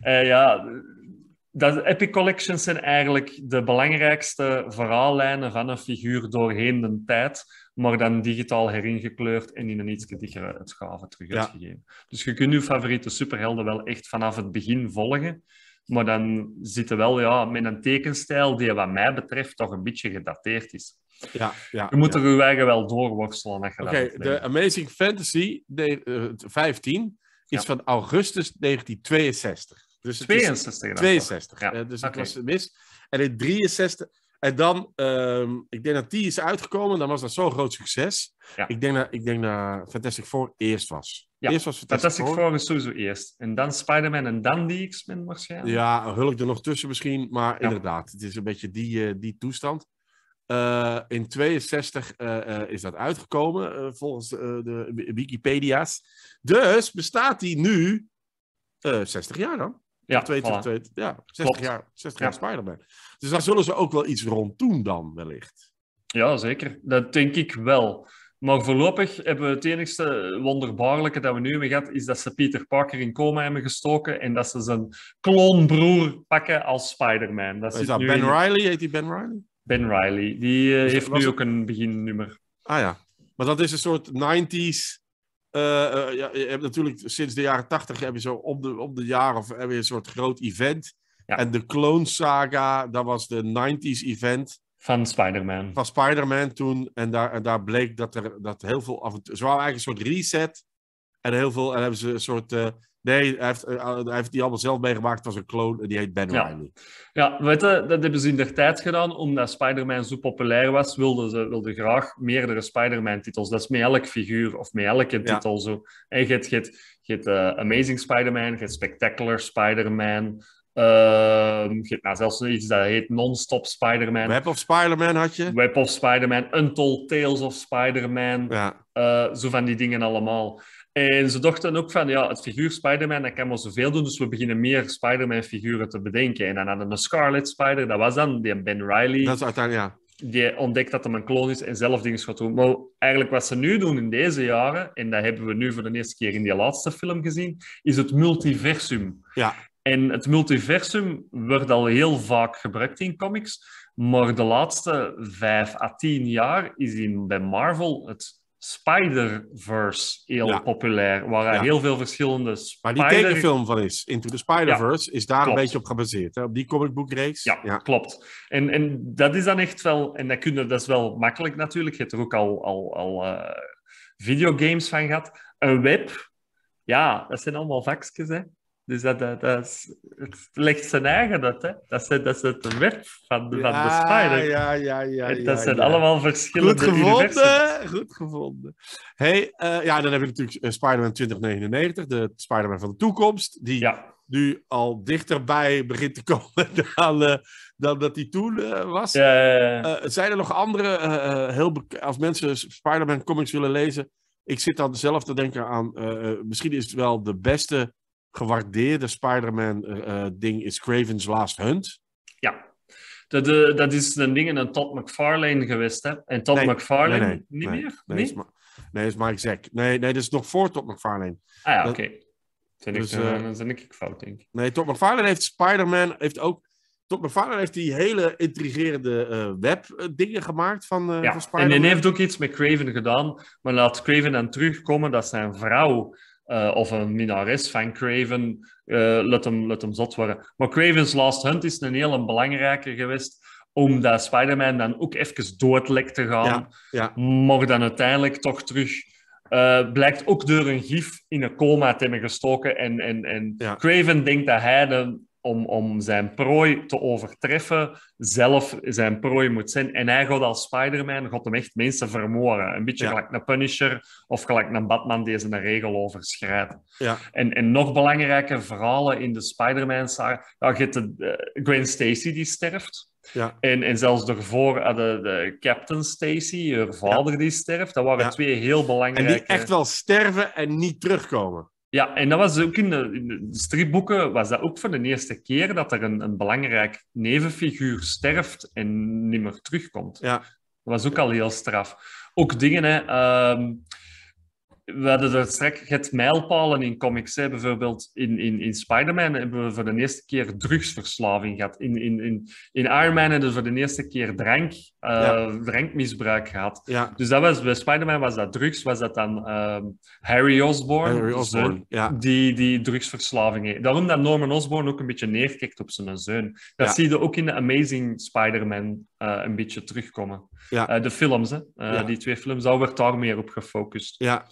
Eh, ja, dat epic collections zijn eigenlijk de belangrijkste verhaallijnen van een figuur doorheen de tijd, maar dan digitaal heringekleurd en in een iets dichtere uitgave terug uitgegeven. Dus je kunt je favoriete superhelden wel echt vanaf het begin volgen, maar dan zitten wel ja, met een tekenstijl die wat mij betreft toch een beetje gedateerd is. Ja, ja, je moet er uw eigen wel doorworstelen. Oké, de Amazing Fantasy 15 eh, is van augustus 1962. Dus 62 62. Ja. Eh, dus okay. was mis. En in 63. En dan, ehm, ik denk dat die is uitgekomen. Dan was dat zo'n groot succes. Ik, denk dat, ik denk dat Fantastic Four eerst was. Eerst was Fantastic, Fantastic Four. Four is sowieso eerst. En dan Spider-Man en dan die X-Men waarschijnlijk. Ja, ik er nog tussen misschien. Maar inderdaad, het is een beetje die, eh, die toestand. Eh, in 62 is dat uitgekomen, volgens de Wikipedia's. Dus bestaat die nu 60 jaar dan? Ja, twee ja 60 jaar, 60 jaar Spider-Man. Dus daar zullen ze ook wel iets rond doen dan, wellicht. Ja, zeker. Dat denk ik wel. Maar voorlopig hebben we het enigste wonderbaarlijke dat we nu hebben gehad, is dat ze Peter Parker in coma hebben gestoken en dat ze zijn kloonbroer pakken als Spider-Man. Dat Ben Riley? Heet die Ben Riley? Ben Riley. Die eh, heeft nu ook een beginnummer. Ah ja. Maar dat is een soort 90s eh, eh, ja, je hebt natuurlijk sinds de jaren tachtig heb je zo om de, om de jaar heb je een soort groot event. En de Clone Saga, dat was de 90s event. Van Spider-Man. Van Spider-Man toen. En daar, en daar bleek dat er dat heel veel Ze waren eigenlijk een soort reset. En heel veel. En hebben ze een soort. Eh, Nee, eh, eh, hij heeft, die allemaal zelf meegemaakt. Het was een clone en die heet Ben ja. Ja, weet je, dat hebben ze in de tijd gedaan. Omdat Spider-Man zo populair was, wilden ze wilden graag meerdere Spider-Man-titels. Dat is met elk figuur of met elke titel zo. En je hebt, eh, Amazing Spider-Man, je hebt Spectacular Spider-Man... Ehm, je hebt nou zelfs iets dat heet Non-Stop Spider-Man. Web of Spider-Man had je? Web of Spider-Man, Untold Tales of Spider-Man. Ja. zo van die dingen allemaal. En ze dachten ook van, ja, het figuur Spider-Man, dat kan wel zoveel doen, dus we beginnen meer Spider-Man-figuren te bedenken. En dan hadden we een Scarlet Spider, dat was dan die Ben Riley. Dat is uiteindelijk, ja. Die ontdekt dat hem een kloon is en zelf dingen gaat doen. Maar eigenlijk wat ze nu doen in deze jaren, en dat hebben we nu voor de eerste keer in die laatste film gezien, is het multiversum. Ja. En het multiversum wordt al heel vaak gebruikt in comics, maar de laatste vijf à tien jaar is in, bij Marvel het Spider-Verse heel populair, waar heel veel verschillende spider... Maar die tekenfilm van is, Into the Spider-Verse, is daar een beetje op gebaseerd, hè? op die comicboekreeks. Ja, klopt. En, en dat is dan echt wel, en dat, kun je, dat is wel makkelijk natuurlijk, je hebt er ook al, al, al eh, videogames van gehad. Een web, ja, dat zijn allemaal vakjes, hè. Dus dat, dat, is, het legt zijn eigen dat, hè. Dat is, dat het web van de, ja, van de spider. Ja, ja, ja. ja. dat zijn allemaal verschillende Goed gevonden, goed gevonden. Hey, eh, ja, dan heb je natuurlijk eh, Spider-Man 2099, de Spider-Man van de toekomst, die nu al dichterbij begint te komen dan, eh, dan dat die toen was. zijn er nog andere, heel als mensen Spider-Man comics willen lezen, ik zit dan zelf te denken aan, misschien is het wel de beste gewaardeerde Spider-Man-ding eh, eh, is Craven's Last Hunt. Ja. Dat, eh, dat is een ding een Todd McFarlane geweest, hè? En Todd McFarlane nee, niet meer? Nee, is nee? is Mike Nee, nee, dat is nog voor Todd McFarlane. Ah ja, oké. Okay. Dus, dan ben ik fout, denk ik. Nee, Todd McFarlane heeft Spider-Man... heeft ook Todd McFarlane heeft die hele intrigerende web-dingen gemaakt van, uh, ja, van Spider-Man. En hij heeft ook iets met Craven gedaan, maar laat Craven dan terugkomen dat zijn vrouw eh, of een minares van Craven, uh, let, hem, let hem zot worden. Maar Craven's Last Hunt is een heel belangrijke geweest, omdat Spider-Man dan ook even lek te gaan, ja, dan uiteindelijk toch terug... Eh, blijkt ook door een gif in een coma te hebben gestoken. En, en, en Craven denkt dat hij de om, om zijn prooi te overtreffen, zelf zijn prooi moet zijn. En hij gaat als Spider-Man gaat hem echt mensen vermoorden. Een beetje gelijk naar Punisher of gelijk een Batman die zijn regel overschrijdt. Ja. En, en nog belangrijke verhalen in de Spider-Man-saga. Ja, de, eh, Gwen Stacy die sterft. Ja. En, en zelfs daarvoor hadden de Captain Stacy, haar vader, die sterft. Dat waren twee heel belangrijke... En die echt wel sterven en niet terugkomen. Ja, en dat was ook in de, in stripboeken, was dat ook voor de eerste keer dat er een, een belangrijk nevenfiguur sterft en niet meer terugkomt. Ja. Dat was ook al heel straf. Ook dingen, hè, ehm, we hadden er straks, het mijlpalen in comics. Hè. Bijvoorbeeld in, in, in Spider-Man hebben we voor de eerste keer drugsverslaving gehad. In, in, in, in Iron Man hebben we voor de eerste keer drank, eh, drankmisbruik gehad. Ja. Dus dat was, bij Spider-Man was dat drugs, was dat dan ehm, Harry Osborn, Harry ja. die, die drugsverslaving heeft. Daarom dat Norman Osborn ook een beetje neerkijkt op zijn zoon. Dat zie je ook in de Amazing Spider-Man eh, een beetje terugkomen. Eh, de films, hè. die twee films, daar werd daar meer op gefocust. Ja,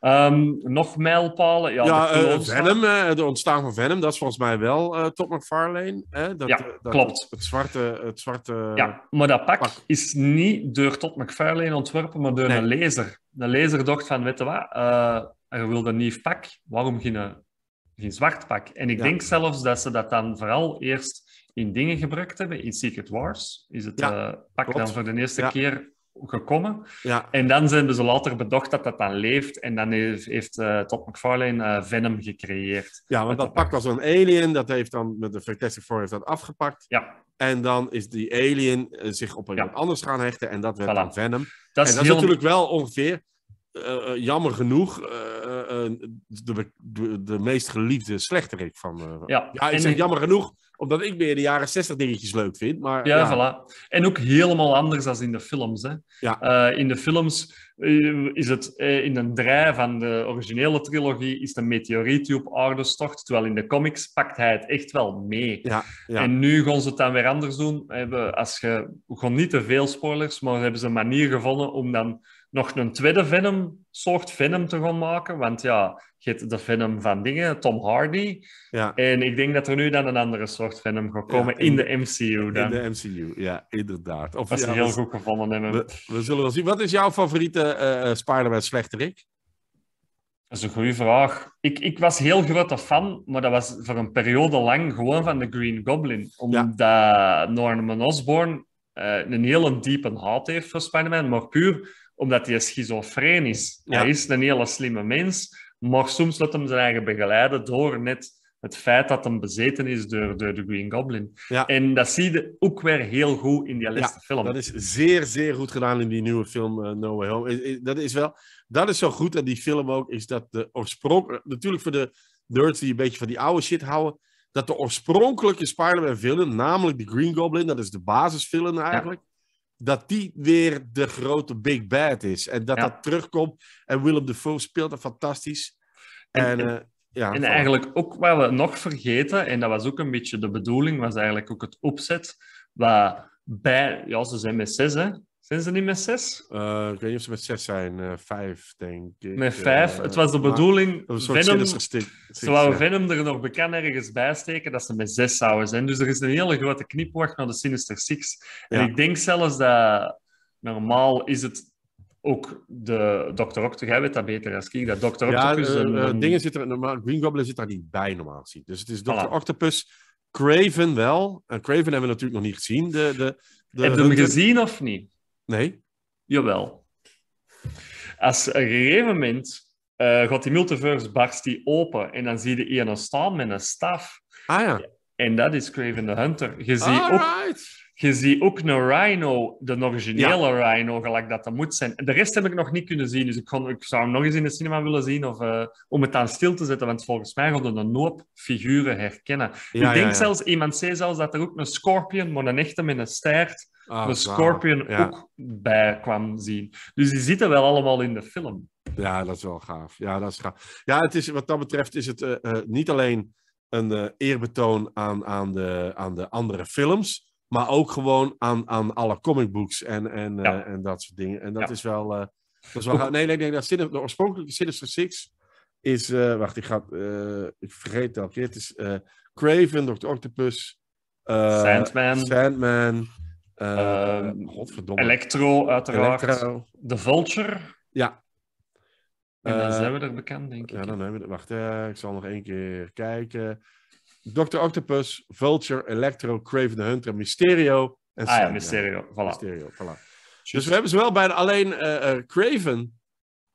Ehm, nog mijlpalen? Ja, eh, Venom, het ontstaan van Venom, dat is volgens mij wel uh, eh, Top McFarlane. Hè? Dat, ja, eh, dat, klopt. Het, zwarte, het zwarte... Ja, maar dat pak, is niet door Top McFarlane ontworpen, maar door een lezer. De lezer dacht van, weet je wat, uh, er wilde een nieuw pak, waarom geen, geen zwart pak? En ik denk zelfs dat ze dat dan vooral eerst in dingen gebruikt hebben. In Secret Wars is het pak dan voor de eerste keer gekomen. Ja. En dan zijn ze later bedacht dat dat dan leeft. En dan heeft, heeft uh, McFarlane eh, Venom gecreëerd. Ja, want dat, pakt als een alien. Dat heeft dan met de Fantastic Four heeft dat afgepakt. Ja. En dan is die alien eh, zich op een ja. anders gaan hechten. En dat werd dan Venom. Dat en dat is natuurlijk wel ongeveer, jammer genoeg eh, de, de, de, meest geliefde slechterik van... Eh, ja, ja, ik zeg jammer genoeg, omdat ik meer de jaren 60 dingetjes leuk vind. Maar, ja, voilà. En ook helemaal anders dan in de films. Hè. Eh, in de films is het in een draai van de originele trilogie is de meteoriet die op aarde stort. Terwijl in de comics pakt hij het echt wel mee. Ja, ja. En nu gaan ze het dan weer anders doen. Hebben, als je, gewoon niet te veel spoilers, maar hebben ze een manier gevonden om dan nog een tweede Venom-soort Venom te gaan maken. Want ja, je hebt de Venom van dingen, Tom Hardy. Ja. En ik denk dat er nu dan een andere soort Venom gaat komen in, de MCU. Dan. In de MCU, ja, inderdaad. Of, dat is ja, heel goed gevonden hebben. We, we, zullen wel zien. Wat is jouw favoriete uh, Spider-Man slechterik? Dat is een goede vraag. Ik, ik was heel grote fan, maar dat was voor een periode lang gewoon van de Green Goblin. Omdat Norman Osborn uh, een hele diepe haat heeft voor Spider-Man, maar puur omdat hij schizofreen is. Hij is een hele slimme mens, maar soms laat hem zijn eigen begeleiden door net het feit dat hem bezeten is door, de Green Goblin. Ja. En dat zie je ook weer heel goed in die laatste ja, film. Dat is zeer, zeer goed gedaan in die nieuwe film eh, No Way Home. Dat is, wel, dat is zo goed aan die film ook, is dat de oorsprong... Natuurlijk voor de nerds die een beetje van die oude shit houden, dat de oorspronkelijke Spider-Man film, namelijk de Green Goblin, dat is de basisfilm eigenlijk dat die weer de grote big bad is. En dat dat terugkomt. En Willem Dafoe speelt dat fantastisch. En, eh, ja, en eigenlijk ook wat we nog vergeten, en dat was ook een beetje de bedoeling, was eigenlijk ook het opzet. waar bij, ja, ze zijn met zes, hè, zijn ze niet met zes? Eh, ik weet niet of ze met zes zijn. Eh, vijf, denk ik. Met vijf? Eh, het was de bedoeling... Venom, ze waren Venom er nog bekend ergens bij steken dat ze met zes zouden zijn. Dus er is een hele grote knipoog naar de Sinister Six. En ik denk zelfs dat... Normaal is het ook de Dr. Octopus, jij weet dat beter als ik, dat Dr. Octopus... Ja, dingen zitten er, normaal, Green Goblin zit daar niet bij normaal gezien. Dus het is Dr. Octopus, Craven wel. En Craven hebben we natuurlijk nog niet gezien. De, de, de Heb je hem gezien of niet? Nee. Jawel. Als een gegeven moment eh, gaat die multiverse barst die open en dan zie je een staan met een staf. Ah ja. En dat is Craven the Hunter. Je ziet ook, je ziet ook een Rhino, de originele Rhino, gelijk dat dat moet zijn. De rest heb ik nog niet kunnen zien, dus ik, kon, ik zou hem nog eens in de cinema willen zien of, eh, om het aan stil te zetten, want volgens mij gaan een hoop figuren herkennen. ik denk zelfs, iemand zei zelfs dat er ook een Scorpion, maar een echte met een staart, ah, een Scorpion ook bij kwam zien. Dus die zitten wel allemaal in de film. Ja, dat is wel gaaf. Ja, dat is gaaf. Ja, het is, wat dat betreft is het eh, eh, niet alleen een eerbetoon aan, aan, de, aan de andere films maar ook gewoon aan, aan alle comicbooks en, en, eh, en dat soort dingen. En dat is wel. Eh, nee, nee, nee. dat Sinister, de oorspronkelijke Sinister Six is. Eh, wacht, ik, ga, ik vergeet elke keer. Het is Craven, Dr. Octopus. Sandman. Sandman. Ehm, godverdomme. Electro, uiteraard. Electro. The Vulture. Ja, en dan zijn we er bekend, denk ik. Ja, dan hebben we... Wacht, ik zal nog één keer kijken. Dr. Octopus, Vulture, Electro, Craven the Hunter, Mysterio. En ah ja, Mysterio, voilà. Mysterio, Dus we hebben ze wel bijna. Alleen uh, Craven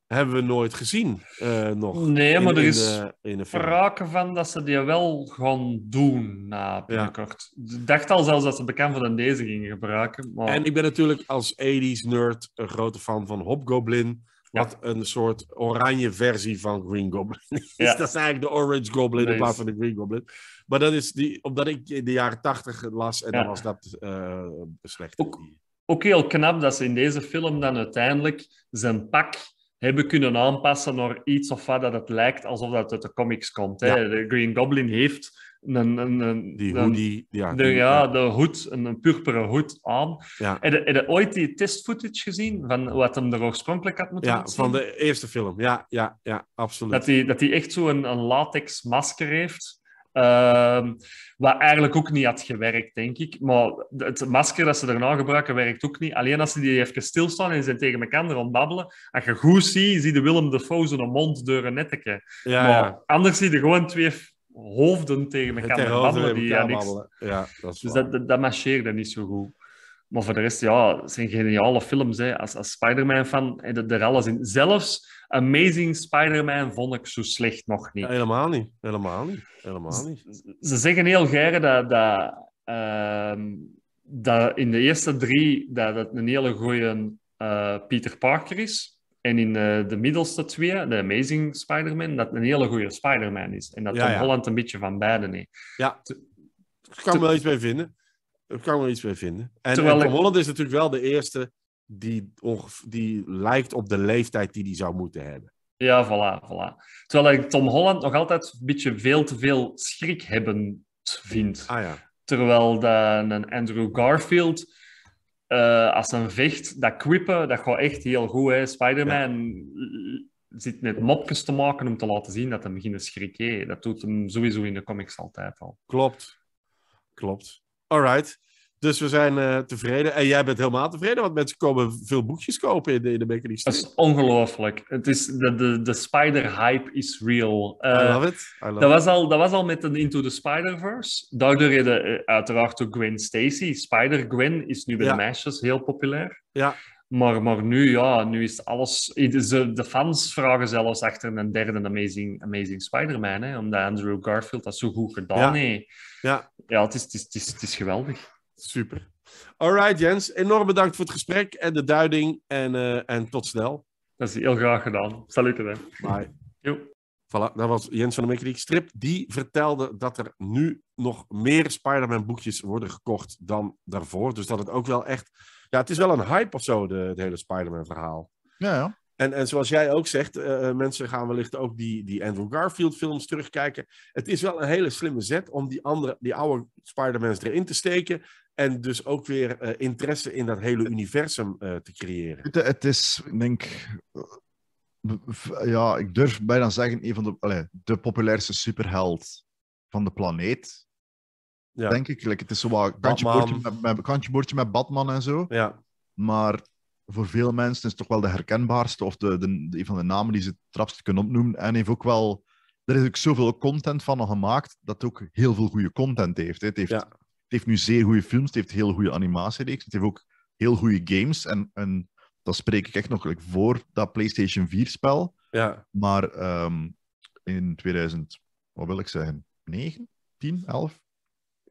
hebben we nooit gezien eh, nog. Nee, maar er is sprake van dat ze die wel gaan doen na binnenkort. Ja. Ik dacht al zelfs dat ze bekend van deze gingen gebruiken. Maar... En ik ben natuurlijk als 80s nerd een grote fan van Hobgoblin. Wat een soort oranje versie van Green Goblin is. Dat is eigenlijk de Orange Goblin in plaats van de Green Goblin. Maar dat is die, omdat ik in de jaren tachtig las en dan was dat uh, slecht. Ook, ook heel knap dat ze in deze film dan uiteindelijk zijn pak hebben kunnen aanpassen naar iets of wat dat het lijkt alsof dat uit de comics komt. Hè? De Green Goblin heeft een, een, een, die hoodie, een, ja, de, ja, de hoed, een, een purperen hoed aan. Ja. Heb, je, ooit die test footage gezien van wat hem er oorspronkelijk had moeten Ja, van de eerste film. Ja, ja, ja absoluut. Dat hij dat echt zo'n een, een latex masker heeft. Ehm, wat eigenlijk ook niet had gewerkt, denk ik. Maar het masker dat ze daarna gebruiken, werkt ook niet. Alleen als ze die even stilstaan en ze tegen elkaar rondbabbelen, als je goed ziet, zie je Willem de zijn mond deuren een Ja, maar ja. anders zie je gewoon twee hoofden tegen elkaar babbelen. Die, ja, niks... dat dus dat, dat, marcheerde niet zo goed. Maar voor de rest, ja, het zijn geniale films. Hè. Als, als Spider-Man-fan heb je er alles in. Zelfs Amazing Spider-Man vond ik zo slecht nog niet. helemaal niet. Helemaal niet. Helemaal niet. Ze, zeggen heel gaar dat, dat, ehm, dat in de eerste drie dat het een hele goede eh, Peter Parker is. En in eh, de middelste twee, de Amazing Spider-Man, dat een hele goede Spider-Man is. En dat Tom Holland een beetje van beide neemt. Ja, ik kan wel iets mee vinden. Ik kan wel iets mee vinden. En, Tom Holland is natuurlijk wel de eerste die, die lijkt op de leeftijd die hij zou moeten hebben. Ja, voilà, voilà. Terwijl ik Tom Holland nog altijd een beetje veel te veel schrik hebben vind. Ah, ja. Terwijl dan een Andrew Garfield eh, als een vecht, dat quippen, dat gaat echt heel goed. is, Spider-Man zit met mopjes te maken om te laten zien dat hij begint te schrikken. Dat doet hem sowieso in de comics altijd al. Klopt. Klopt. All right. Dus we zijn eh, tevreden. En jij bent helemaal tevreden, want mensen komen veel boekjes kopen in de, in de Dat is ongelooflijk. Het is, de, de, de spider-hype is real. Uh, I love it. dat, Was al, dat was al met een Into the Spider-Verse. Daardoor reden eh, uiteraard ook Gwen Stacy. Spider-Gwen is nu bij de meisjes heel populair. Ja. Maar, maar nu, ja, nu is alles... De fans vragen zelfs achter een derde Amazing, Amazing Spider-Man, omdat Andrew Garfield dat zo goed gedaan ja. heeft. Ja, ja het, is, het, is, het is geweldig. Super. Alright, Jens. Enorm bedankt voor het gesprek en de duiding. En, eh, en tot snel. Dat is heel graag gedaan. Salute. Hè. Bye. Yo. Voilà, dat was Jens van de Mekkeriek Strip. Die vertelde dat er nu nog meer Spider-Man boekjes worden gekocht dan daarvoor. Dus dat het ook wel echt... Ja, het is wel een hype of zo, de, het hele Spider-Man verhaal. Ja, ja. En, en zoals jij ook zegt, eh, eh, mensen gaan wellicht ook die, die Andrew Garfield films terugkijken. Het is wel een hele slimme zet om die, andere, die oude Spider-Mans erin te steken. En dus ook weer eh, interesse in dat hele universum eh, te creëren. Het, het is, denk ja, ik durf bijna zeggen, een van de, allez, de populairste superheld van de planeet. Ja. Denk ik. Like, het is zo'n wat kantje met, kantje boordje met Batman en zo. Ja. Maar voor veel mensen is het toch wel de herkenbaarste of de, de, een van de namen die ze het kunnen opnoemen. En heeft ook wel, er is ook zoveel content van al gemaakt dat het ook heel veel goede content heeft. Hè. Het heeft ja. Het heeft nu zeer goede films, het heeft heel goede animatiereeks, het heeft ook heel goede games. En, en dat spreek ik echt nog voor dat PlayStation 4-spel. Ja. Maar ehm, in 2000, wat wil ik zeggen, 9, 10, 11,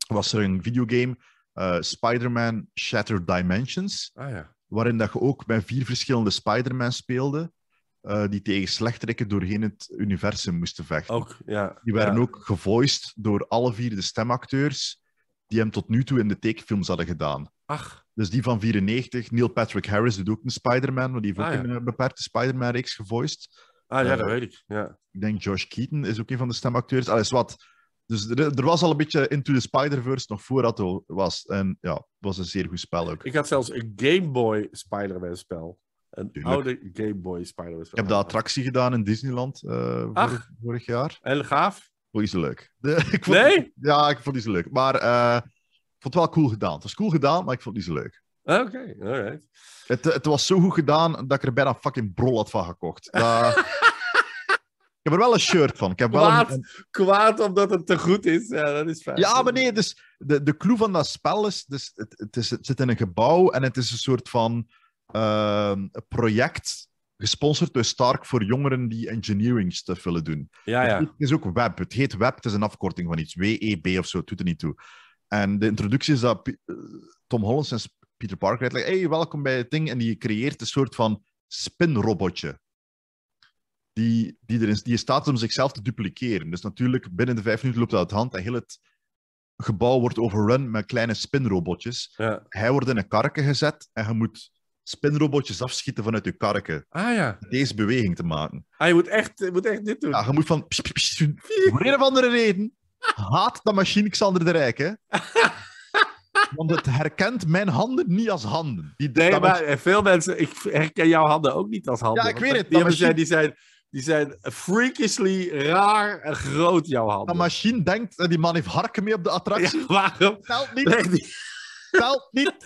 was er een videogame, uh, Spider-Man Shattered Dimensions, ah, ja. waarin dat je ook met vier verschillende Spider-Man speelde. Eh, die tegen slechterikken doorheen het universum moesten vechten. Ook, ja, die werden ook gevoiced door alle vier de stemacteurs die hem tot nu toe in de tekenfilms hadden gedaan. Ach. Dus die van 94, Neil Patrick Harris doet ook een Spider-Man, maar die heeft ah, ook een eh, beperkte Spider-Man-reeks gevoiced. Ah ja, dat eh, weet ik. Ja. Ik denk Josh Keaton is ook een van de stemacteurs. Alles wat. Dus er, was al een beetje Into the Spider-Verse nog voordat het was. En ja, het was een zeer goed spel ook. Ik had zelfs een Game Boy Spider-Man spel. Een oude Game Boy Spider-Man spel. Ik heb de attractie gedaan in Disneyland eh, vorig, vorig, jaar. En gaaf? vond die zo leuk. nee? Ja, ik vond die zo leuk. Maar eh, ik vond het wel cool gedaan. Het was cool gedaan, maar ik vond die zo leuk. Ah, oké, alright. Het, het, was zo goed gedaan dat ik er bijna fucking brol had van gekocht. ik heb er wel een shirt van. Ik heb kwaad, wel een, kwaad omdat het te goed is. Ja, dat is fijn. Ja, maar nee, dus de, de clue van dat spel is, dus het, het, is... zit in een gebouw en het is een soort van ehm, project gesponsord door Stark voor jongeren die engineering stuff willen doen. Ja, ja. Het is ook web. Het heet web, het is een afkorting van iets. WEB of zo, het doet er niet toe. En de introductie is dat eh, Tom Hollands en Peter Parker uitleggen: hey, welkom bij het ding. En die creëert een soort van spinrobotje. Die, die, erin, die staat om zichzelf te dupliceren. Dus natuurlijk, binnen de vijf minuten loopt dat uit de hand en heel het gebouw wordt overrun met kleine spinrobotjes. Ja. Hij wordt in een karke gezet en je moet spinrobotjes afschieten vanuit je karken. Ah ja. Deze beweging te maken. Ah, je moet echt, moet echt dit doen. Ja, je moet van... voor een of andere reden haat dat machine Xander de Rijk, hè. Want het herkent mijn handen niet als handen. Die, nee, maar veel mensen... Ik herken jouw handen ook niet als handen. Ja, ik weet het. Die, zijn, die, zijn, die freakishly raar en groot, jouw handen. Dat machine denkt... Eh, die man heeft harken mee op de attractie. waarom? Telt niet. Telt niet.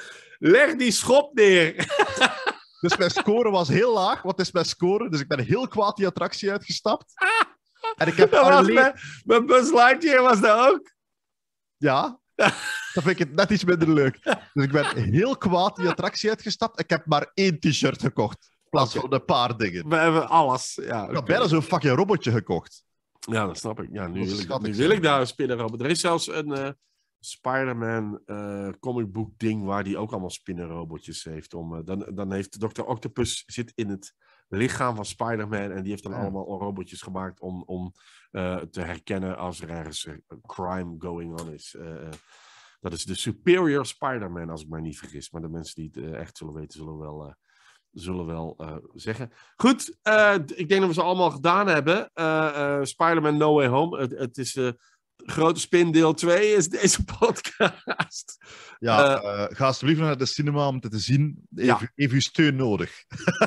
Leg die schop neer. Dus mijn score was heel laag, Wat is mijn score. Dus ik ben heel kwaad die attractie uitgestapt. En ik heb dat alleen... mijn, mijn Buzz Lightyear was dat ook? Ja. Dan vind ik het net iets minder leuk. Dus ik ben heel kwaad die attractie uitgestapt. Ik heb maar één t-shirt gekocht. In plaats van een paar dingen. We hebben alles. Ja, Ik heb bijna zo'n fucking robotje gekocht. Ja, dat snap ik. Ja, nu, wil ik, nu wil ik daar spelen, Er is zelfs een... Eh, Spider-Man eh, comic book ding waar die ook allemaal spinnenrobotjes heeft. Om, eh, dan, dan heeft Dr. Octopus zit in het lichaam van Spider-Man en die heeft dan allemaal robotjes gemaakt om, om eh, te herkennen als er ergens crime going on is. dat is de Superior Spider-Man, als ik mij niet vergis. Maar de mensen die het echt zullen weten, zullen wel zullen wel zeggen. Goed, ik denk dat we ze allemaal gedaan hebben. Uh, Spider-Man No Way Home. Het, het is grote spin deel 2 is deze podcast. Ja, uh, ga alsjeblieft naar de cinema om het te zien. Even, ja. uw steun nodig.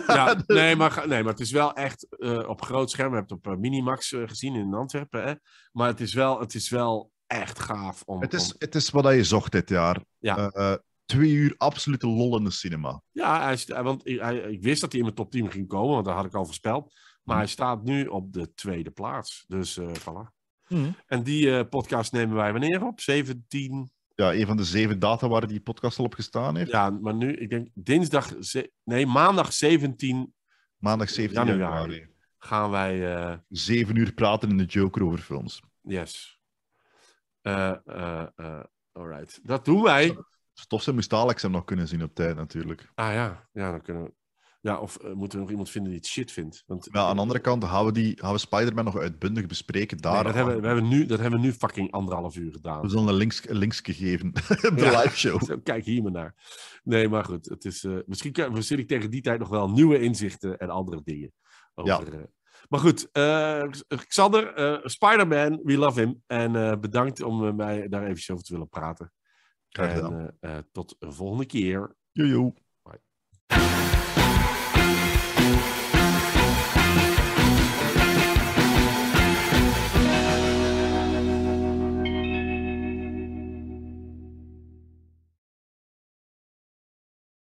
ja, dus- nee, maar, nee, maar het is wel echt eh, op groot scherm. We hebben het op Minimax gezien in Antwerpen. Hè? Maar het is wel, het is wel echt gaaf. Om, het, is, het is wat je zocht dit jaar. Twee uur absolute lol in de cinema. Ja, hij, want ik wist dat hij in mijn top 10 ging komen, want dat had ik al voorspeld. Maar mhm. hij staat nu op de tweede plaats. Dus voilà. Mhm. En die eh, podcast nemen wij wanneer op? 17. Ja, een van de zeven data waar die podcast al op gestaan heeft. Ja, maar nu, ik denk dinsdag, nee, maandag 17. Maandag 17 januari. Gaan wij. Eh, zeven uur praten in de Joker over films. Yes. Eh, right. Dat doen wij. Tof. zijn moest Alex hem nog kunnen zien op tijd natuurlijk. Ah ja, ja dan kunnen we ja, of eh, moeten we nog iemand vinden die het shit vindt? Want, Wel, aan de andere kant, houden we, die, we Spider-Man nog uitbundig bespreken daar? Nee, dat, hebben, we hebben nu, dat hebben we nu fucking anderhalf uur gedaan. We zullen een links, links gegeven de live show. Kijk hier maar naar. Nee, maar goed. Het is, eh, misschien zit ik tegen die tijd nog wel nieuwe inzichten en andere dingen. Over, ja. Eh, maar goed, Xander, Spider-Man, we love him. En bedankt om mij daar even over te willen praten. Graag gedaan. En, tot de volgende keer. Jojo. Bye.